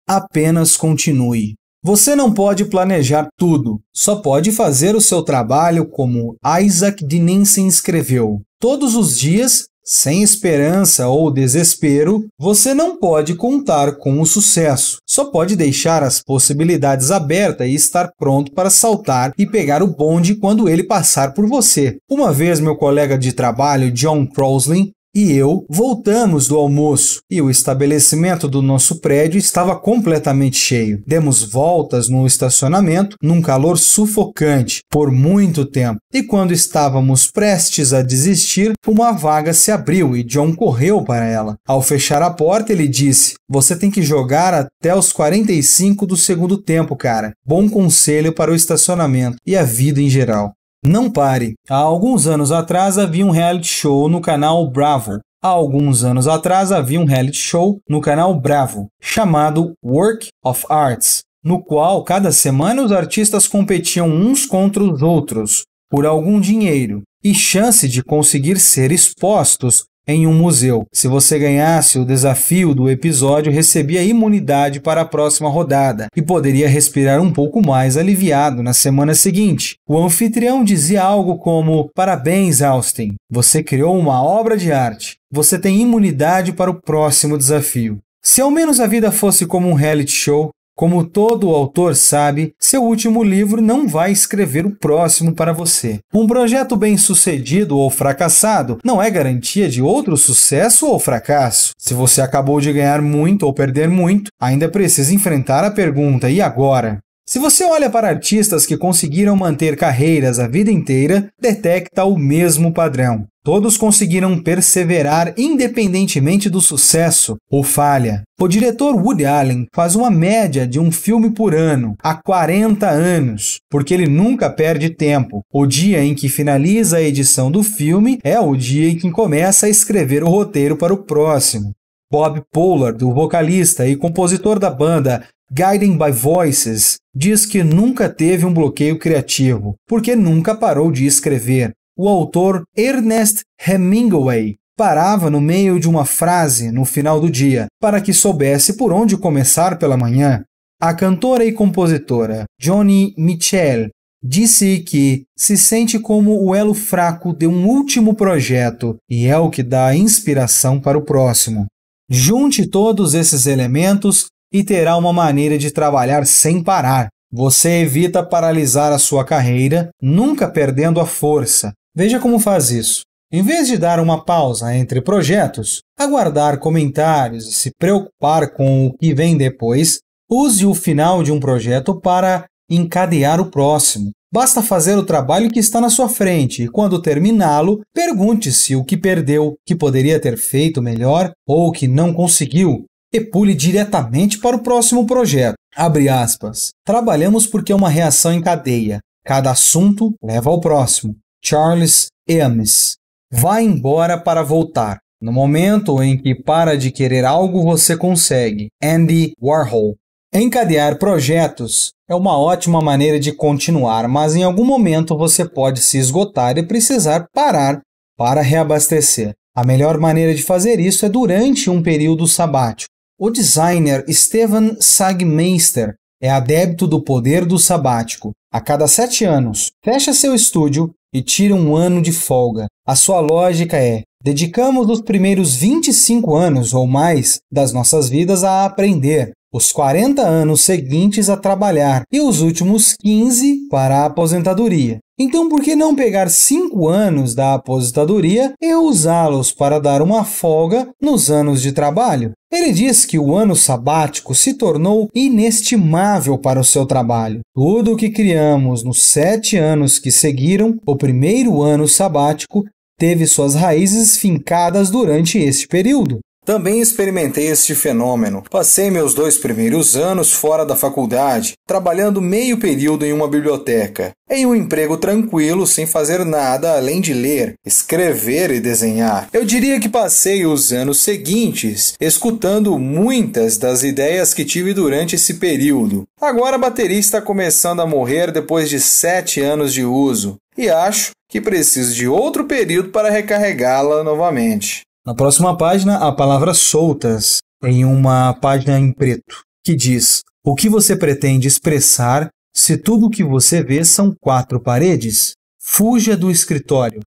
Apenas continue. Você não pode planejar tudo, só pode fazer o seu trabalho como Isaac de Ninsen escreveu. Todos os dias, sem esperança ou desespero, você não pode contar com o sucesso, só pode deixar as possibilidades abertas e estar pronto para saltar e pegar o bonde quando ele passar por você. Uma vez, meu colega de trabalho, John Crosland, e eu voltamos do almoço e o estabelecimento do nosso prédio estava completamente cheio. Demos voltas no estacionamento num calor sufocante por muito tempo. E quando estávamos prestes a desistir, uma vaga se abriu e John correu para ela. Ao fechar a porta, ele disse: Você tem que jogar até os 45 do segundo tempo, cara. Bom conselho para o estacionamento e a vida em geral. Não pare. Há alguns anos atrás havia um reality show no canal Bravo. Há alguns anos atrás havia um reality show no canal Bravo, chamado Work of Arts, no qual cada semana os artistas competiam uns contra os outros por algum dinheiro e chance de conseguir ser expostos em um museu. Se você ganhasse o desafio do episódio, recebia imunidade para a próxima rodada e poderia respirar um pouco mais aliviado na semana seguinte. O anfitrião dizia algo como: Parabéns, Austin, você criou uma obra de arte. Você tem imunidade para o próximo desafio. Se ao menos a vida fosse como um reality show, como todo autor sabe, seu último livro não vai escrever o próximo para você. Um projeto bem sucedido ou fracassado não é garantia de outro sucesso ou fracasso. Se você acabou de ganhar muito ou perder muito, ainda precisa enfrentar a pergunta: e agora? Se você olha para artistas que conseguiram manter carreiras a vida inteira, detecta o mesmo padrão. Todos conseguiram perseverar independentemente do sucesso ou falha. O diretor Woody Allen faz uma média de um filme por ano, há 40 anos, porque ele nunca perde tempo. O dia em que finaliza a edição do filme é o dia em que começa a escrever o roteiro para o próximo. Bob Pollard, o vocalista e compositor da banda Guiding by Voices, diz que nunca teve um bloqueio criativo, porque nunca parou de escrever. O autor Ernest Hemingway parava no meio de uma frase no final do dia, para que soubesse por onde começar pela manhã. A cantora e compositora Johnny Mitchell disse que se sente como o elo fraco de um último projeto e é o que dá inspiração para o próximo. Junte todos esses elementos e terá uma maneira de trabalhar sem parar. Você evita paralisar a sua carreira, nunca perdendo a força. Veja como faz isso. Em vez de dar uma pausa entre projetos, aguardar comentários e se preocupar com o que vem depois, use o final de um projeto para encadear o próximo. Basta fazer o trabalho que está na sua frente e, quando terminá-lo, pergunte-se o que perdeu, que poderia ter feito melhor ou que não conseguiu e pule diretamente para o próximo projeto. Abre aspas. Trabalhamos porque é uma reação em cadeia. Cada assunto leva ao próximo. Charles Ames. Vai embora para voltar. No momento em que para de querer algo, você consegue. Andy Warhol. Encadear projetos é uma ótima maneira de continuar, mas em algum momento você pode se esgotar e precisar parar para reabastecer. A melhor maneira de fazer isso é durante um período sabático. O designer Steven Sagmeister é adepto do poder do sabático. A cada sete anos, fecha seu estúdio e tira um ano de folga. A sua lógica é: dedicamos os primeiros 25 anos ou mais das nossas vidas a aprender, os 40 anos seguintes a trabalhar e os últimos 15 para a aposentadoria. Então, por que não pegar cinco anos da aposentadoria e usá-los para dar uma folga nos anos de trabalho? Ele diz que o ano sabático se tornou inestimável para o seu trabalho. Tudo o que criamos nos sete anos que seguiram o primeiro ano sabático teve suas raízes fincadas durante este período. Também experimentei este fenômeno. Passei meus dois primeiros anos fora da faculdade, trabalhando meio período em uma biblioteca, em um emprego tranquilo, sem fazer nada além de ler, escrever e desenhar. Eu diria que passei os anos seguintes escutando muitas das ideias que tive durante esse período. Agora a bateria está começando a morrer depois de sete anos de uso, e acho que preciso de outro período para recarregá-la novamente. Na próxima página, a palavra soltas em uma página em preto, que diz: O que você pretende expressar se tudo o que você vê são quatro paredes? Fuja do escritório.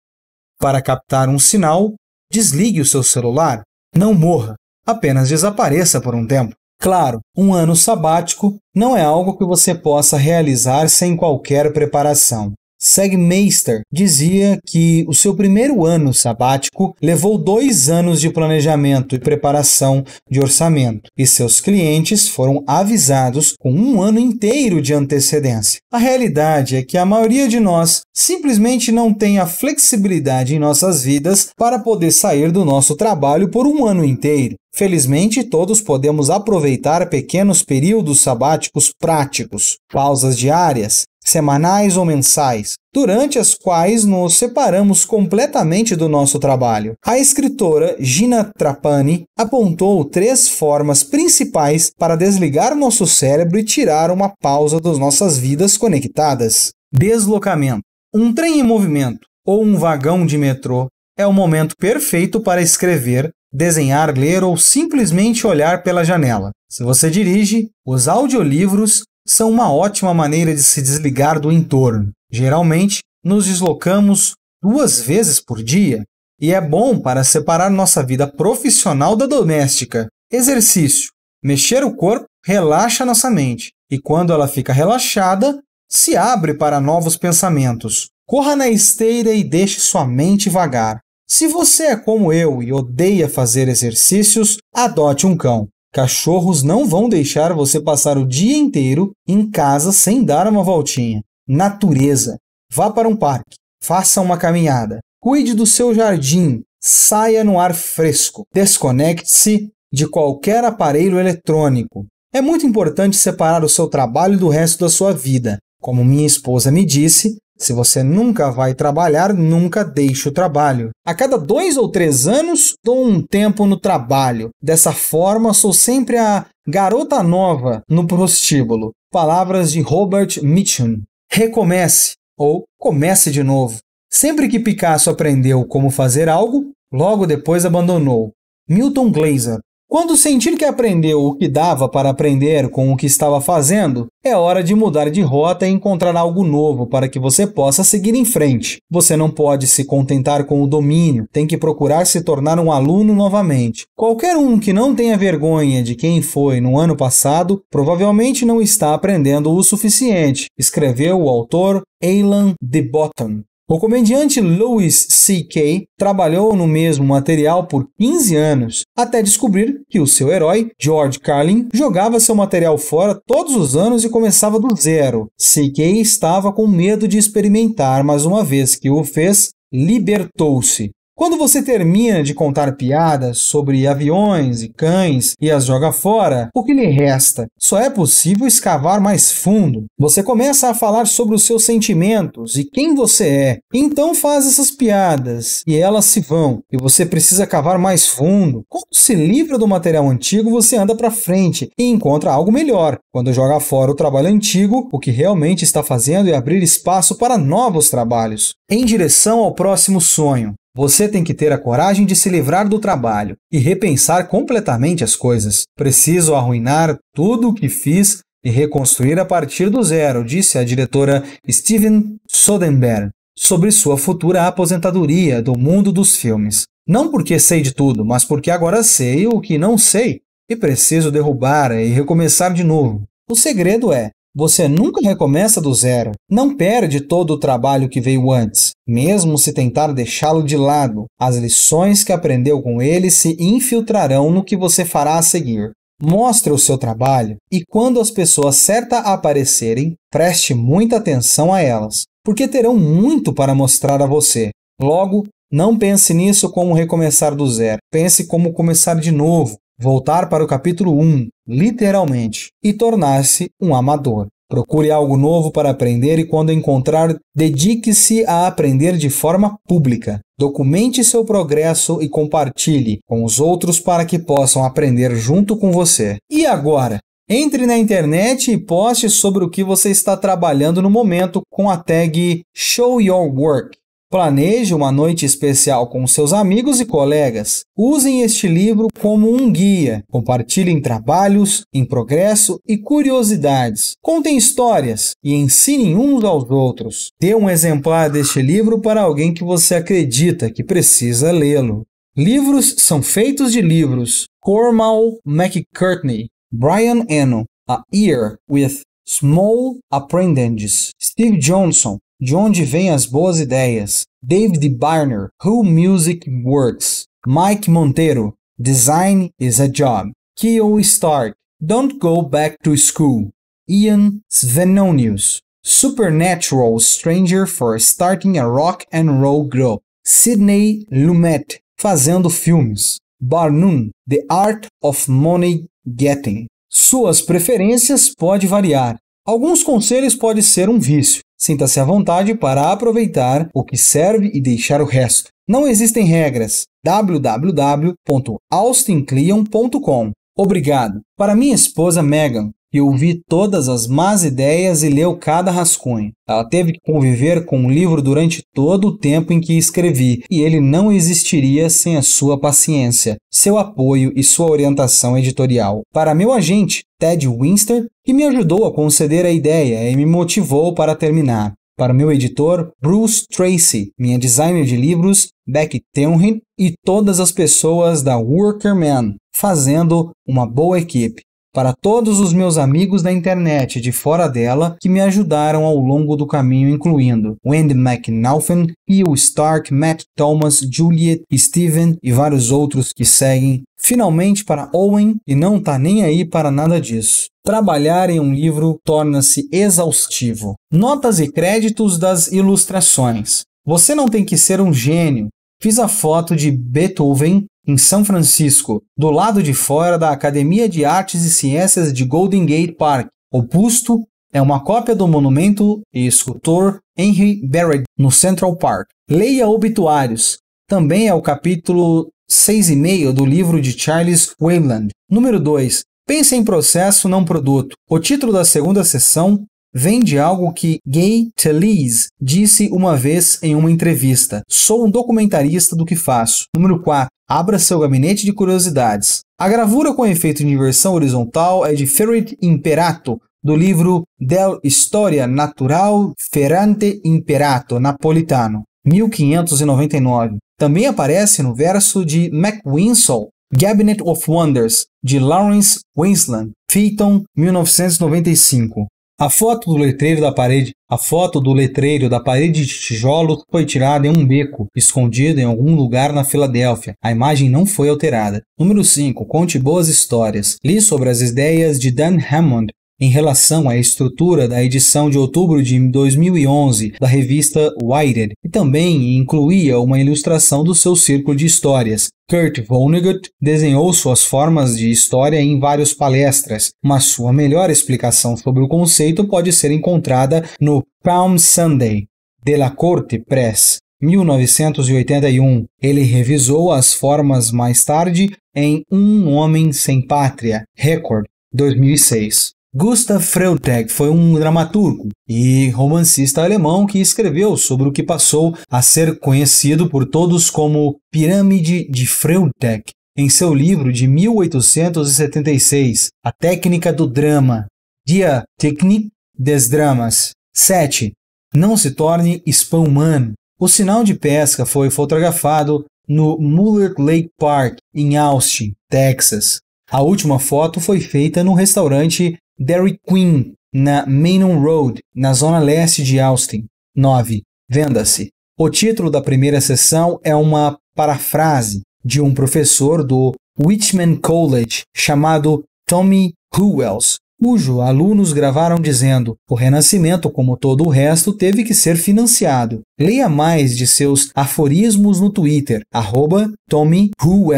Para captar um sinal, desligue o seu celular. Não morra, apenas desapareça por um tempo. Claro, um ano sabático não é algo que você possa realizar sem qualquer preparação. Segmeister dizia que o seu primeiro ano sabático levou dois anos de planejamento e preparação de orçamento, e seus clientes foram avisados com um ano inteiro de antecedência. A realidade é que a maioria de nós simplesmente não tem a flexibilidade em nossas vidas para poder sair do nosso trabalho por um ano inteiro. Felizmente, todos podemos aproveitar pequenos períodos sabáticos práticos, pausas diárias, semanais ou mensais, durante as quais nos separamos completamente do nosso trabalho. A escritora Gina Trapani apontou três formas principais para desligar nosso cérebro e tirar uma pausa das nossas vidas conectadas. Deslocamento. Um trem em movimento ou um vagão de metrô é o momento perfeito para escrever, desenhar, ler ou simplesmente olhar pela janela. Se você dirige, os audiolivros são uma ótima maneira de se desligar do entorno. Geralmente, nos deslocamos duas vezes por dia e é bom para separar nossa vida profissional da doméstica. Exercício: mexer o corpo relaxa nossa mente e, quando ela fica relaxada, se abre para novos pensamentos. Corra na esteira e deixe sua mente vagar. Se você é como eu e odeia fazer exercícios, adote um cão. Cachorros não vão deixar você passar o dia inteiro em casa sem dar uma voltinha. Natureza. Vá para um parque, faça uma caminhada, cuide do seu jardim, saia no ar fresco, desconecte-se de qualquer aparelho eletrônico. É muito importante separar o seu trabalho do resto da sua vida. Como minha esposa me disse, se você nunca vai trabalhar, nunca deixe o trabalho. A cada dois ou três anos, dou um tempo no trabalho. Dessa forma, sou sempre a garota nova no prostíbulo. Palavras de Robert Mitchum. Recomece ou comece de novo. Sempre que Picasso aprendeu como fazer algo, logo depois abandonou. Milton Glaser. Quando sentir que aprendeu o que dava para aprender com o que estava fazendo, é hora de mudar de rota e encontrar algo novo para que você possa seguir em frente. Você não pode se contentar com o domínio, tem que procurar se tornar um aluno novamente. Qualquer um que não tenha vergonha de quem foi no ano passado provavelmente não está aprendendo o suficiente, escreveu o autor Alan de Botton. O comediante Louis C.K. trabalhou no mesmo material por 15 anos, até descobrir que o seu herói, George Carlin, jogava seu material fora todos os anos e começava do zero. C.K. estava com medo de experimentar, mas uma vez que o fez, libertou-se. Quando você termina de contar piadas sobre aviões e cães e as joga fora, o que lhe resta? Só é possível escavar mais fundo. Você começa a falar sobre os seus sentimentos e quem você é. Então faz essas piadas e elas se vão e você precisa cavar mais fundo. Quando se livra do material antigo, você anda para frente e encontra algo melhor. Quando joga fora o trabalho antigo, o que realmente está fazendo é abrir espaço para novos trabalhos. Em direção ao próximo sonho. Você tem que ter a coragem de se livrar do trabalho e repensar completamente as coisas. Preciso arruinar tudo o que fiz e reconstruir a partir do zero, disse a diretora Steven Soderbergh sobre sua futura aposentadoria do mundo dos filmes. Não porque sei de tudo, mas porque agora sei o que não sei e preciso derrubar e recomeçar de novo. O segredo é você nunca recomeça do zero, não perde todo o trabalho que veio antes, mesmo se tentar deixá-lo de lado. As lições que aprendeu com ele se infiltrarão no que você fará a seguir. Mostre o seu trabalho e, quando as pessoas certas aparecerem, preste muita atenção a elas, porque terão muito para mostrar a você. Logo, não pense nisso como recomeçar do zero, pense como começar de novo voltar para o capítulo 1, literalmente, e tornar-se um amador. Procure algo novo para aprender e, quando encontrar, dedique-se a aprender de forma pública. Documente seu progresso e compartilhe com os outros para que possam aprender junto com você. E agora? Entre na internet e poste sobre o que você está trabalhando no momento com a tag Show Your Work. Planeje uma noite especial com seus amigos e colegas. Usem este livro como um guia. Compartilhem trabalhos em progresso e curiosidades. Contem histórias e ensinem uns aos outros. Dê um exemplar deste livro para alguém que você acredita que precisa lê-lo. Livros são feitos de livros. Cormac McCartney, Brian Eno, A Year with Small Apprentices, Steve Johnson, de onde vêm as boas ideias? David Barner, Who Music Works. Mike Monteiro, Design is a Job. Keo Stark, Don't Go Back to School. Ian Svenonius, Supernatural Stranger for Starting a Rock and Roll Group. Sidney Lumet, Fazendo Filmes. Barnum, The Art of Money Getting. Suas preferências pode variar. Alguns conselhos podem ser um vício, Sinta-se à vontade para aproveitar o que serve e deixar o resto. Não existem regras. www.austincleon.com Obrigado. Para minha esposa Megan, eu vi todas as más ideias e leu cada rascunho. Ela teve que conviver com o livro durante todo o tempo em que escrevi, e ele não existiria sem a sua paciência, seu apoio e sua orientação editorial. Para meu agente, Ted Winster, que me ajudou a conceder a ideia e me motivou para terminar. Para meu editor, Bruce Tracy, minha designer de livros, Beck Tenrin e todas as pessoas da Workerman, fazendo uma boa equipe. Para todos os meus amigos da internet de fora dela que me ajudaram ao longo do caminho, incluindo Wendy McNaughton, Hugh Stark, Matt Thomas, Juliet, Steven e vários outros que seguem. Finalmente para Owen, e não tá nem aí para nada disso. Trabalhar em um livro torna-se exaustivo. Notas e créditos das ilustrações. Você não tem que ser um gênio. Fiz a foto de Beethoven em São Francisco, do lado de fora da Academia de Artes e Ciências de Golden Gate Park. O busto é uma cópia do monumento e escultor Henry Barrett no Central Park. Leia Obituários. Também é o capítulo 6,5 do livro de Charles Wayland. Número 2. Pensa em processo, não produto. O título da segunda sessão vem de algo que Gay Talese disse uma vez em uma entrevista. Sou um documentarista do que faço. Número 4. Abra seu gabinete de curiosidades. A gravura com efeito de inversão horizontal é de Ferrit Imperato, do livro Del Historia Natural Ferrante Imperato, napolitano, 1599. Também aparece no verso de McWhinsall, Cabinet of Wonders, de Lawrence Winsland, Phaeton, 1995. A foto do letreiro da parede, a foto do letreiro da parede de tijolos foi tirada em um beco, escondido em algum lugar na Filadélfia. A imagem não foi alterada. Número 5. Conte boas histórias. Li sobre as ideias de Dan Hammond em relação à estrutura da edição de outubro de 2011 da revista Wired, e também incluía uma ilustração do seu círculo de histórias. Kurt Vonnegut desenhou suas formas de história em várias palestras, mas sua melhor explicação sobre o conceito pode ser encontrada no Palm Sunday, de la Corte Press, 1981. Ele revisou as formas mais tarde em Um Homem Sem Pátria, Record, 2006. Gustav Freutag foi um dramaturgo e romancista alemão que escreveu sobre o que passou a ser conhecido por todos como Pirâmide de Freutag em seu livro de 1876, A Técnica do Drama, Dia Technik des Dramas. 7. Não se torne Spawn O sinal de pesca foi fotografado no Muller Lake Park, em Austin, Texas. A última foto foi feita no restaurante Dairy Queen, na Mainon Road, na zona leste de Austin. 9. Venda-se. O título da primeira sessão é uma parafrase de um professor do Whitman College chamado Tommy Hewells, cujo alunos gravaram dizendo: O Renascimento, como todo o resto, teve que ser financiado. Leia mais de seus aforismos no Twitter, arroba Tommy Who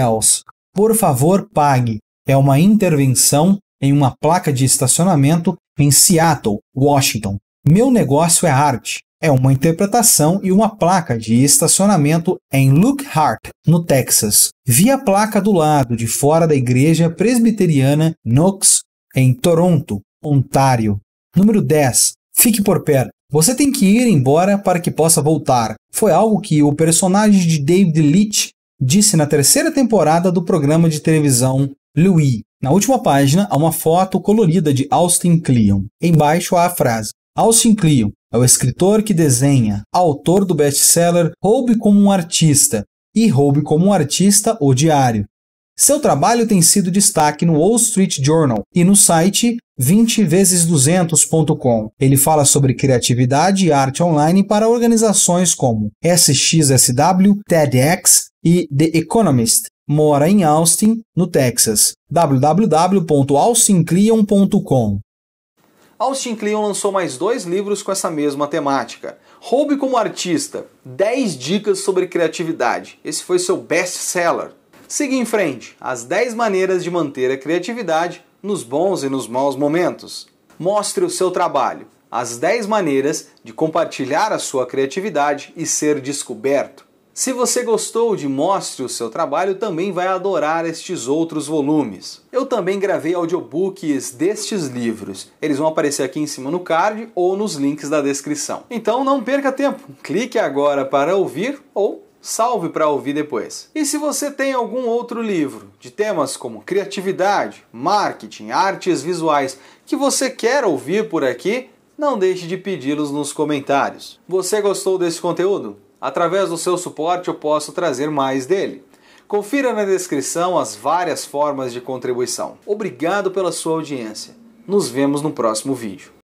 Por favor, pague. É uma intervenção em uma placa de estacionamento em Seattle, Washington. Meu negócio é arte. É uma interpretação e uma placa de estacionamento em Lookhart, no Texas. Vi a placa do lado de fora da igreja presbiteriana Knox, em Toronto, Ontário. Número 10. Fique por perto. Você tem que ir embora para que possa voltar. Foi algo que o personagem de David Leitch disse na terceira temporada do programa de televisão Louis. Na última página, há uma foto colorida de Austin Kleon. Embaixo há a frase: Austin Kleon é o escritor que desenha, autor do best-seller Roube como um Artista e Roube como um Artista o Diário. Seu trabalho tem sido destaque no Wall Street Journal e no site 20vezes200.com. Ele fala sobre criatividade e arte online para organizações como SXSW, TEDx e The Economist mora em Austin, no Texas. www.austincleon.com Austin Kleon lançou mais dois livros com essa mesma temática. Roube como Artista, 10 dicas sobre criatividade. Esse foi seu best-seller. Siga em frente, as 10 maneiras de manter a criatividade nos bons e nos maus momentos. Mostre o seu trabalho, as 10 maneiras de compartilhar a sua criatividade e ser descoberto. Se você gostou de Mostre o Seu Trabalho, também vai adorar estes outros volumes. Eu também gravei audiobooks destes livros. Eles vão aparecer aqui em cima no card ou nos links da descrição. Então não perca tempo, clique agora para ouvir ou salve para ouvir depois. E se você tem algum outro livro de temas como criatividade, marketing, artes visuais que você quer ouvir por aqui, não deixe de pedi-los nos comentários. Você gostou desse conteúdo? Através do seu suporte eu posso trazer mais dele. Confira na descrição as várias formas de contribuição. Obrigado pela sua audiência. Nos vemos no próximo vídeo.